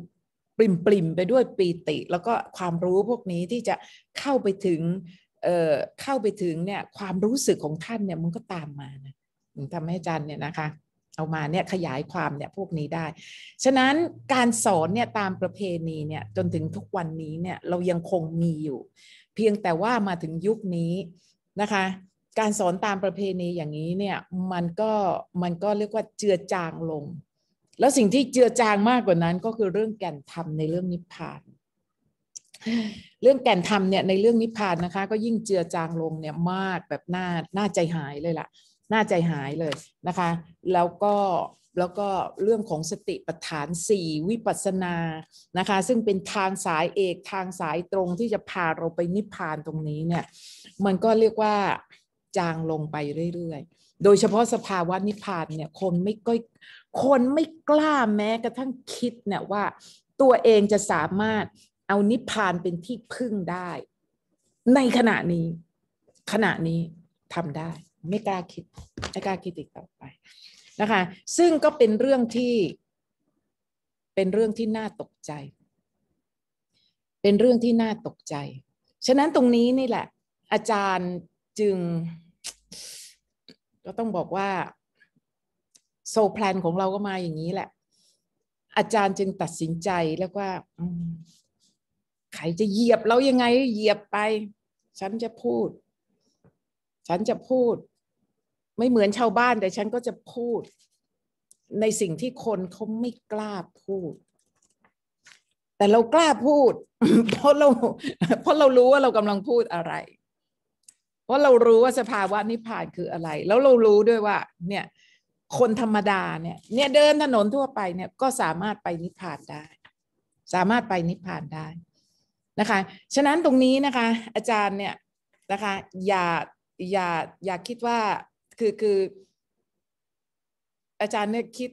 ปริมปริมไปด้วยปีติ แล้วก็ความรู้พวกนี้ที่จะเข้าไปถึง เอ่อเข้าไปถึงเนี่ยความรู้สึกของท่านเนี่ยมันก็ตามมานะทำให้อาจารย์เนี่ยนะคะเอามาเนี่ยขยายความเนี่ยพวกนี้ได้ ฉะนั้นการสอนเนี่ยตามประเพณีเนี่ยจนถึงทุกวันนี้เนี่ยเรายังคงมีอยู่ เพียงแต่ว่ามาถึงยุคนี้นะคะการสอนตามประเพณีอย่างนี้เนี่ยมันก็ มันก็เรียกว่าเจือจางลงแล้วสิ่งที่เจือจางมากกว่านั้น ก็คือเรื่องแก่นธรรมในเรื่องนิพพาน เรื่องแก่นธรรมเนี่ยในเรื่องนิพพานนะคะ ก็ยิ่งเจือจางลงเนี่ยมากแบบหน้าหน้าใจหายเลยล่ะหน้าใจหายเลยนะคะ แล้วก็แล้วก็เรื่องของสติปัฏฐานสี่วิปัสนา นะคะซึ่งเป็นทางสายเอกทางสายตรงที่จะพาเราไปนิพพานตรงนี้เนี่ย มันก็เรียกว่าจางลงไปเรื่อย ๆ โดยเฉพาะสภาวะนิพพานเนี่ยคนไม่ก็คนไม่กล้าแม้กระทั่งคิดเนี่ยว่าตัวเองจะสามารถเอานิพพานเป็นที่พึ่งได้ ในขณะนี้ ขณะนี้ทำได้ ไม่กล้าคิดไม่กล้าคิดอีกต่อไปนะคะ ซึ่งก็เป็นเรื่องที่ เป็นเรื่องที่น่าตกใจ เป็นเรื่องที่น่าตกใจ ฉะนั้นตรงนี้นี่แหละ อาจารย์จึง ก็ต้องบอกว่าโซแพลนของเราก็มาอย่างนี้แหละ อาจารย์จึงตัดสินใจแล้วว่า ใคร จะเหยียบ เรา ยัง ไงเหยียบไป ฉันจะพูด ฉันจะพูด ไม่เหมือนชาวบ้านแต่ฉันก็จะพูด ในสิ่งที่คนเขาไม่กล้าพูด แต่เรากล้าพูด เพราะเรา เพราะเรารู้ว่าเรากำลังพูดอะไร เพราะเรารู้ว่าสภาวะนิพพานคืออะไร แล้วเรารู้ด้วยว่า เนี่ยคนธรรมดาเนี่ยเนี่ยเดินถนนทั่วไปเนี่ยก็สามารถไปนิพพานได้ สามารถไปนิพพานได้นะคะ ฉะนั้นตรงนี้นะคะ อาจารย์เนี่ยนะคะ อย่าอย่าอย่าคิดว่าคือคืออาจารย์เนี่ยคิด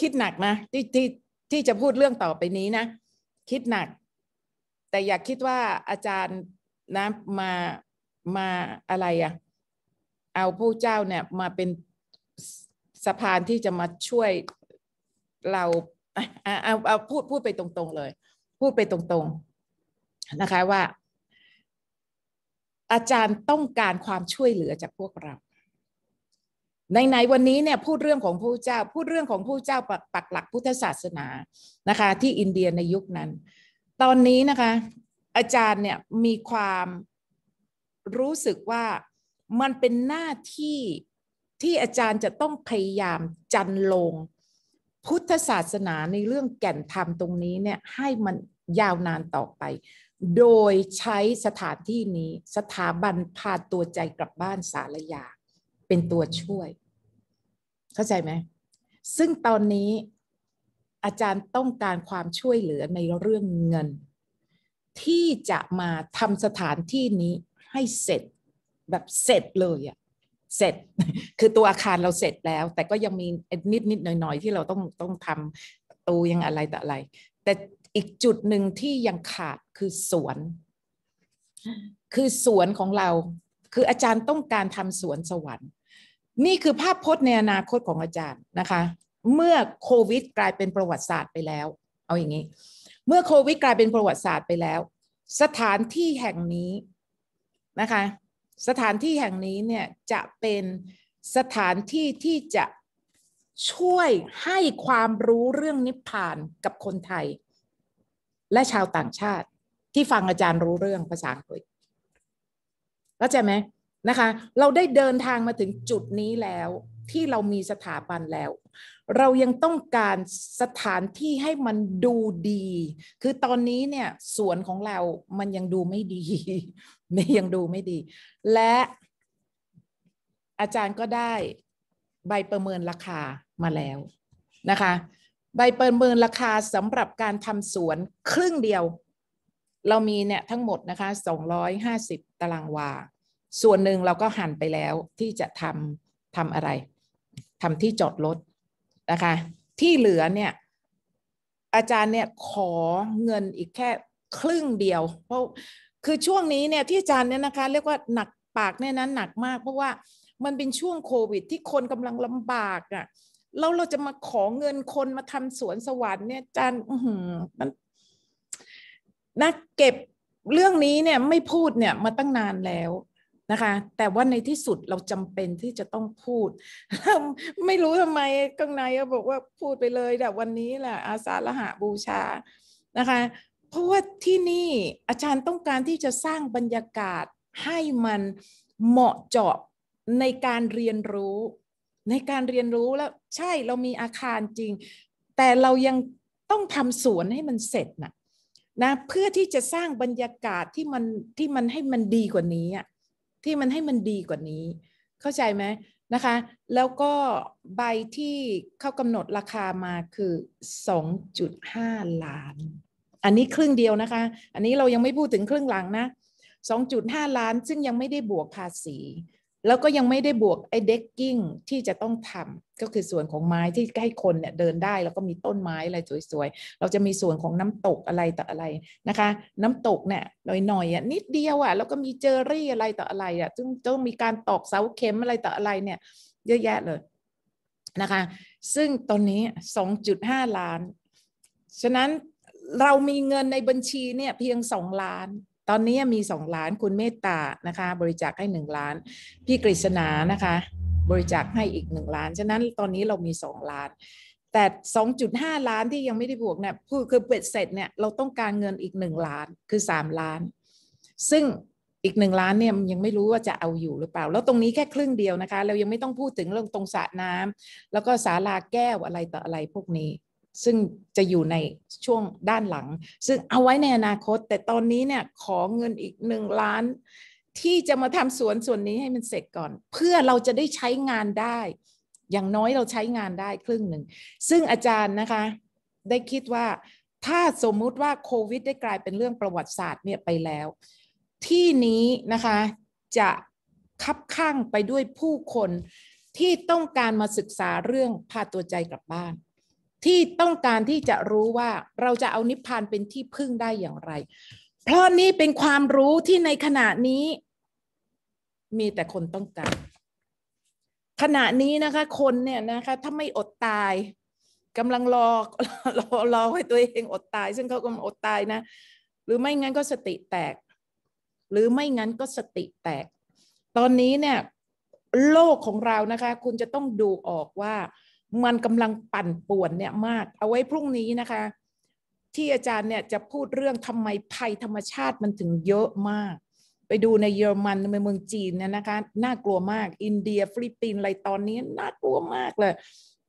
คิดหนักนะที่ที่ที่จะพูดเรื่องต่อไปนี้นะ คิดหนัก แต่อย่าคิดว่าอาจารย์นะมามาอะไรอะเอาพระเจ้าเนี่ยมาเป็นสะพานที่จะมาช่วยเราเอาเอาพูดพูดไปตรงๆเลย พูดไปตรงๆนะคะ ว่า อาจารย์ต้องการความช่วยเหลือจากพวกเรา ในในวันนี้เนี่ยพูดเรื่องของพระเจ้าพูดเรื่องของพระเจ้าปักหลักพุทธศาสนา นะคะ ที่อินเดียในยุคนั้น ตอนนี้นะคะ อาจารย์เนี่ยมีความรู้สึกว่ามันเป็นหน้าที่ที่อาจารย์จะต้องพยายามจันลง พุทธศาสนาในเรื่องแก่นธรรมตรงนี้เนี่ยให้มันยาวนานต่อไป โดยใช้สถานที่นี้สถาบันพาตัวใจกลับบ้านสารยาเป็นตัวช่วย เข้าใจไหมซึ่งตอนนี้อาจารย์ต้องการความช่วยเหลือในเรื่องเงิน ที่จะมาทำสถานที่นี้ให้เสร็จแบบเสร็จเลยอะเสร็จคือตัวอาคารเราเสร็จแล้วแต่ก็ยังมีนิดนิดหน่อยหน่อยที่เราต้องต้องทำตูยังอะไรแต่อะไร แต่อีกจุดหนึ่งที่ยังขาดคือสวน คือสวนของเรา คืออาจารย์ต้องการทำสวนสวรรค์ นี่คือภาพพจน์ในอนาคตของอาจารย์นะคะ เมื่อโควิดกลายเป็นประวัติศาสตร์ไปแล้ว เอาอย่างนี้เมื่อโควิดกลายเป็นประวัติศาสตร์ไปแล้ว สถานที่แห่งนี้นะคะสถานที่แห่งนี้เนี่ยจะเป็นสถานที่ที่จะช่วยให้ความรู้เรื่องนิพพานกับคนไทย และชาวต่างชาติที่ฟังอาจารย์รู้เรื่องภาษาอังกฤษเข้าใจไหมนะคะ เราได้เดินทางมาถึงจุดนี้แล้วที่เรามีสถาบันแล้ว เรายังต้องการสถานที่ให้มันดูดี คือตอนนี้เนี่ยสวนของเรา มันยังดูไม่ดีไม่ยังดูไม่ดี และอาจารย์ก็ได้ใบประเมินราคามาแล้วนะคะ ใบประเมินราคาสำหรับการทำสวนครึ่งเดียว เรามีเนี่ยทั้งหมดนะคะ250ตารางวา ส่วนหนึ่งเราก็หั่นไปแล้วที่จะทำทำอะไรทำที่จอดรถ นะคะ ที่เหลือเนี่ย อาจารย์เนี่ย ขอเงินอีกแค่ครึ่งเดียว เพราะ คือช่วงนี้เนี่ยที่อาจารย์เนี่ยนะคะ เรียกว่าหนักปากเนี่ยนั้น หนักมาก เพราะว่ามันเป็นช่วงโควิด ที่คนกำลังลำบากอะ่ะแล้วเราจะมาขอเงินคนมาทำสวนสวรรค์เนี่ยอาจารย์มันนะเก็บเรื่องนี้เนี่ยไม่พูดเนี่ยมาตั้งนานแล้วนะคะแต่ว่าในที่สุดเราจำเป็นที่จะต้องพูด ไม่รู้ทำไมกัางในก็บอกว่าพูดไปเลยแต่วันนี้แหละอาสาละหะบูชานะคะเพราะว่าที่นี่อาจารย์ต้องการที่จะสร้างบรรยากาศให้มันเหมาะเจาะในการเรียนรู้ในการเรียนรู้แล้วใช่เรามีอาคารจริง แต่เรายังต้องทำสวนให้มันเสร็จนะนะเพื่อที่จะสร้างบรรยากาศที่มันที่มันให้มันดีกว่านี้อ่ะที่มันให้มันดีกว่านี้เข้าใจไหมนะคะ แล้วก็ใบที่เข้ากำหนดราคามาคือ 2.5 ล้านอันนี้ครึ่งเดียวนะคะ อันนี้เรายังไม่พูดถึงครึ่งหลังนะ 2.5 ล้านซึ่งยังไม่ได้บวกภาษีแล้วก็ยังไม่ได้บวก ไอ้เด็กกิ้งที่จะต้องทำก็คือส่วนของไม้ที่ใกล้คนเนี่ยเดินได้แล้วก็มีต้นไม้อะไร สวย ๆ เราจะมีส่วนของน้ำตกอะไรต่ออะไรนะคะ น้ำตกเนี่ยหน่อยๆอ่ะ นิดเดียวอ่ะ แล้วก็มีเจอรี่อะไรต่ออะไรอ่ะจึงต้องมีการตอกเสาเข็มอะไรต่ออะไรเนี่ย เยอะแยะเลยนะคะ ซึ่งตอนนี้2.5ล้าน ฉะนั้นเรามีเงินในบัญชีเนี่ย เพียง2ล้านตอนนี้มีสองล้านคุณเมตตานะคะ บริจาคให้หนึ่งล้าน พี่กฤษณา นะคะ บริจาคให้อีกหนึ่งล้านฉะนั้นตอนนี้เรามีสองล้าน แต่สองจุดห้าล้านที่ยังไม่ได้บวกเนี่ยคือเป็ดเสร็จเนี่ยเราต้องการเงินอีกหนึ่งล้านคือสามล้าน ซึ่งอีกหนึ่งล้านเนี่ยยังไม่รู้ว่าจะเอาอยู่หรือเปล่าแล้วตรงนี้แค่ครึ่งเดียวนะคะ เรายังไม่ต้องพูดถึงเรื่องตรงสระน้ำ แล้วก็ศาลาแก้วอะไรต่ออะไรพวกนี้ซึ่งจะอยู่ในช่วงด้านหลัง ซึ่งเอาไว้ในอนาคต แต่ตอนนี้เนี่ยขอเงินอีกหนึ่งล้านที่จะมาทำสวนส่วนนี้ให้มันเสร็จก่อน เพื่อเราจะได้ใช้งานได้ อย่างน้อยเราใช้งานได้ครึ่งหนึ่งซึ่งอาจารย์นะคะได้คิดว่าถ้าสมมุติว่าโควิดได้กลายเป็นเรื่องประวัติศาสตร์เนี่ยไปแล้ว ที่นี้นะคะจะคับข้างไปด้วยผู้คนที่ต้องการมาศึกษาเรื่องพาตัวใจกลับบ้านที่ต้องการที่จะรู้ว่าเราจะเอานิพพานเป็นที่พึ่งได้อย่างไร เพราะนี่เป็นความรู้ที่ในขณะนี้ มีแต่คนต้องการ ขณะนี้นะคะ คนเนี่ยนะคะ ถ้าไม่อดตายกำลังรอรอรอให้ตัวเองอดตาย ซึ่งเขากำลังอดตายนะ หรือไม่งั้นก็สติแตก หรือไม่งั้นก็สติแตก ตอนนี้เนี่ย โลกของเรานะคะ คุณจะต้องดูออกว่ามันกำลังปั่นป่วนเนี่ยมาก เอาไว้พรุ่งนี้นะคะ ที่อาจารย์เนี่ยจะพูดเรื่องทำไมภัยธรรมชาติมันถึงเยอะมาก ไปดูในเยอรมันในเมืองจีนเนี่ยนะคะน่ากลัวมาก อินเดียฟิลิปปินส์อะไรตอนนี้ น่ากลัวมากเลย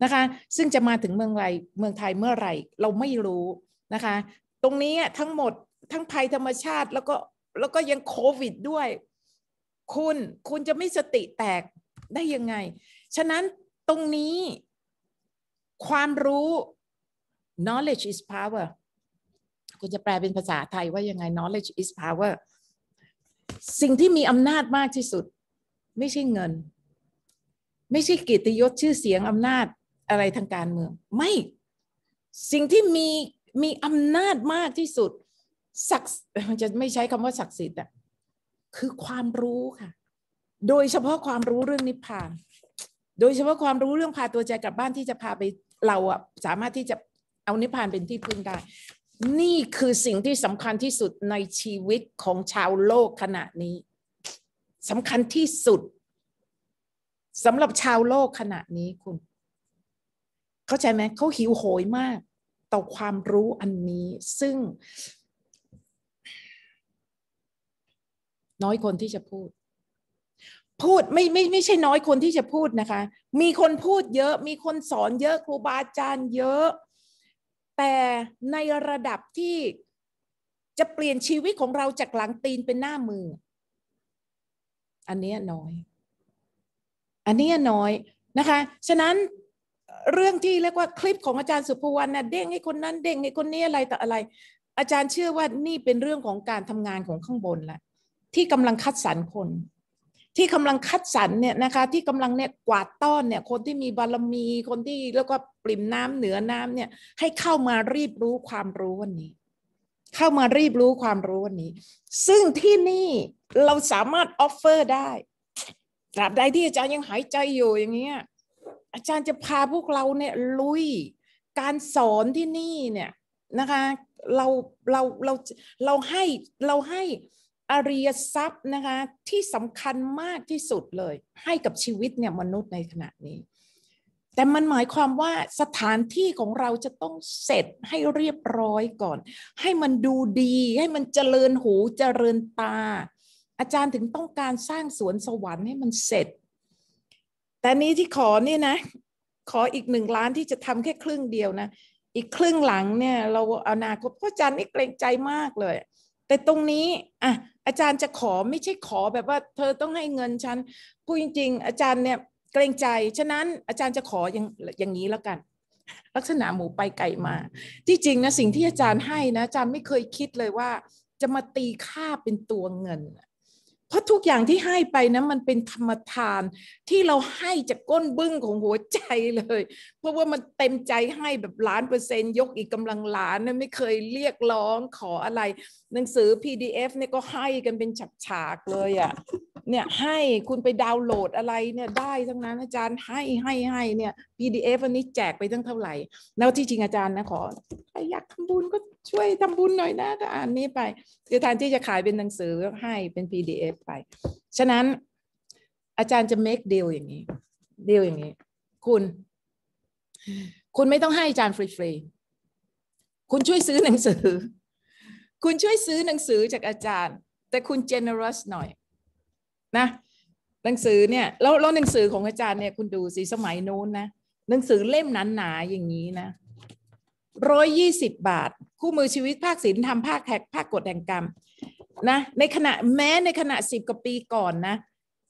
นะคะ ซึ่งจะมาถึงเมืองไรเมืองไทยเมื่อไหร่ เราไม่รู้นะคะ ตรงนี้ทั้งหมดทั้งภัยธรรมชาติแล้วก็แล้วก็ยังโควิด ด้วย คุณคุณจะไม่สติแตกได้ยังไงฉะนั้นตรงนี้ความรู้ knowledge is power คุณจะแปลเป็นภาษาไทยว่ายังไง knowledge is power สิ่งที่มีอำนาจมากที่สุด ไม่ใช่เงิน ไม่ใช่กิตยศชื่อเสียงอำนาจอะไรทางการเมือง ไม่ สิ่งที่มีมีอำนาจมากที่สุดศักจะไม่ใช้คำว่าศักดิ์สิทธิ์อะคือความรู้ค่ะ โดยเฉพาะความรู้เรื่องนิพพาน โดยเฉพาะความรู้เรื่องพาตัวใจกลับบ้านที่จะพาไปเราอะสามารถที่จะเอานิพพานเป็นที่พึ่งได้ นี่คือสิ่งที่สำคัญที่สุดในชีวิตของชาวโลกขณะนี้ สำคัญที่สุดสำหรับชาวโลกขณะนี้คุณ เข้าใจไหม เขาหิวโหยมาก ต่อความรู้อันนี้ ซึ่ง น้อยคนที่จะพูดพูดไม่ไม่ไม่ใช่น้อยคนที่จะพูดนะคะ มีคนพูดเยอะ มีคนสอนเยอะครูบาอาจารย์เยอะ แต่ในระดับที่จะเปลี่ยนชีวิตของเราจากหลังตีนเป็นหน้ามือ อันนี้น้อย อันนี้น้อยนะคะ ฉะนั้นเรื่องที่เรียกว่าคลิปของอาจารย์สุภวรรณนะเด้งให้คนนั้นเด้งให้คนนี้อะไรแต่อะไร อาจารย์เชื่อว่านี่เป็นเรื่องของการทำงานของข้างบนละที่กำลังคัดสรรคนที่กำลังคัดสรรเนี่ยนะคะ ที่กำลังเนี่ยกวาดต้อนเนี่ย คนที่มีบารมีคนที่แล้วก็ปริ่มน้ำเหนือน้ำเนี่ยให้เข้ามารีบรู้ความรู้วันนี้เข้ามารีบรู้ความรู้วันนี้ ซึ่งที่นี่เราสามารถออฟเฟอร์ได้ตราบใดที่อาจารย์ยังหายใจอยู่อย่างเงี้ยอาจารย์จะพาพวกเราเนี่ยลุยการสอนที่นี่เนี่ยนะคะ เราเราเราเราให้เราให้อริยทรัพย์นะคะที่สำคัญมากที่สุดเลยให้กับชีวิตเนี่ยมนุษย์ในขณะนี้ แต่มันหมายความว่าสถานที่ของเราจะต้องเสร็จให้เรียบร้อยก่อน ให้มันดูดีให้มันเจริญหูเจริญตา อาจารย์ถึงต้องการสร้างสวนสวรรค์ให้มันเสร็จแต่นี้ที่ขอเนี่ยนะขออีกหนึ่งล้านที่จะทำแค่ครึ่งเดียวนะอีกครึ่งหลังเนี่ยเราเอานาคตพ่อจันนี่เกรงใจมากเลย แต่ตรงนี้อ่ะอาจารย์จะขอไม่ใช่ขอแบบว่าเธอต้องให้เงินฉันพูดจริงๆอาจารย์เนี่ยเกรงใจฉะนั้นอาจารย์จะขออย่างอย่างนี้แล้วกัน ลักษณะหมูไปไก่มาที่จริงนะสิ่งที่อาจารย์ให้นะ อาจารย์ไม่เคยคิดเลยว่า จะมาตีค่าเป็นตัวเงิน เพราะทุกอย่างที่ให้ไปนะมันเป็นธรรมทานที่เราให้จากก้นบึ้งของหัวใจเลย เพราะว่ามันเต็มใจให้แบบล้านเปอร์เซนต์ยกอีกกำลังล้านนะไม่เคยเรียกร้องขออะไรหนังสือ PDF เนี่ยก็ให้กันเป็นฉากๆเลยอะ่ะ เนี่ยให้คุณไปดาวน์โหลดอะไรเนี่ย ได้ทั้งนั้น อาจารย์ ให้ให้ให้เนี่ย PDF อันนี้แจกไปตั้งเท่าไหร่ แล้วที่จริงอาจารย์นะขอใครอยากทำบุญก็ช่วยทำบุญหน่อยนะก็อ่านนี้ไปคือแทนที่จะขายเป็นหนังสือให้เป็น PDF ไป ฉะนั้น อาจารย์จะ make deal อย่างนี้ deal อย่างนี้ คุณ คุณไม่ต้องให้อาจารย์ฟรีๆ คุณช่วยซื้อหนังสือคุณช่วยซื้อหนังสือจากอาจารย์ แต่คุณ generous หน่อยนะ หนังสือเนี่ยแล้วแล้วหนังสือของอาจารย์เนี่ยคุณดูสิสมัยนู้นนะหนังสือเล่มหนาๆอย่างนี้นะร้อยยี่สิบบาท คู่มือชีวิตภาคศิลป์ทำภาคแท็กภาคกฎแห่งกรรมนะในขณะแม้ในขณะสิบกว่าปีก่อนนะ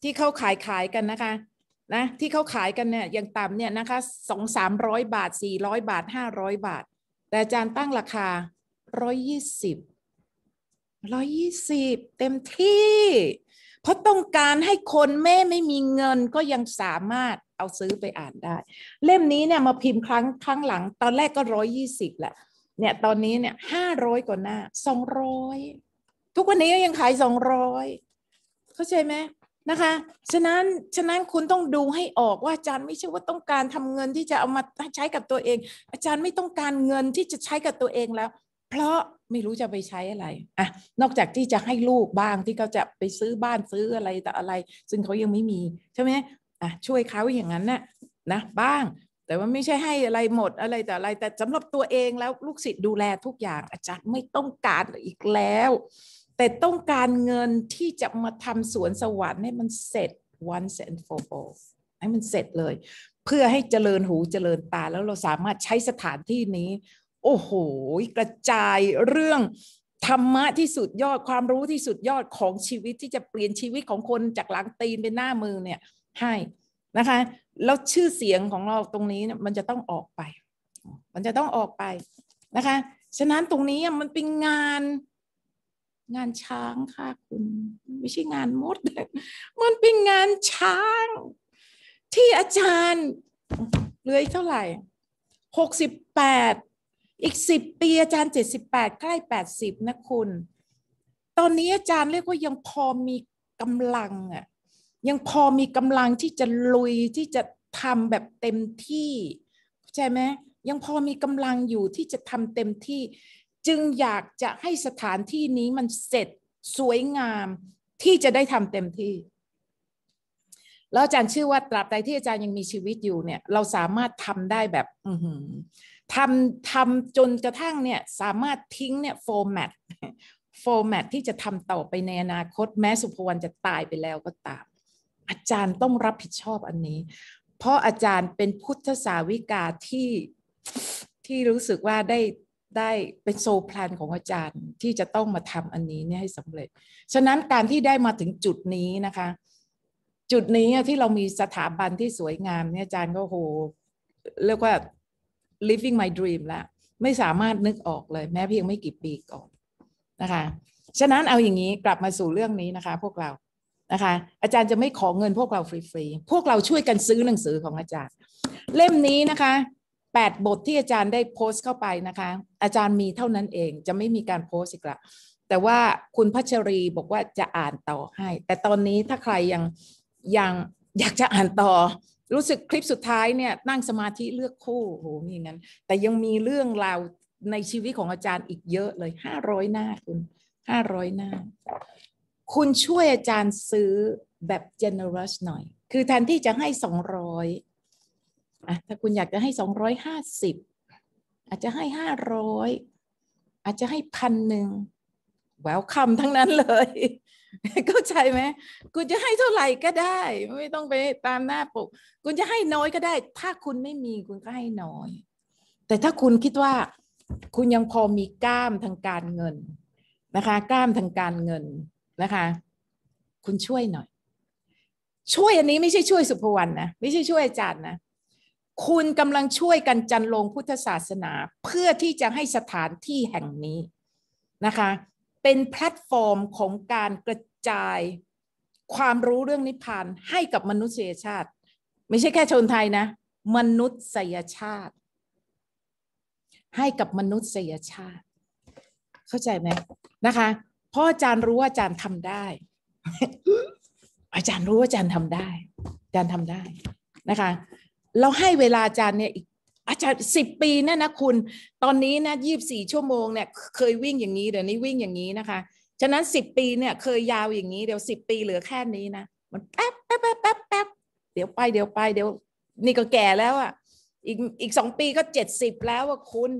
ที่เขาขายขายกันนะคะนะที่เขาขายกันเนี่ยอย่างต่ำเนี่ยนะคะสองสามร้อยบาทสี่ร้อยบาทห้าร้อยบาท แต่อาจารย์ตั้งราคาร้อยยี่สิบร้อยี่สิบเต็มที่เพราะต้องการให้คนแม่ไม่มีเงินก็ยังสามารถเอาซื้อไปอ่านได้ เล่มนี้เนี่ยมาพิมพ์ครั้งครั้งหลัง ตอนแรกก็ร้อยี่สิบแหละเนี่ยตอนนี้เนี่ยห้าร้อยกว่าหน้าสองร้อยทุกวันนี้ก็ยังขายสองร้อยเข้าใจไหมนะคะ ฉะนั้นฉะนั้นคุณต้องดูให้ออกว่าอาจารย์ไม่ใช่ว่าต้องการทำเงินที่จะเอามาใช้กับตัวเอง อาจารย์ไม่ต้องการเงินที่จะใช้กับตัวเองแล้วเพราะไม่รู้จะไปใช้อะไรอ่ะนอกจากที่จะให้ลูกบ้างที่เขาจะไปซื้อบ้านซื้ออะไรแต่อะไร ซึ่งเขายังไม่มี ใช่ไหมอ่ะช่วยเขาอย่างนั้นนะ่ะนะบ้าง แต่ว่าไม่ใช่ให้อะไรหมดอะไรแต่อะไร แต่สำหรับตัวเองแล้วลูกศิษย์ดูแลทุกอย่างอาจารย์ไม่ต้องการอีกแล้ว แต่ต้องการเงินที่จะมาทำสวนสวรรค์ให้มันเสร็จ once and for all ให้มันเสร็จเลย เพื่อให้เจริญหูเจริญตา แล้วเราสามารถใช้สถานที่นี้โอ้โหกระจายเรื่องธรรมะที่สุดยอดความรู้ที่สุดยอดของชีวิตที่จะเปลี่ยนชีวิตของคนจากหลังตีนเป็นหน้ามือเนี่ยให้นะคะแล้วชื่อเสียงของเราตรงนี้มันจะต้องออกไป มันจะต้องออกไปนะคะฉะนั้นตรงนี้มันเป็นงาน งานช้างค่ะ คุณไม่ใช่งานมดมันเป็นงานช้าง ที่อาจารย์เลยเท่าไหร่หกสิบแปดอีกสิบปีอาจารย์เจ็ดสิบแปดใกล้แปดสิบนะคุณ ตอนนี้อาจารย์เรียกว่ายังพอมีกำลังอ่ะ ยังพอมีกำลังที่จะลุยที่จะทำแบบเต็มที่ใช่ไหมยังพอมีกำลังอยู่ที่จะทำเต็มที่ จึงอยากจะให้สถานที่นี้มันเสร็จสวยงามที่จะได้ทำเต็มที่แล้วอาจารย์ชื่อว่าตราบใดที่อาจารย์ยังมีชีวิตอยู่เนี่ย เราสามารถทำได้แบบ อืทำ ทำ จนกระทั่งเนี่ยสามารถทิ้งเนี่ยโฟร์แมตโฟร์แมตที่จะ ทำ ต่อไปในอนาคตแม้สุภวรรณจะตายไปแล้วก็ตาม อาจารย์ต้องรับผิดชอบอันนี้ เพราะอาจารย์เป็นพุทธสาวิกา ที่ที่รู้สึกว่าได้ได้เป็น โซพลนของอาจารย์ที่จะต้องมา ทำ อันนี้เนี่ยให้สำเร็จฉะนั้นการที่ได้มาถึงจุดนี้นะคะ จุดนี้ที่เรามีสถาบันที่สวยงามเนี่ยอาจารย์ก็โหเรียกว่า living my dream แล้วไม่สามารถนึกออกเลย แม้เพียงไม่กี่ปีก่อนนะคะ ฉะนั้นเอาอย่างนี้กลับมาสู่เรื่องนี้นะคะพวกเรานะคะอาจารย์จะไม่ขอเงินพวกเราฟรีๆพวกเราช่วยกันซื้อหนังสือของอาจารย์ เล่มนี้นะคะแปดบทที่อาจารย์ได้โพสต์เข้าไปนะคะ อาจารย์มีเท่านั้นเองจะไม่มีการโพสต์อีกละแต่ว่าคุณพัชรีบอกว่าจะอ่านต่อให้ แต่ตอนนี้ถ้าใครยังยังอยากจะอ่านต่อรู้สึกคลิปสุดท้ายเนี่ยนั่งสมาธิเลือกคู่โหมี่งั้นแต่ยังมีเรื่องราวในชีวิตของอาจารย์อีกเยอะเลยห้าร้อยหน้าคุณห้าร้อยหน้าคุณช่วยอาจารย์ซื้อแบบ generous หน่อย คือแทนที่จะให้สองร้อยอ่ะถ้าคุณอยากจะให้สองร้อยห้าสิบอาจจะให้ห้าร้อยอาจจะให้พันหนึ่งแววคำทั้งนั้นเลยเข้าใจไหมคุณจะให้เท่าไหร่ก็ได้ ไม่ต้องไปตามหน้าปกคุณจะให้น้อยก็ได้ ถ้าคุณไม่มีคุณก็ให้น้อย แต่ถ้าคุณคิดว่า คุณยังพอมีกล้ามทางการเงินนะคะกล้ามทางการเงินนะคะ คุณช่วยหน่อย ช่วยอันนี้ไม่ใช่ช่วยสุภวรรณนะไม่ใช่ช่วยอาจารย์นะคุณกำลังช่วยกันจันลงพุทธศาสนา เพื่อที่จะให้สถานที่แห่งนี้นะคะ เป็นแพลตฟอร์มของการกระจายความรู้เรื่องนิพพานให้กับมนุษยชาติ ไม่ใช่แค่ชนไทยนะมนุษยชาติ ให้กับมนุษยชาติ เข้าใจไหมนะคะพ่ออาจารย์รู้ว่าอาจารย์ทำได้ อาจารย์รู้ว่าอาจารย์ทำได้อาจารย์ทำได้นะคะ เราให้เวลาอาจารย์เนี่ยอีกอาจารย์สิบปีเนี่ยนะคุณ ตอนนี้นะยี่บสี่ชั่วโมง เนี่ยเคยวิ่งอย่างนี้เดี๋ยวนี้วิ่งอย่างนี้นะคะฉะนั้นสิบปีเนี่ย เคยยาวอย่างนี้เดี๋ยวสิบปีเหลือแค่นี้นะ มันแป๊บแป๊บแป๊บแป๊บแป๊บเดี๋ยวไปเดี๋ยวไปเดี๋ยวนี่ก็แก่แล้วอ่ะ อีกอีกสองปีก็เจ็ดสิบแล้วอ่ะคุณ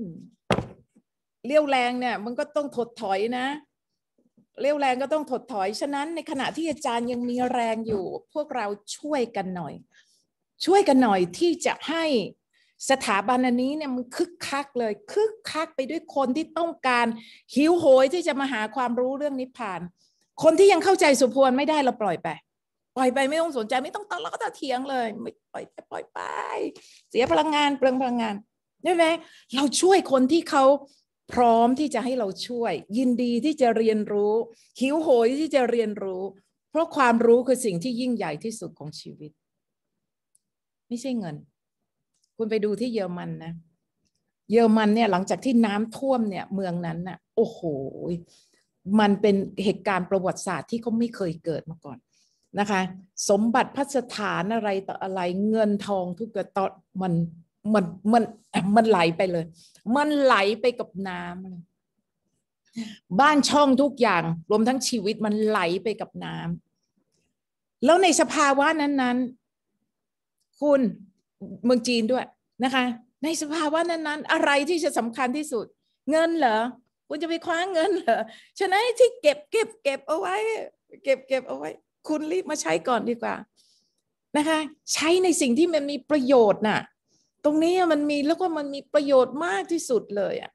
เรี่ยวแรงเนี่ย มันก็ต้องถดถอยนะ เรี่ยวแรงก็ต้องถดถอย ฉะนั้นในขณะที่อาจารย์ยังมีแรงอยู่พวกเราช่วยกันหน่อย ช่วยกันหน่อยที่จะให้สถาบันอันนี้เนี่ยมันคึกคักเลย คึกคักไปด้วยคนที่ต้องการหิวโหยที่จะมาหาความรู้เรื่องนิพพาน คนที่ยังเข้าใจสุพวนไม่ได้ เราปล่อยไป ปล่อยไปไม่ต้องสนใจไม่ต้องตะเลา็ตะเทียงเลย ไม่ปล่อยไปปล่อยไป เสียพลังงานเปลืองพลังงานใช่ไหมเราช่วยคนที่เขาพร้อมที่จะให้เราช่วย ยินดีที่จะเรียนรู้ หิวโหยที่จะเรียนรู้ เพราะความรู้คือสิ่งที่ยิ่งใหญ่ที่สุดของชีวิต ไม่ใช่เงินคุณไปดูที่เยอรมันนะ เยอรมันเนี่ยหลังจากที่น้ำท่วมเนี่ย เมืองนั้น น่ะโอ้โห มันเป็นเหตุการณ์ประวัติศาสตร์ที่เขาไม่เคยเกิดมาก่อนนะคะ สมบัติพัสถานอะไรต่ออะไรเงินทองทุกกระตอนมันมันมันมันไหลไปเลย มันไหลไปกับน้ำบ้านช่องทุกอย่างรวมทั้งชีวิตมันไหลไปกับน้ำแล้วในสภาวะนั้น ๆ คุณเมืองจีนด้วยนะคะ ในสภาวะนั้นๆ อะไรที่จะสำคัญที่สุด เงินเหรอ คุณจะไปคว้าเงินเหรอฉะนั้นที่เก็บเก็บเก็บเอาไว้ เก็บเก็บเอาไว้ คุณรีบมาใช้ก่อนดีกว่านะคะ ใช้ในสิ่งที่มันมีประโยชน์น่ะตรงนี้มันมีแล้วก็มันมีประโยชน์มากที่สุดเลยอ่ะ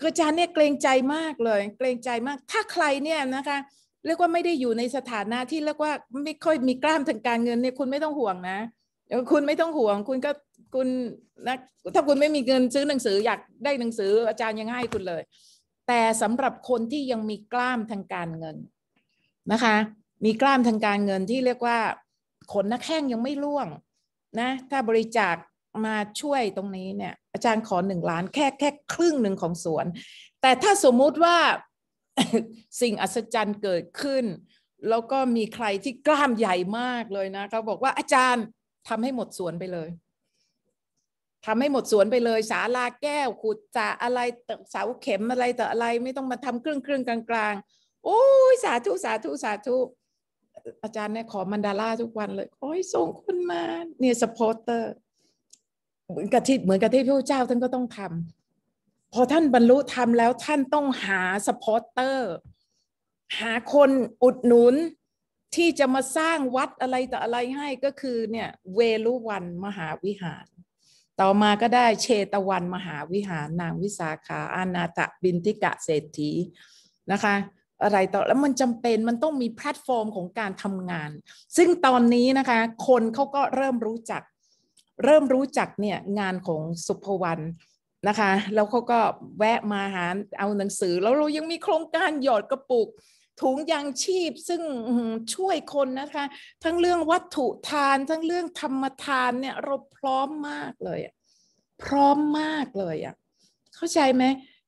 คืออาจารย์เนี่ยเกรงใจมากเลย เกรงใจมาก ถ้าใครเนี่ยนะคะ เรียกว่าไม่ได้อยู่ในสถานะที่เรียกว่าไม่ค่อยมีกล้ามทางการเงินเนี่ยคุณไม่ต้องห่วงนะคุณไม่ต้องห่วงคุณก็คุณนะถ้าคุณไม่มีเงินซื้อหนังสือ อยากได้หนังสืออาจารย์ยังให้คุณเลย แต่สำหรับคนที่ยังมีกล้ามทางการเงินนะคะมีกล้ามทางการเงินที่เรียกว่าขนนักแข้งยังไม่ร่วงนะถ้าบริจาคมาช่วยตรงนี้เนี่ยอาจารย์ขอหนึ่งล้านแค่แค่ครึ่งหนึ่งของสวน แต่ถ้าสมมุติว่าสิ่งอัศจรรย์เกิดขึ้น แล้วก็มีใครที่กล้ามใหญ่มากเลยนะเขาบอกว่าอาจารย์ทำให้หมดสวนไปเลยทำให้หมดสวนไปเลย สาลาแก้วขุดจ่าอะไรเสาเข็มอะไรต่อะไร ไม่ต้องมาทำเครื่องครึ่งกลางกลางโอ้ยสาธุสาธุสาธุ อาจารย์เนี่ยขอมันดาร่าทุกวันเลยโอ้ยส่งคนมาเนี่ยสปอร์เตอร์เหมือนกับที่เหมือนกับที่พระเจ้า ท่านก็ต้องทำพอท่านบรรลุธรรมแล้วท่านต้องหาสปอร์เตอร์ หาคนอุดหนุนที่จะมาสร้างวัดอะไรแต่อะไรให้ก็คือเนี่ยเวลุวันมหาวิหาร ต่อมาก็ได้เชตวันมหาวิหารนางวิสาขาอาณาตะบินทิกะเศรษฐีนะคะ อะไรต่อแล้วมันจำเป็นมันต้องมีแพลตฟอร์มของการทำงานซึ่งตอนนี้นะคะคนเขาก็เริ่มรู้จักเริ่มรู้จักเนี่ยงานของสุภวันนะคะ แล้วเขาก็แวะมาหาเอาหนังสือแล้วเรายังมีโครงการหยอดกระปุกถุงยางชีพซึ่งช่วยคนนะคะ ทั้งเรื่องวัตถุทานทั้งเรื่องธรรมทานเนี่ยเราพร้อมมากเลย พร้อมมากเลยอ่ะเข้าใจไหม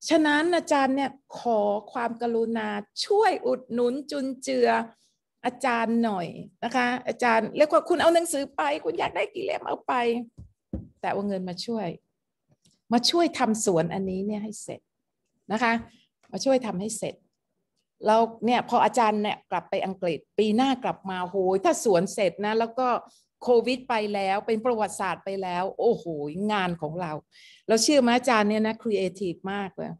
ฉะนั้นอาจารย์เนี่ยขอความกรุณาช่วยอุดหนุนจุนเจืออาจารย์หน่อยนะคะอาจารย์เรียกว่าคุณเอาหนังสือไปคุณอยากได้กี่เล่มเอาไป แต่ว่าเงินมาช่วย มาช่วยทำสวนอันนี้เนี่ยให้เสร็จนะคะ มาช่วยทำให้เสร็จเราเนี่ยพออาจารย์เนี่ยกลับไปอังกฤษ ปีหน้ากลับมา โหยถ้าสวนเสร็จนะ แล้วก็โควิด ไปแล้วเป็นประวัติศาสตร์ไปแล้ว โอ้โหงานของเรา เราเชื่อไหมอาจารย์เนี่ยนะครีเอทีฟมากเลย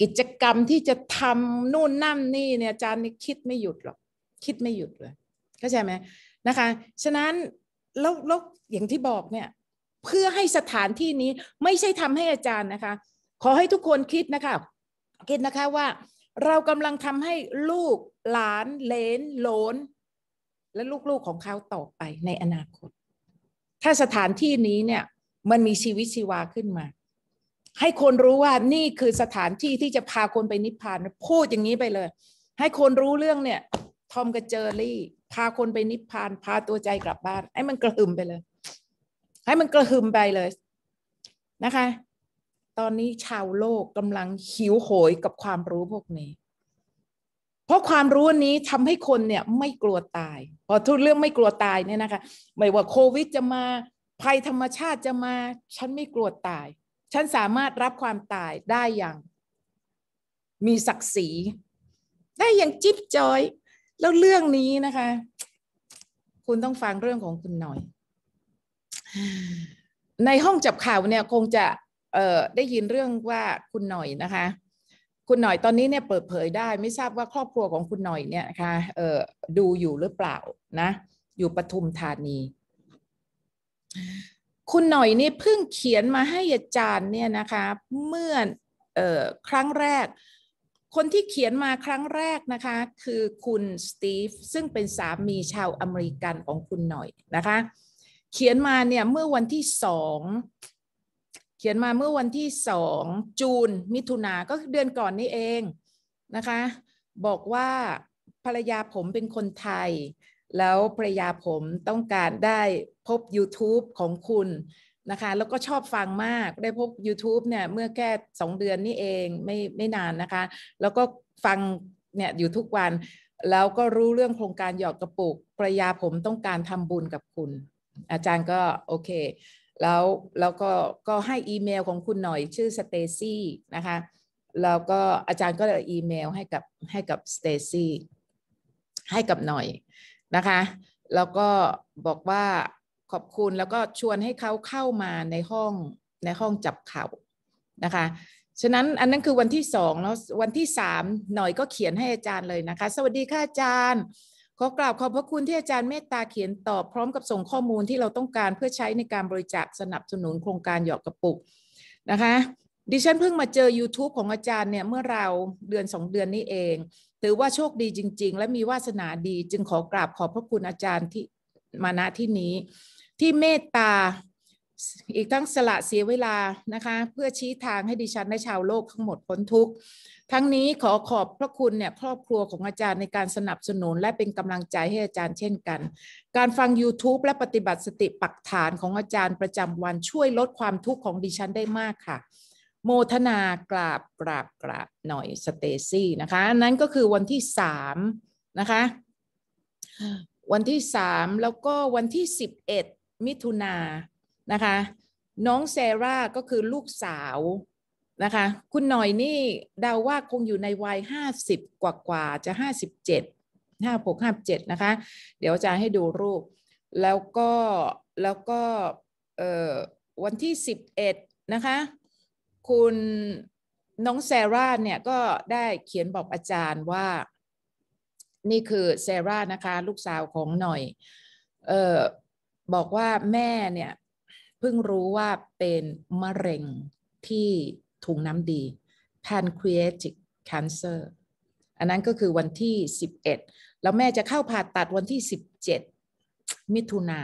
กิจกรรมที่จะทำนู่นนั่นนี่เนี่ยอาจารย์นี่คิดไม่หยุดหรอก คิดไม่หยุดเลยเข้าใจไหมนะคะ ฉะนั้นแล้วแล้วอย่างที่บอกเนี่ย เพื่อให้สถานที่นี้ไม่ใช่ทำให้อาจารย์นะคะ ขอให้ทุกคนคิดนะคะคิดนะคะว่าเรากำลังทำให้ลูก หลาน เลนโหลนและลูกๆของเขาต่อไปในอนาคต ถ้าสถานที่นี้เนี่ย มันมีชีวิตชีวาขึ้นมา ให้คนรู้ว่านี่คือสถานที่ที่จะพาคนไปนิพพานพูดอย่างนี้ไปเลย ให้คนรู้เรื่องเนี่ย ทอมกับเจอรี่ พาคนไปนิพพาน พาตัวใจกลับบ้านให้มันกระหึ่มไปเลย ให้มันกระหึ่มไปเลยนะคะตอนนี้ชาวโลกกำลังหิวโหยกับความรู้พวกนี้ เพราะความรู้นี้ทำให้คนเนี่ยไม่กลัวตาย พอทุกเรื่องไม่กลัวตายเนี่ยนะคะไม่ว่าโควิดจะมา ภัยธรรมชาติจะมา ฉันไม่กลัวตาย ฉันสามารถรับความตายได้อย่าง มีศักดิ์ศรี ได้อย่างจิ๊บจอย แล้วเรื่องนี้นะคะ คุณต้องฟังเรื่องของคุณหน่อย ในห้องจับข่าวเนี่ยคงจะเอ่อได้ยินเรื่องว่าคุณหน่อยนะคะคุณหน่อยตอนนี้เนี่ยเปิดเผยได้ไม่ทราบว่าครอบครัวของคุณหน่อยเนี่ยนะคะเอ่อดูอยู่หรือเปล่านะอยู่ปทุมธานี คุณหน่อยนี่เพิ่งเขียนมาให้อาจารย์เนี่ยนะคะเมื่ออ่อครั้งแรก คนที่เขียนมาครั้งแรกนะคะคือคุณสตีฟซึ่งเป็นสามีชาวอเมริกันของคุณหน่อยนะคะเขียนมาเนี่ยเมื่อวันที่สองเขียนมาเมื่อวันที่สองจูนมิถุนาก็เดือนก่อนนี่เองนะคะบอกว่าภรรยาผมเป็นคนไทย แล้วภรรยาผมต้องการได้พบ YouTube ของคุณนะคะแล้วก็ชอบฟังมากได้พบ YouTube เนี่ยเมื่อแค่2 เดือนนี่เองไม่ไม่นานนะคะแล้วก็ฟังเนี่ยอยู่ทุกวัน แล้วก็รู้เรื่องโครงการหยอกกระปุกภรรยาผมต้องการทำบุญกับคุณ อาจารย์ก็โอเคแล้วแล้วก็ก็ให้อีเมลของคุณหน่อยชื่อสเตซี่นะคะแล้วก็อาจารย์ก็เลยอีเมลให้กับให้กับสเตซี่ให้กับหน่อยนะคะ แล้วก็บอกว่าขอบคุณแล้วก็ชวนให้เขาเข้ามาในห้องในห้องจับเข่านะคะ ฉะนั้นอันนั้นคือวันที่สองแล้ววันที่สามหน่อยก็เขียนให้อาจารย์เลยนะคะ สวัสดีค่ะอาจารย์ขอกราบขอบพระคุณที่อาจารย์เมตตาเขียนตอบพร้อมกับส่งข้อมูลที่เราต้องการเพื่อใช้ในการบริจาคสนับสนุนโครงการหยอกกระปุกนะคะดิฉันเพิ่งมาเจอ YouTube ของอาจารย์เนี่ยเมื่อเราเดือน2เดือนนี้เองถือว่าโชคดีจริง ๆ และมีวาสนาดีจึงขอกราบขอบพระคุณอาจารย์ที่มาณที่นี้ ที่เมตตาอีกทั้งสละเสียเวลานะคะเพื่อชี้ทางให้ดิฉันและชาวโลกทั้งหมดพ้นทุกข์ทั้งนี้ขอขอบพระคุณเนี่ยครอบครัวของอาจารย์ในการสนับสนุนและเป็นกำลังใจให้อาจารย์เช่นกัน การฟัง YouTube และปฏิบัติสติปักฐานของอาจารย์ประจำวันช่วยลดความทุกข์ของดิฉันได้มากค่ะ โมทนากราบกราบกราบหน่อยสเตซี่นะคะ นั้นก็คือวันที่สามนะคะ วันที่สามแล้วก็วันที่สิบเอ็ดมิถุนานะคะ น้องเซราก็คือลูกสาวนะคะ คุณหน่อยนี่เดาว่าคงอยู่ในวัยห้าสิบกว่ากว่าจะห้าสิบเจ็ดห้าหกห้าเจ็ดนะคะ เดี๋ยวอาจารย์ให้ดูรูป แล้วก็แล้วก็วันที่สิบเอ็ดนะคะ คุณน้องเซร่าเนี่ย ก็ได้เขียนบอกอาจารย์ว่า นี่คือเซร่านะคะ ลูกสาวของหน่อยเออบอกว่าแม่เนี่ยเพิ่งรู้ว่าเป็นมะเร็งที่ถุงน้ำดี pancreatic cancer อันนั้นก็คือวันที่ 11 แล้วแม่จะเข้าผ่าตัดวันที่ 17 มิถุนา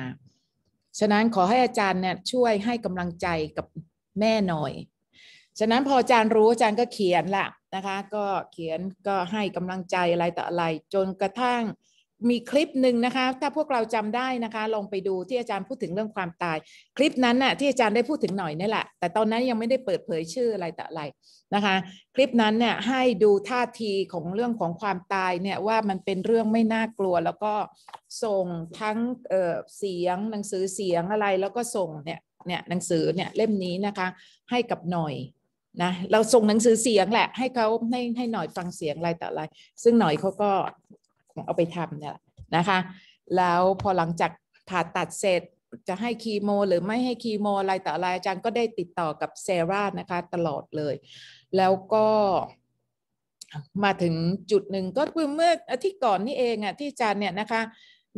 ฉะนั้นขอให้อาจารย์เนี่ยช่วยให้กำลังใจกับแม่หน่อย ฉะนั้นพออาจารย์รู้อาจารย์ก็เขียนละนะคะ ก็เขียนก็ให้กำลังใจอะไรต่ออะไรจนกระทั่งมีคลิปหนึ่งนะคะ ถ้าพวกเราจำได้นะคะลองไปดูที่อาจารย์พูดถึงเรื่องความตาย คลิปนั้นน่ะที่อาจารย์ได้พูดถึงหน่อยนี่แหละ แต่ตอนนั้นยังไม่ได้เปิดเผยชื่ออะไรแต่อะไรนะคะ คลิปนั้นเนี่ยให้ดูท่าทีของเรื่องของความตายเนี่ยว่ามันเป็นเรื่องไม่น่ากลัวแล้วก็ส่งทั้งเเสียงหนังสือเสียงอะไรแล้วก็ส่งเนี่ยเนี่ยหนังสือเนี่ยเล่มนี้นะคะ ให้กับหน่อยนะเราส่งหนังสือเสียงแหละ ให้เขาให้ให้หน่อยฟังเสียงอะไรแต่อะไร ซึ่งหน่อยเขาก็เอาไปทำเนี่ยนะคะแล้วพอหลังจากผ่าตัดเสร็จจะให้คีโมหรือไม่ให้คีโมอะไรแต่อะไรอาจารย์ก็ได้ติดต่อกับเซรานะคะตลอดเลย แล้วก็มาถึงจุดหนึ่งก็คือเมื่อที่ก่อนนี่เองอ่ะที่อาจารย์เนี่ยนะคะ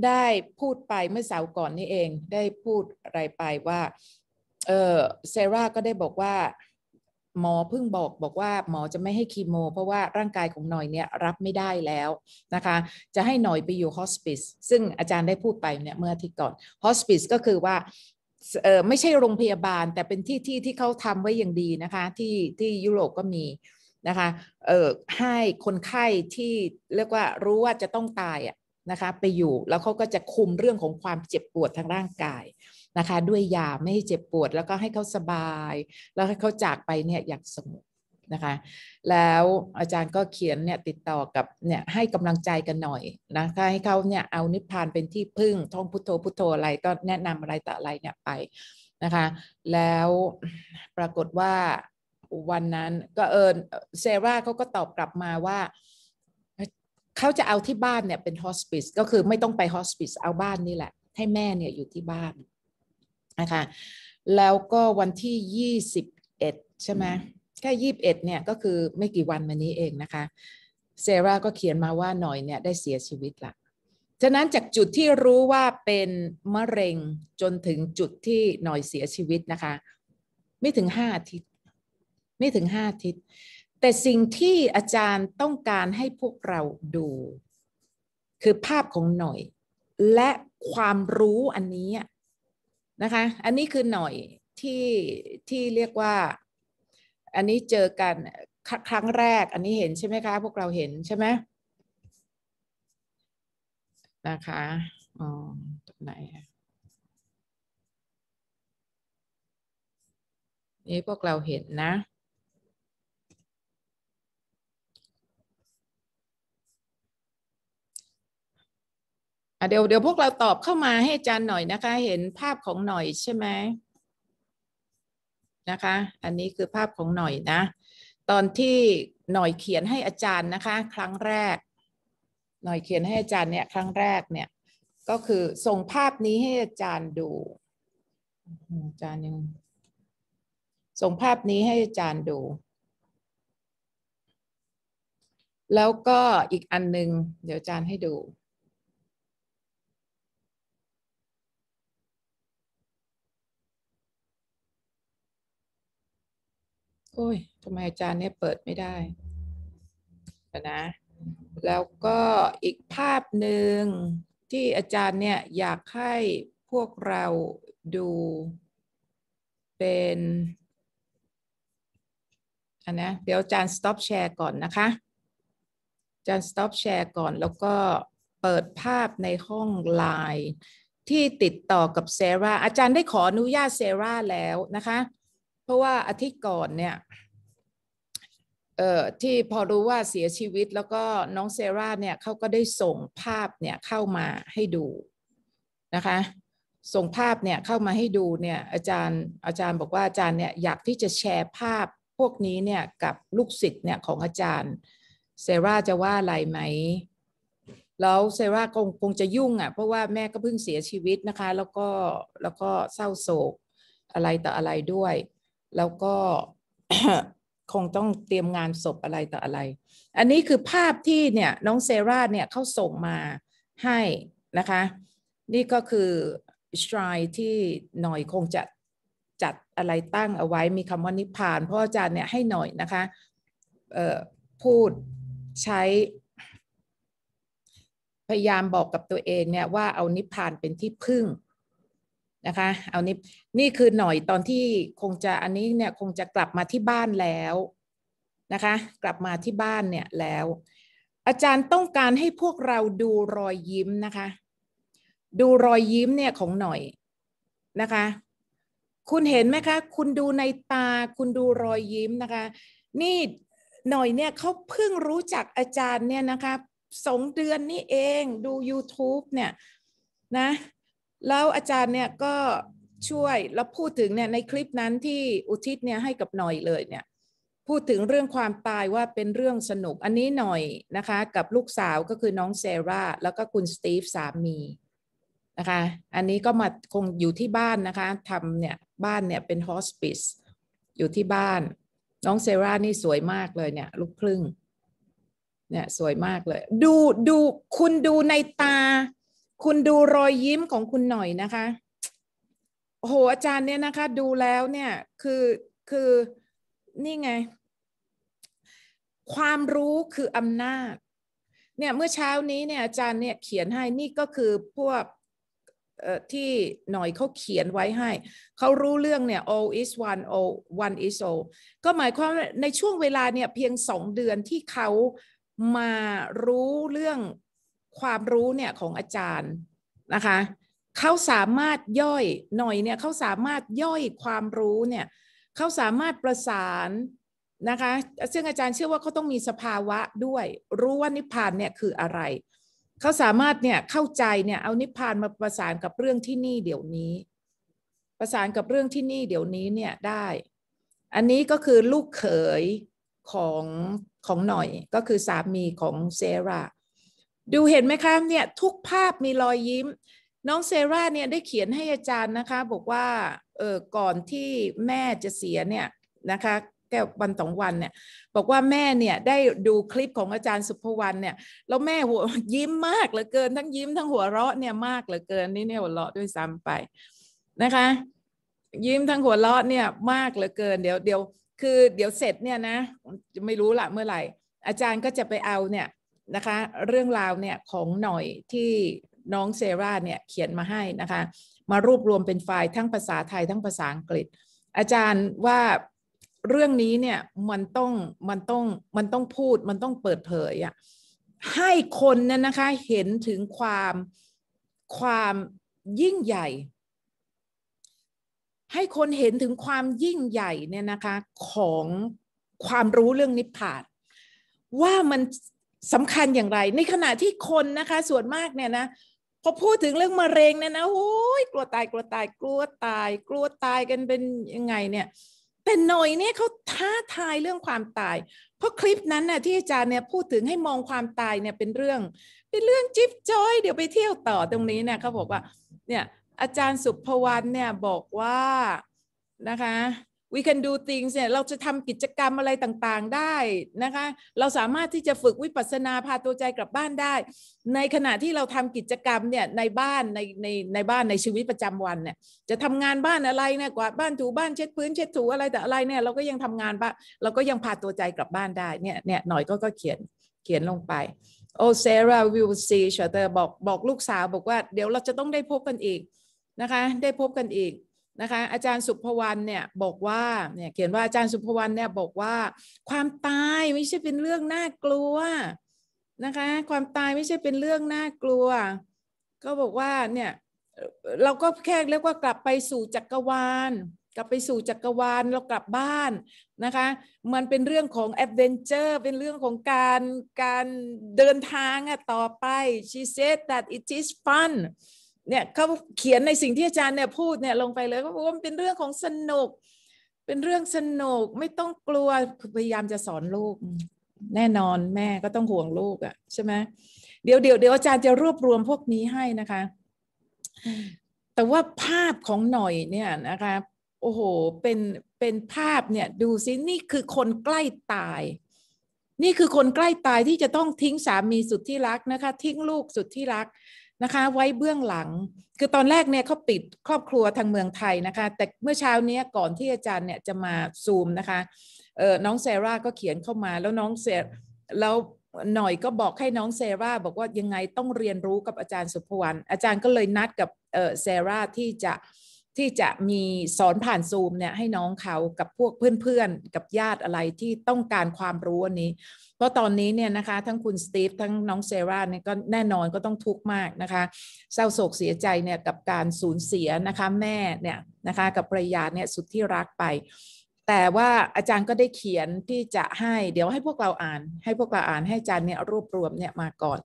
ได้พูดไปเมื่อเสาร์ก่อนนี่เอง ได้พูดอะไรไปว่าเออเซราก็ได้บอกว่าหมอเพิ่งบอกบอกว่าหมอจะไม่ให้คีโม เพราะว่าร่างกายของหน่อยเนี่ยรับไม่ได้แล้วนะคะจะให้หน่อยไปอยู่ฮอสปิสซึ่งอาจารย์ได้พูดไปเนี่ยเมื่ออาทิตย์ก่อนฮอสปิสก็คือว่าเออไม่ใช่โรงพยาบาลแต่เป็นที่ที่ที่เขาทำไว้อย่างดีนะคะที่ที่ยุโรปก็มีนะคะเออให้คนไข้ที่เรียกว่ารู้ว่าจะต้องตายอ่ะนะคะไปอยู่แล้วเขาก็จะคุมเรื่องของความเจ็บปวดทางร่างกายนะคะด้วยยาไม่ให้เจ็บปวดแล้วก็ให้เขาสบาย แล้วให้เขาจากไปเนี่ยอย่างสงบนะคะแล้วอาจารย์ก็เขียนเนี่ยติดต่อกับเนี่ยให้กำลังใจกันหน่อยนะคะให้เขาเนี่ยเอานิพพานเป็นที่พึ่งท่องพุทโธพุทโธอะไรก็แนะนำอะไรต่ออะไรเนี่ยไปนะคะแล้วปรากฏว่าวันนั้นก็เออเซราเขาก็ตอบกลับมาว่าเขาจะเอาที่บ้านเนี่ยเป็นฮอสปิสก็คือไม่ต้องไปฮอสปิสเอาบ้านนี่แหละให้แม่เนี่ยอยู่ที่บ้านนะคะแล้วก็วันที่ 21 ใช่ไหมแค่ 21เนี่ยก็คือไม่กี่วันมานี้เองนะคะ เซราก็เขียนมาว่าหน่อยเนี่ยได้เสียชีวิตละ ฉะนั้นจากจุดที่รู้ว่าเป็นมะเร็งจนถึงจุดที่หน่อยเสียชีวิตนะคะ ไม่ถึงห้าอาทิตย์ไม่ถึงห้าอาทิตย์แต่สิ่งที่อาจารย์ต้องการให้พวกเราดู คือภาพของหน่อย และความรู้อันนี้นะคะ อันนี้คือหน่อยที่ที่เรียกว่า อันนี้เจอกันครั้งแรก อันนี้เห็นใช่ไหมคะ พวกเราเห็นใช่ไหมนะคะ อ๋อตรงไหน นี่พวกเราเห็นนะอ่ะเดี๋ยวเดี๋ยวพวกเราตอบเข้ามาให้อาจารย์หน่อยนะคะ เห็นภาพของหน่อยใช่ไหมนะคะ อันนี้คือภาพของหน่อยนะ ตอนที่หน่อยเขียนให้อาจารย์นะคะครั้งแรก หน่อยเขียนให้อาจารย์เนี่ยครั้งแรกเนี่ย ก็คือ ส่งภาพนี้ให้อาจารย์ดูอาจารย์ยังส่งภาพนี้ให้อาจารย์ดู แล้วก็อีกอันนึง เดี๋ยวอาจารย์ให้ดูโอ้ยทำไมอาจารย์เนี่ยเปิดไม่ได้นะแล้วก็อีกภาพหนึ่งที่อาจารย์เนี่ย อยากให้พวกเราดูเป็นอันนะเดี๋ยวอาจารย์ stop share ก่อนนะคะ อาจารย์ stop share ก่อน แล้วก็เปิดภาพในห้องไลน์ที่ติดต่อกับเซราอาจารย์ได้ขออนุญาตเซราแล้วนะคะเพราะว่าอาทิตย์ก่อนเนี่ยเอ่อที่พอรู้ว่าเสียชีวิตแล้วก็น้องเซราเนี่ยเขาก็ได้ส่งภาพเนี่ยเข้ามาให้ดูนะคะ ส่งภาพเนี่ยเข้ามาให้ดูเนี่ยอาจารย์อาจารย์บอกว่าอาจารย์เนี่ยอยากที่จะแชร์ภาพพวกนี้เนี่ยกับลูกศิษย์เนี่ยของอาจารย์เซราจะว่าอะไรไหมแล้วเซราคงคงจะยุ่งอะ่ะเพราะว่าแม่ก็เพิ่งเสียชีวิตนะคะ แล้วก็ แล้วก็เศร้าโศกอะไรต่ออะไรด้วยแล้วก็คงต้องเตรียมงานศพอะไรต่ออะไร อันนี้คือภาพที่เนี่ยน้องเซราเนี่ยเขาส่งมาให้นะคะ นี่ก็คือสไตรที่หน่อยคงจะจัดอะไรตั้งเอาไว้ มีคำว่านิพานพ่ออาจารย์เนี่ยให้หน่อยนะคะ พูดใช้พยายามบอกกับตัวเองเนี่ยว่าเอานิพานเป็นที่พึ่งนะคะเอานี้นี่คือหน่อยตอนที่คงจะอันนี้เนี่ยคงจะกลับมาที่บ้านแล้วนะคะ กลับมาที่บ้านเนี่ยแล้ว อาจารย์ต้องการให้พวกเราดูรอยยิ้มนะคะ ดูรอยยิ้มเนี่ยของหน่อยนะคะ คุณเห็นไหมคะคุณดูในตา คุณดูรอยยิ้มนะคะนี่หน่อยเนี่ยเขาเพิ่งรู้จักอาจารย์เนี่ยนะคะสองเดือนนี่เอง ดู YouTube เนี่ยนะแล้วอาจารย์เนี่ยก็ช่วย แล้ว พูดถึงเนี่ยในคลิปนั้นที่อุทิศเนี่ยให้กับหน่อยเลยเนี่ยพูดถึงเรื่องความตายว่าเป็นเรื่องสนุก อันนี้หน่อยนะคะกับลูกสาวก็คือน้องเซราแล้วก็คุณสตีฟสามีนะคะอันนี้ก็มาคงอยู่ที่บ้านนะคะทำเนี่ยบ้านเนี่ยเป็นฮอสปิสอยู่ที่บ้าน น้องเซรานี่สวยมากเลยเนี่ยลูกครึ่งเนี่ยสวยมากเลย ดูดู คุณดูในตาคุณดูรอยยิ้มของคุณหน่อยนะคะโอ้โหอาจารย์เนี่ยนะคะดูแล้วเนี่ยคือคือนี่ไง ความรู้คืออำนาจเนี่ยเมื่อเช้านี้เนี่ยอาจารย์เนี่ยเขียนให้นี่ก็คือพวกที่หน่อยเขาเขียนไว้ให้เขารู้เรื่องเนี่ย all is one all one is all ก็หมายความในช่วงเวลาเนี่ยเพียงสองเดือนที่เขามารู้เรื่องความรู้เนี่ยของอาจารย์นะคะ เขาสามารถย่อยหน่อยเนี่ยเขาสามารถย่อยความรู้เนี่ยเขาสามารถประสานนะคะ ซึ่งอาจารย์เชื่อว่าเขาต้องมีสภาวะด้วยรู้ว่านิพพานเนี่ยคืออะไรเขาสามารถเนี่ยเข้าใจเนี่ยเอานิพพานมาประสานกับเรื่องที่นี่เดี๋ยวนี้ ประสานกับเรื่องที่นี่เดี๋ยวนี้เนี่ยได้ อันนี้ก็คือลูกเขยของของหน่อยก็คือสามีของเซราดูเห็นไหมคะเนี่ยทุกภาพมีรอยยิ้ม น้องเซราเนี่ยได้เขียนให้อาจารย์นะคะ บอกว่าเออก่อนที่แม่จะเสียเนี่ยนะคะแกวันสองวันเนี่ยบอกว่าแม่เนี่ยได้ดูคลิปของอาจารย์สุภวรรณเนี่ยแล้วแม่หัวยิ้มมากเหลือเกินทั้งยิ้มทั้งหัวเราะเนี่ยมากเหลือเกินนี่เนี่ยหัวเราะด้วยซ้ำไปนะคะ ยิ้มทั้งหัวเราะเนี่ยมากเหลือเกินเดี๋ยวเดี๋ยวคือเดี๋ยวเสร็จเนี่ยนะไม่รู้ละเมื่อไหร่ อาจารย์ก็จะไปเอาเนี่ยนะคะเรื่องราวเนี่ยของหน่อยที่น้องเซราเนี่ยเขียนมาให้นะคะมารวบรวมเป็นไฟล์ทั้งภาษาไทยทั้งภาษาอังกฤษ อาจารย์ว่าเรื่องนี้เนี่ยมันต้องมันต้องมันต้องพูดมันต้องเปิดเผยอะให้คนนั้นนะคะเห็นถึงความความยิ่งใหญ่ ให้คนเห็นถึงความยิ่งใหญ่เนี่ยนะคะของความรู้เรื่องนิพพานว่ามันสำคัญอย่างไร ในขณะที่คนนะคะส่วนมากเนี่ยนะพอพูดถึงเรื่องมะเร็งเนี่ยนะโอ้ยกลัวตายกลัวตายกลัวตายกลัวตายกันเป็นยังไงเนี่ยแต่หน่อยเนี่ยเขาท้าทายเรื่องความตาย เพราะคลิปนั้นน่ะที่อาจารย์เนี่ยพูดถึงให้มองความตายเนี่ยเป็นเรื่องเป็นเรื่องจิ๊บจ้อยเดี๋ยวไปเที่ยวต่อตรงนี้เนี่ยเขาบอกว่าเนี่ยอาจารย์สุภวรรณเนี่ยบอกว่านะคะ we can do things เนี่ยเราจะทำกิจกรรมอะไรต่างๆได้นะคะเราสามารถที่จะฝึกวิปัสสนาพาตัวใจกลับบ้านได้ ในขณะที่เราทำกิจกรรมเนี่ยในบ้านในในในบ้านในชีวิตประจำวันเนี่ยจะทำงานบ้านอะไรเนี่ยกวาดบ้านถูบ้านเช็ดพื้นเช็ดถูอะไรแต่อะไรเนี่ยเราก็ยังทำงานบ้านเราก็ยังพาตัวใจกลับบ้านได้เนี่ยเนี่ยหน่อยก็ก็เขียนเขียนลงไปโอเซราวิลซีชอเตอร์บอกบอกลูกสาวบอกว่าเดี๋ยวเราจะต้องได้พบกันอีกนะคะได้พบกันอีกนะคะอาจารย์สุภวรรณเนี่ยบอกว่า เนี่ยเขียนว่าอาจารย์สุภวรรณเนี่ยบอกว่าความตายไม่ใช่เป็นเรื่องน่ากลัวนะคะความตายไม่ใช่เป็นเรื่องน่ากลัว ก็บอกว่า เนี่ยเราก็แค่เรียกว่ากลับไปสู่จักรวาล กลับไปสู่จักรวาลเรากลับบ้านนะคะมันเป็นเรื่องของแอดเวนเจอร์เป็นเรื่องของการการเดินทางอะต่อไป she said that it is fun เนี่ยเขาเขียนในสิ่งที่อาจารย์เนี่ยพูดเนี่ยลงไปเลยเขาบอกว่ามันเป็นเรื่องของสนุก เป็นเรื่องสนุก ไม่ต้องกลัว พยายามจะสอนลูก แน่นอนแม่ก็ต้องห่วงลูกอะ่ะใช่ไหมเดี๋ยวเดี๋ยวเดี๋ยวอาจารย์จะรวบรวมพวกนี้ให้นะคะ แต่ว่าภาพของหน่อยเนี่ยนะคะโอ้โหเป็นเป็นภาพเนี่ยดูสิ นี่คือคนใกล้ตาย นี่คือคนใกล้ตายที่จะต้องทิ้งสามีสุดที่รักนะคะ ทิ้งลูกสุดที่รักนะคะไว้เบื้องหลังคือตอนแรกเนี่ยเขาปิดครอบครัวทางเมืองไทยนะคะ แต่เมื่อเช้านี้ก่อนที่อาจารย์เนี่ย จะมาซูมนะคะเออน้องเซราก็เขียนเข้ามา แล้วน้องเซแล้วหน่อยก็บอกให้น้องเซราบอกว่ายังไงต้องเรียนรู้กับอาจารย์สุภวรรณอาจารย์ก็เลยนัดกับเออเซราที่จะที่จะมีสอนผ่านซูมเนี่ยให้น้องเขากับพวกเพื่อนๆกับญาติอะไรที่ต้องการความรู้ันนี้ เพราะตอนนี้เนี่ยนะคะทั้งคุณสตีฟทั้งน้องเซราเนี่ยก็แน่นอนก็ต้องทุกข์มากนะคะ เศร้าโศกเสียใจเนี่ย กับการสูญเสียนะคะแม่เนี่ยนะคะกับภรรยาเนี่ยสุดที่รักไป แต่ว่าอาจารย์ก็ได้เขียนที่จะให้เดี๋ยวให้พวกเราอ่าน ให้พวกเราอ่านให้อาจารย์เนี่ยรวบรวมเนี่ยมาก่อน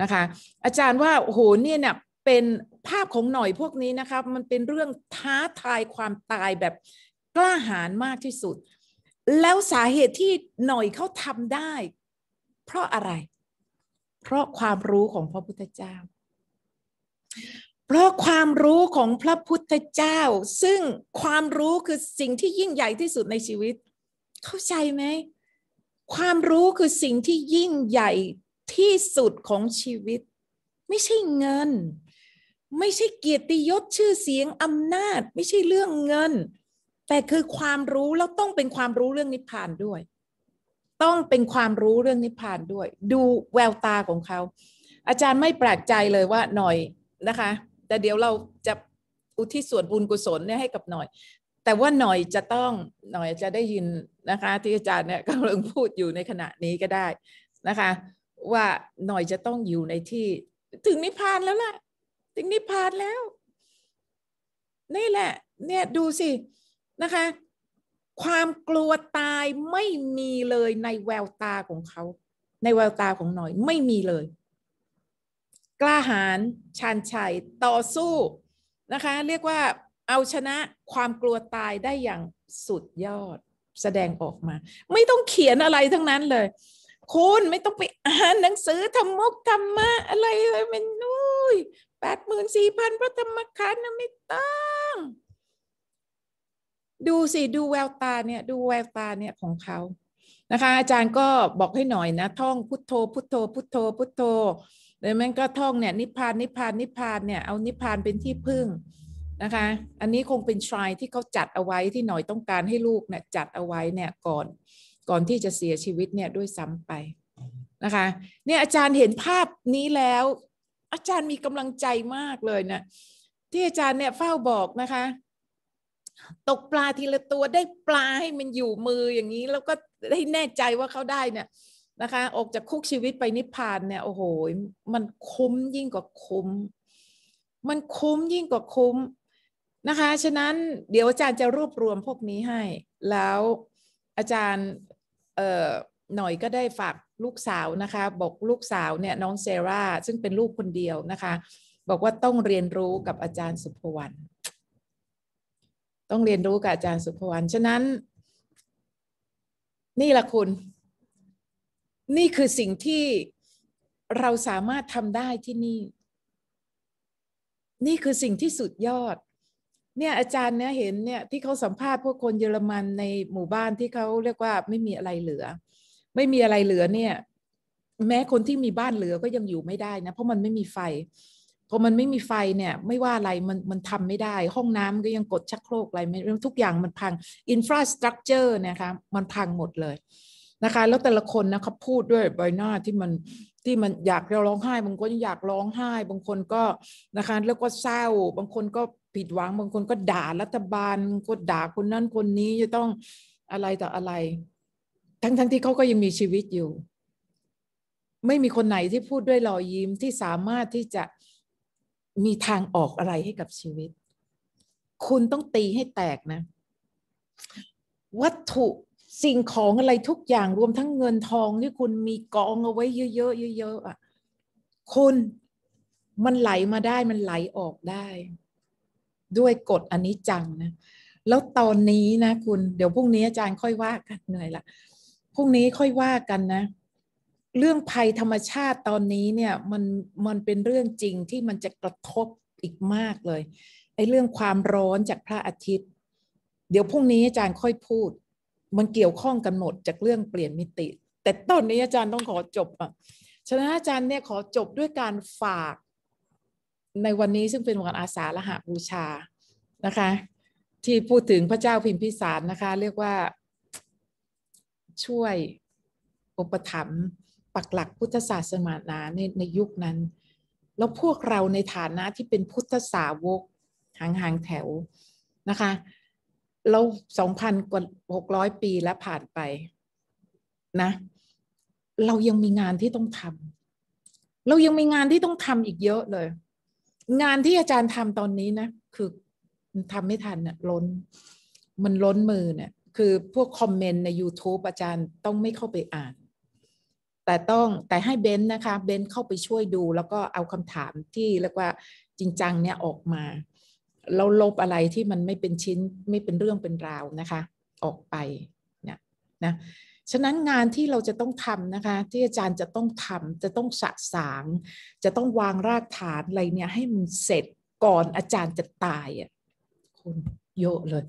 นะคะ อาจารย์ว่าโอ้โหเนี่ยเนี่ยเป็นภาพของหน่อยพวกนี้นะคะมันเป็นเรื่องท้าทายความตายแบบกล้าหาญมากที่สุด แล้วสาเหตุที่หน่อยเขาทำได้ เพราะอะไร เพราะความรู้ของพระพุทธเจ้า เพราะความรู้ของพระพุทธเจ้าซึ่งความรู้คือสิ่งที่ยิ่งใหญ่ที่สุดในชีวิต เข้าใจไหมความรู้คือสิ่งที่ยิ่งใหญ่ที่สุดของชีวิต ไม่ใช่เงินไม่ใช่เกียรติยศชื่อเสียงอำนาจ ไม่ใช่เรื่องเงิน แต่คือความรู้แล้วต้องเป็นความรู้เรื่องนิพพานด้วย ต้องเป็นความรู้เรื่องนิพพานด้วย ดูแววตาของเขาอาจารย์ไม่แปลกใจเลยว่าหน่อยนะคะ แต่เดี๋ยวเราจะอุทิศส่วนบุญกุศลเนี่ยให้กับหน่อย แต่ว่าหน่อยจะต้องหน่อยจะได้ยินนะคะ ที่อาจารย์เนี่ยกำลังพูดอยู่ในขณะนี้ก็ได้นะคะ ว่าหน่อยจะต้องอยู่ในที่ ถึงนิพพานแล้วล่ะถึงนิพพานแล้ว นี่แหละ เนี่ยดูสินะคะ ความกลัวตายไม่มีเลยในแววตาของเขาในแววตาของหน่อย ไม่มีเลย กล้าหาญชาญชัยต่อสู้นะคะ เรียกว่า เอาชนะความกลัวตายได้อย่างสุดยอดแสดงออกมา ไม่ต้องเขียนอะไรทั้งนั้นเลย คุณไม่ต้องไปอ่านหนังสือธรรมกธรรมะอะไรเลยมันนุ้ยแปดหมื่นสี่พันพระธรรมขันธ์ไม่ต้อง ดูสิ ดู แววตาเนี่ย ดูแววตาเนี่ยของเขานะคะ อาจารย์ก็บอกให้หน่อยนะท่องพุทโธ พุทโธ พุทโธพุทโธแล้วมันก็ท่องเนี่ย นิพพานนิพพานนิพพานเนี่ย เอา นิพพานเป็นที่พึ่งนะคะ อันนี้คงเป็นทรายที่เขาจัดเอาไว้ที่หน่อยต้องการให้ลูกเนี่ยจัดเอาไว้เนี่ยก่อนก่อนที่จะเสียชีวิตเนี่ยด้วยซ้ำไปนะคะ เนี่ยอาจารย์เห็นภาพนี้แล้วอาจารย์มีกำลังใจมากเลยนะที่อาจารย์เนี่ยเฝ้าบอกนะคะ ตกปลาทีละตัวได้ปลาให้มันอยู่มืออย่างนี้ แล้วก็ได้แน่ใจว่าเขาได้เนี่ยนะคะออกจากคุกชีวิตไปนิพพาน เนี่ย โอ้โหมันคุ้มยิ่งกว่าคุ้มมันคุ้มยิ่งกว่าคุ้มนะคะฉะนั้น เดี๋ยวอาจารย์จะรวบรวมพวกนี้ให้ แล้วอาจารย์ เอ่อหน่อยก็ได้ฝากลูกสาวนะคะ บอกลูกสาวเนี่ย น้องเซราซึ่งเป็นลูกคนเดียวนะคะ บอกว่าต้องเรียนรู้กับอาจารย์สุภวรรณต้องเรียนรู้กับอาจารย์สุภวรรณฉะนั้น นี่ละคุณ นี่คือสิ่งที่เราสามารถทำได้ที่นี่ นี่คือสิ่งที่สุดยอด เนี่ยอาจารย์เนี่ยเห็นเนี่ยที่เขาสัมภาษณ์พวกคนเยอรมันในหมู่บ้านที่เขาเรียกว่าไม่มีอะไรเหลือไม่มีอะไรเหลือเนี่ยแม้คนที่มีบ้านเหลือก็ยังอยู่ไม่ได้นะ เพราะมันไม่มีไฟพอมันไม่มีไฟเนี่ย ไม่ว่าอะไรมันมันทำไม่ได้ ห้องน้ำก็ยังกดชักโครกอะไร ไม่ทุกอย่างมันพังอินฟราสตรักเจอร์นะคะมันพังหมดเลยนะคะ แล้วแต่ละคนนะครับพูดด้วยใบหน้าที่มันที่มันอยากเราร้องไห้ บางคนอยากร้องไห้ บางคนก็ นะคะแล้วก็เศร้า บางคนก็ผิดหวัง บางคนก็ด่ารัฐบาลก็ด่าคนนั้นคนนี้จะต้องอะไรต่ออะไรทั้งๆทที่เขาก็ยังมีชีวิตอยู่ ไม่มีคนไหนที่พูดด้วย รอยยิ้มที่สามารถที่จะมีทางออกอะไรให้กับชีวิต คุณต้องตีให้แตกนะ วัตถุสิ่งของอะไรทุกอย่างรวมทั้งเงินทองที่คุณมีกองเอาไว้เยอะๆเยอะๆอ่ะคุณมันไหลมาได้มันไหลออกได้ ด้วยกฎอันนี้จังนะ แล้วตอนนี้นะ คุณเดี๋ยวพรุ่งนี้อาจารย์ค่อยว่ากันเหนื่อยละพรุ่งนี้ค่อยว่ากันนะ เรื่องภัยธรรมชาติตอนนี้เนี่ยมันมันเป็นเรื่องจริงที่มันจะกระทบอีกมากเลยไอ้เรื่องความร้อนจากพระอาทิตย์ เดี๋ยวพรุ่งนี้อาจารย์ค่อยพูดมันเกี่ยวข้องกันหมดจากเรื่องเปลี่ยนมิติ แต่ตอนนี้อาจารย์ต้องขอจบอ่ะฉะนั้นอาจารย์เนี่ยขอจบด้วยการฝากในวันนี้ซึ่งเป็นวันอาสาฬหาบูชานะคะ ที่พูดถึงพระเจ้าพิมพิสารนะคะ เรียกว่าช่วยอุปถัมปักหลักพุทธศาสนาในในยุคนั้น แล้วพวกเราในฐานะที่เป็นพุทธสาวกห่างห่างแถวนะคะ เราสองพันกว่าหกร้อยปีแล้วผ่านไปนะ เรายังมีงานที่ต้องทำเรายังมีงานที่ต้องทำอีกเยอะเลย งานที่อาจารย์ทำตอนนี้นะ คือทำไม่ทันนะ่ะล้น มันล้นมือเนะี่ยคือพวกคอมเมนต์ใน YouTube อาจารย์ต้องไม่เข้าไปอ่าน แต่ต้องแต่ให้เบน์นะคะเบน์เข้าไปช่วยดูแล้วก็เอาคำถามที่เรียกว่าจริงจังเนี่ยออกมา เราลบอะไรที่มันไม่เป็นชิ้นไม่เป็นเรื่องเป็นราวนะคะ ออกไปเนี่ยนะฉะนั้นงานที่เราจะต้องทำนะคะ ที่อาจารย์จะต้องทำจะต้องสะสาง จะต้องวางรากฐานอะไรเนี่ยให้มันเสร็จก่อนอาจารย์จะตายอ่ะคุณเยอะเลย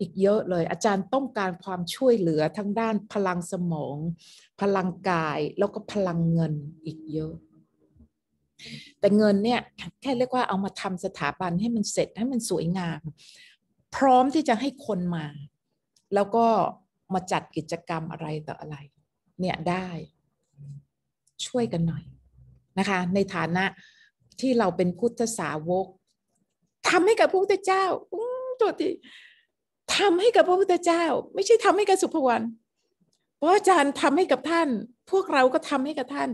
อีกเยอะเลยอาจารย์ต้องการความช่วยเหลือ ทั้งด้านพลังสมอง พลังกายแล้วก็พลังเงินอีกเยอะ แต่เงินเนี่ย แค่เรียกว่าเอามาทำสถาบันให้มันเสร็จให้มันสวยงาม พร้อมที่จะให้คนมา แล้วก็มาจัดกิจกรรมอะไรต่ออะไร เนี่ยได้ ช่วยกันหน่อยนะคะ ในฐานะที่เราเป็นพุทธสาวกทำให้กับพระพุทธเจ้าตัวที่ทำให้กับพระพุทธเจ้าไม่ใช่ทำให้กับสุภวรรณเพราะอาจารย์ทำให้กับท่าน พวกเราก็ทำให้กับท่าน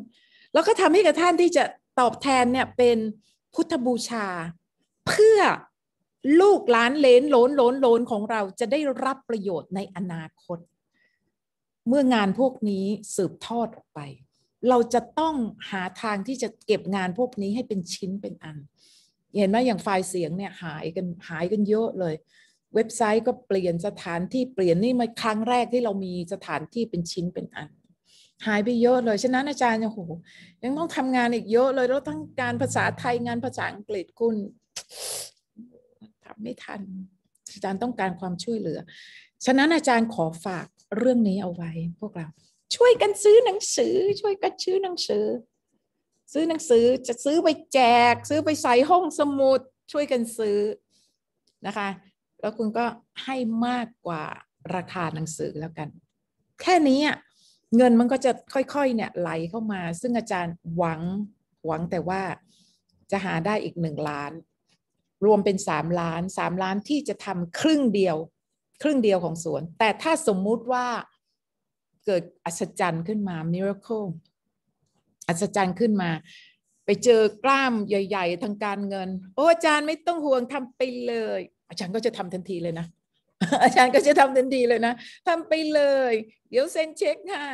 แล้วก็ทำให้กับท่านที่จะตอบแทนเนี่ยเป็นพุทธบูชา เพื่อลูกหลานเลนโลนโลนโลนของเราจะได้รับประโยชน์ในอนาคต เมื่องานพวกนี้สืบทอดออกไป เราจะต้องหาทางที่จะเก็บงานพวกนี้ให้เป็นชิ้นเป็นอัน เห็นไหมอย่างไฟล์เสียงเนี่ยหายกันหายกันเยอะเลยเว็บไซต์ก็เปลี่ยนสถานที่เปลี่ยนนี่มาครั้งแรกที่เรามีสถานที่เป็นชิ้นเป็นอัน หายไปเยอะเลยฉะนั้นอาจารย์โอ้โหยังต้องทำงานอีกเยอะเลยแล้วทั้งการภาษาไทยงานภาษาอังกฤษคุณทำไม่ทันอาจารย์ต้องการความช่วยเหลือฉะนั้นอาจารย์ขอฝากเรื่องนี้เอาไว้ พวกเรา ช่วยกันซื้อหนังสือ ช่วยกันซื้อหนังสือ ซื้อหนังสือจะซื้อไปแจก ซื้อไปใส่ห้องสมุดช่วยกันซื้อนะคะแล้วคุณก็ให้มากกว่าราคาหนังสือแล้วกัน แค่นี้เงินมันก็จะค่อยๆเนี่ยไหลเข้ามา ซึ่งอาจารย์หวังหวังแต่ว่าจะหาได้อีกหนึ่งล้าน รวมเป็นสามล้านสามล้านที่จะทำครึ่งเดียว ครึ่งเดียวของสวน แต่ถ้าสมมุติว่าเกิดอัศจรรย์ขึ้นมา miracle อัศจรรย์ขึ้นมา ไปเจอกล้ามใหญ่ๆทางการเงิน โอ้อาจารย์ไม่ต้องห่วงทำไปเลยอาจารย์ก็จะทำทันทีเลยนะ อาจารย์ก็จะทำทันทีเลยนะ ทำไปเลย เดี๋ยวเซ็นเช็คให้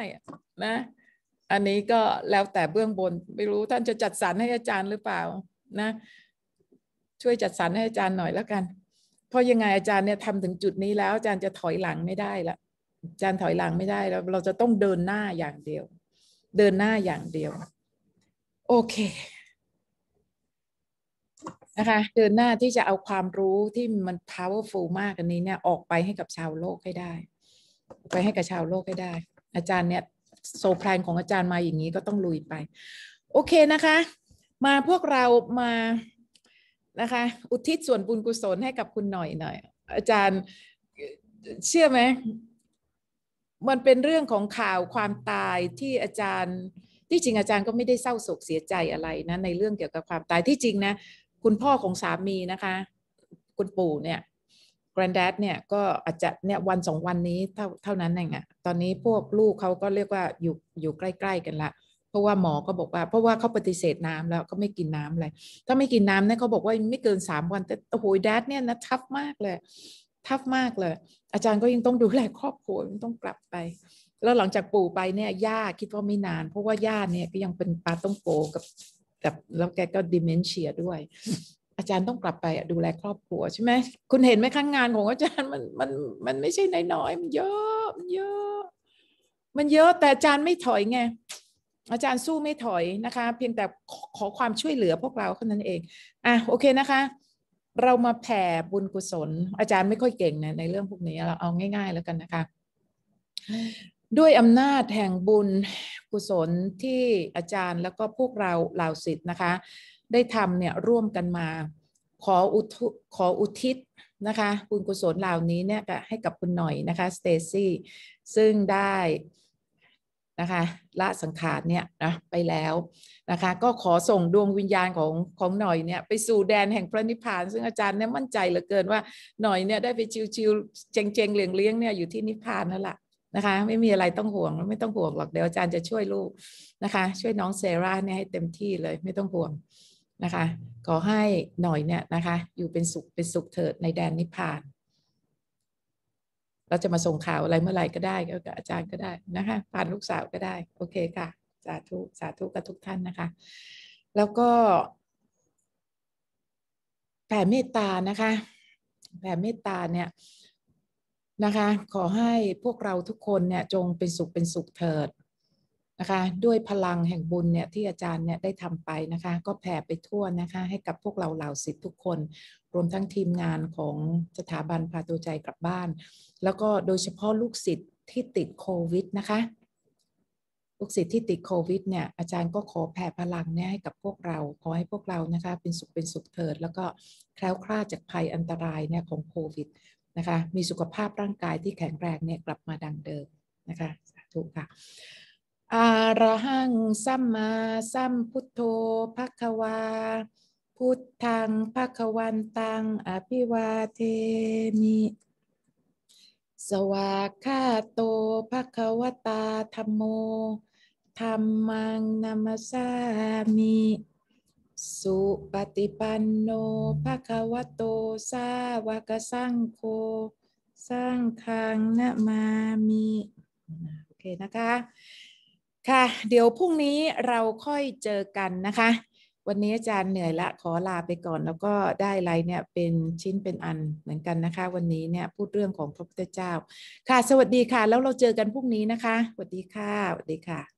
นะ อันนี้ก็แล้วแต่เบื้องบน ไม่รู้ท่านจะจัดสรรให้อาจารย์หรือเปล่านะ ช่วยจัดสรรให้อาจารย์หน่อยแล้วกัน เพราะยังไงอาจารย์เนี่ยทำถึงจุดนี้ แล้วอาจารย์จะถอยหลังไม่ได้ละ อาจารย์ถอยหลังไม่ได้แล้วเราจะต้องเดินหน้าอย่างเดียว เดินหน้าอย่างเดียว โอเคนะคะเดินหน้าที่จะเอาความรู้ที่มัน powerful มากอันนี้เนี่ยออกไปให้กับชาวโลกให้ได้ไปให้กับชาวโลกให้ได้ อาจารย์เนี่ยโซแพลนของอาจารย์มาอย่างนี้ก็ต้องลุยไป โอเคนะคะ มาพวกเรามานะคะ อุทิศส่วนบุญกุศลให้กับคุณหน่อยหน่อย อาจารย์เชื่อไหมมันเป็นเรื่องของข่าวความตายที่อาจารย์ที่จริงอาจารย์ก็ไม่ได้เศร้าโศกเสียใจอะไรนะในเรื่องเกี่ยวกับความตายที่จริงนะคุณพ่อของสามีนะคะคุณปู่เนี่ยกรนดดเนี่ยก็อาจจะเนี่ยวันสองวันนี้เท่าเท่านั้นเองอะตอนนี้พวกลูกเขาก็เรียกว่าอยู่อยู่ใกล้ ๆกันละ เพราะว่าหมอก็บอกว่า เพราะว่าเขาปฏิเสธน้ำ แล้วก็ไม่กินน้ำเลยถ้าไม่กินน้ำเนี่ยเขาบอกว่าไม่เกินสามวันแต่โอ้โหแดดเนี่ยนะทัฟมากเลย ทัฟมากเลย อาจารย์ก็ยังต้องดูแลครอบครัวัต้องกลับไป แล้วหลังจากปู่ไปเนี่ยย่าคิดว่าไม่นาน เพราะว่าย่าเนี่ยก็ยังเป็นปาต้องโกกับแต่แล้วแกก็ดิเมนเชียด้วยอาจารย์ต้องกลับไปดูแลครอบครัวใช่ไหมคุณเห็นไหมข้างงานของ อาจารย์มันมันมันไม่ใช่น้อยๆมันเยอะมันเยอะ มันเยอะ แต่อาจารย์ไม่ถอยไงอาจารย์สู้ไม่ถอยนะคะ เพียงแต่ขอความช่วยเหลือพวกเราเท่านั้นเองอ่ะโอเคนะคะ เรามาแผ่บุญกุศลอาจารย์ไม่ค่อยเก่งนะในเรื่องพวกนี้เราเอาง่ายๆ แล้วกันนะคะด้วยอำนาจแห่งบุญกุศลที่อาจารย์แล้วก็พวกเราเหล่าศิษย์นะคะ ได้ทำเนี่ยร่วมกันมาขออุทขออุทิศนะคะ บุญกุศลเหล่านี้เนี่ยให้กับคุณหน่อยนะคะสเตซี่ซึ่งได้นะคะละสังขารเนี่ยนะไปแล้วนะคะก็ขอส่งดวงวิญญาณของของหน่อยเนี่ยไปสู่แดนแห่งพระนิพพานซึ่งอาจารย์เนี่ยมั่นใจเหลือเกินว่าหน่อยเนี่ยได้ไปชิวๆ เจงๆเลียงเลี้ยงเนี่ยอยู่ที่นิพพานนั่นแหละนะคะไม่มีอะไรต้องห่วงไม่ต้องห่วงหรอก เดี๋ยวอาจารย์จะช่วยลูกนะคะ ช่วยน้องเซราเนี่ยให้เต็มที่เลยไม่ต้องห่วงนะคะ ขอให้หน่อยเนี่ยนะคะ อยู่เป็นสุขเป็นสุขเถิดในแดนนิพพาน เราจะมาส่งข่าวอะไรเมื่อไหร่ก็ได้กับอาจารย์ก็ได้นะคะ ผ่านลูกสาวก็ได้ โอเคค่ะสาธุสาธุกับทุกท่านนะคะ แล้วก็แผ่เมตตานะคะแผ่เมตตาเนี่ยนะคะขอให้พวกเราทุกคนเนี่ยจงเป็นสุขเป็นสุขเถิดนะคะด้วยพลังแห่งบุญเนี่ยที่อาจารย์เนี่ยได้ทำไปนะคะก็แผ่ไปทั่วนะคะให้กับพวกเราเหล่าศิษย์ทุกคน รวมทั้งทีมงานของสถาบันพาตัวใจกลับบ้านแล้วก็โดยเฉพาะลูกศิษย์ที่ติดโควิด นะคะลูกศิษย์ที่ติดโควิดเนี่ยอาจารย์ก็ขอแผ่พลังเนี่ยให้กับพวกเรา ขอให้พวกเรานะคะเป็นสุขเป็นสุขเถิดแล้วก็แคล้วคลาดจากภัยอันตรายเนี่ยของโควิดนะคะมีสุขภาพร่างกายที่แข็งแรงเนี่ยกลับมาดังเดิมนะคะสาธุค่ะอาระหังสัมมาสัมพุทโธภควา พุทธังภควันตังอภิวาเทมิ สวากขาโตภควตาธรรมโมธรรมังนามาสามิสุปฏิปันโนภะคะวะโตสาวกสังโฆสร้างคังนะมามีโอเคนะคะค่ะเดี๋ยวพรุ่งนี้เราค่อยเจอกันนะคะ วันนี้อาจารย์เหนื่อยละขอลาไปก่อน แล้วก็ได้ไรเนี่ยเป็นชิ้นเป็นอันเหมือนกันนะคะ วันนี้เนี่ยพูดเรื่องของพระพุทธเจ้า ค่ะ สวัสดีค่ะ แล้วเราเจอกันพรุ่งนี้นะคะสวัสดีค่ะสวัสดีค่ะ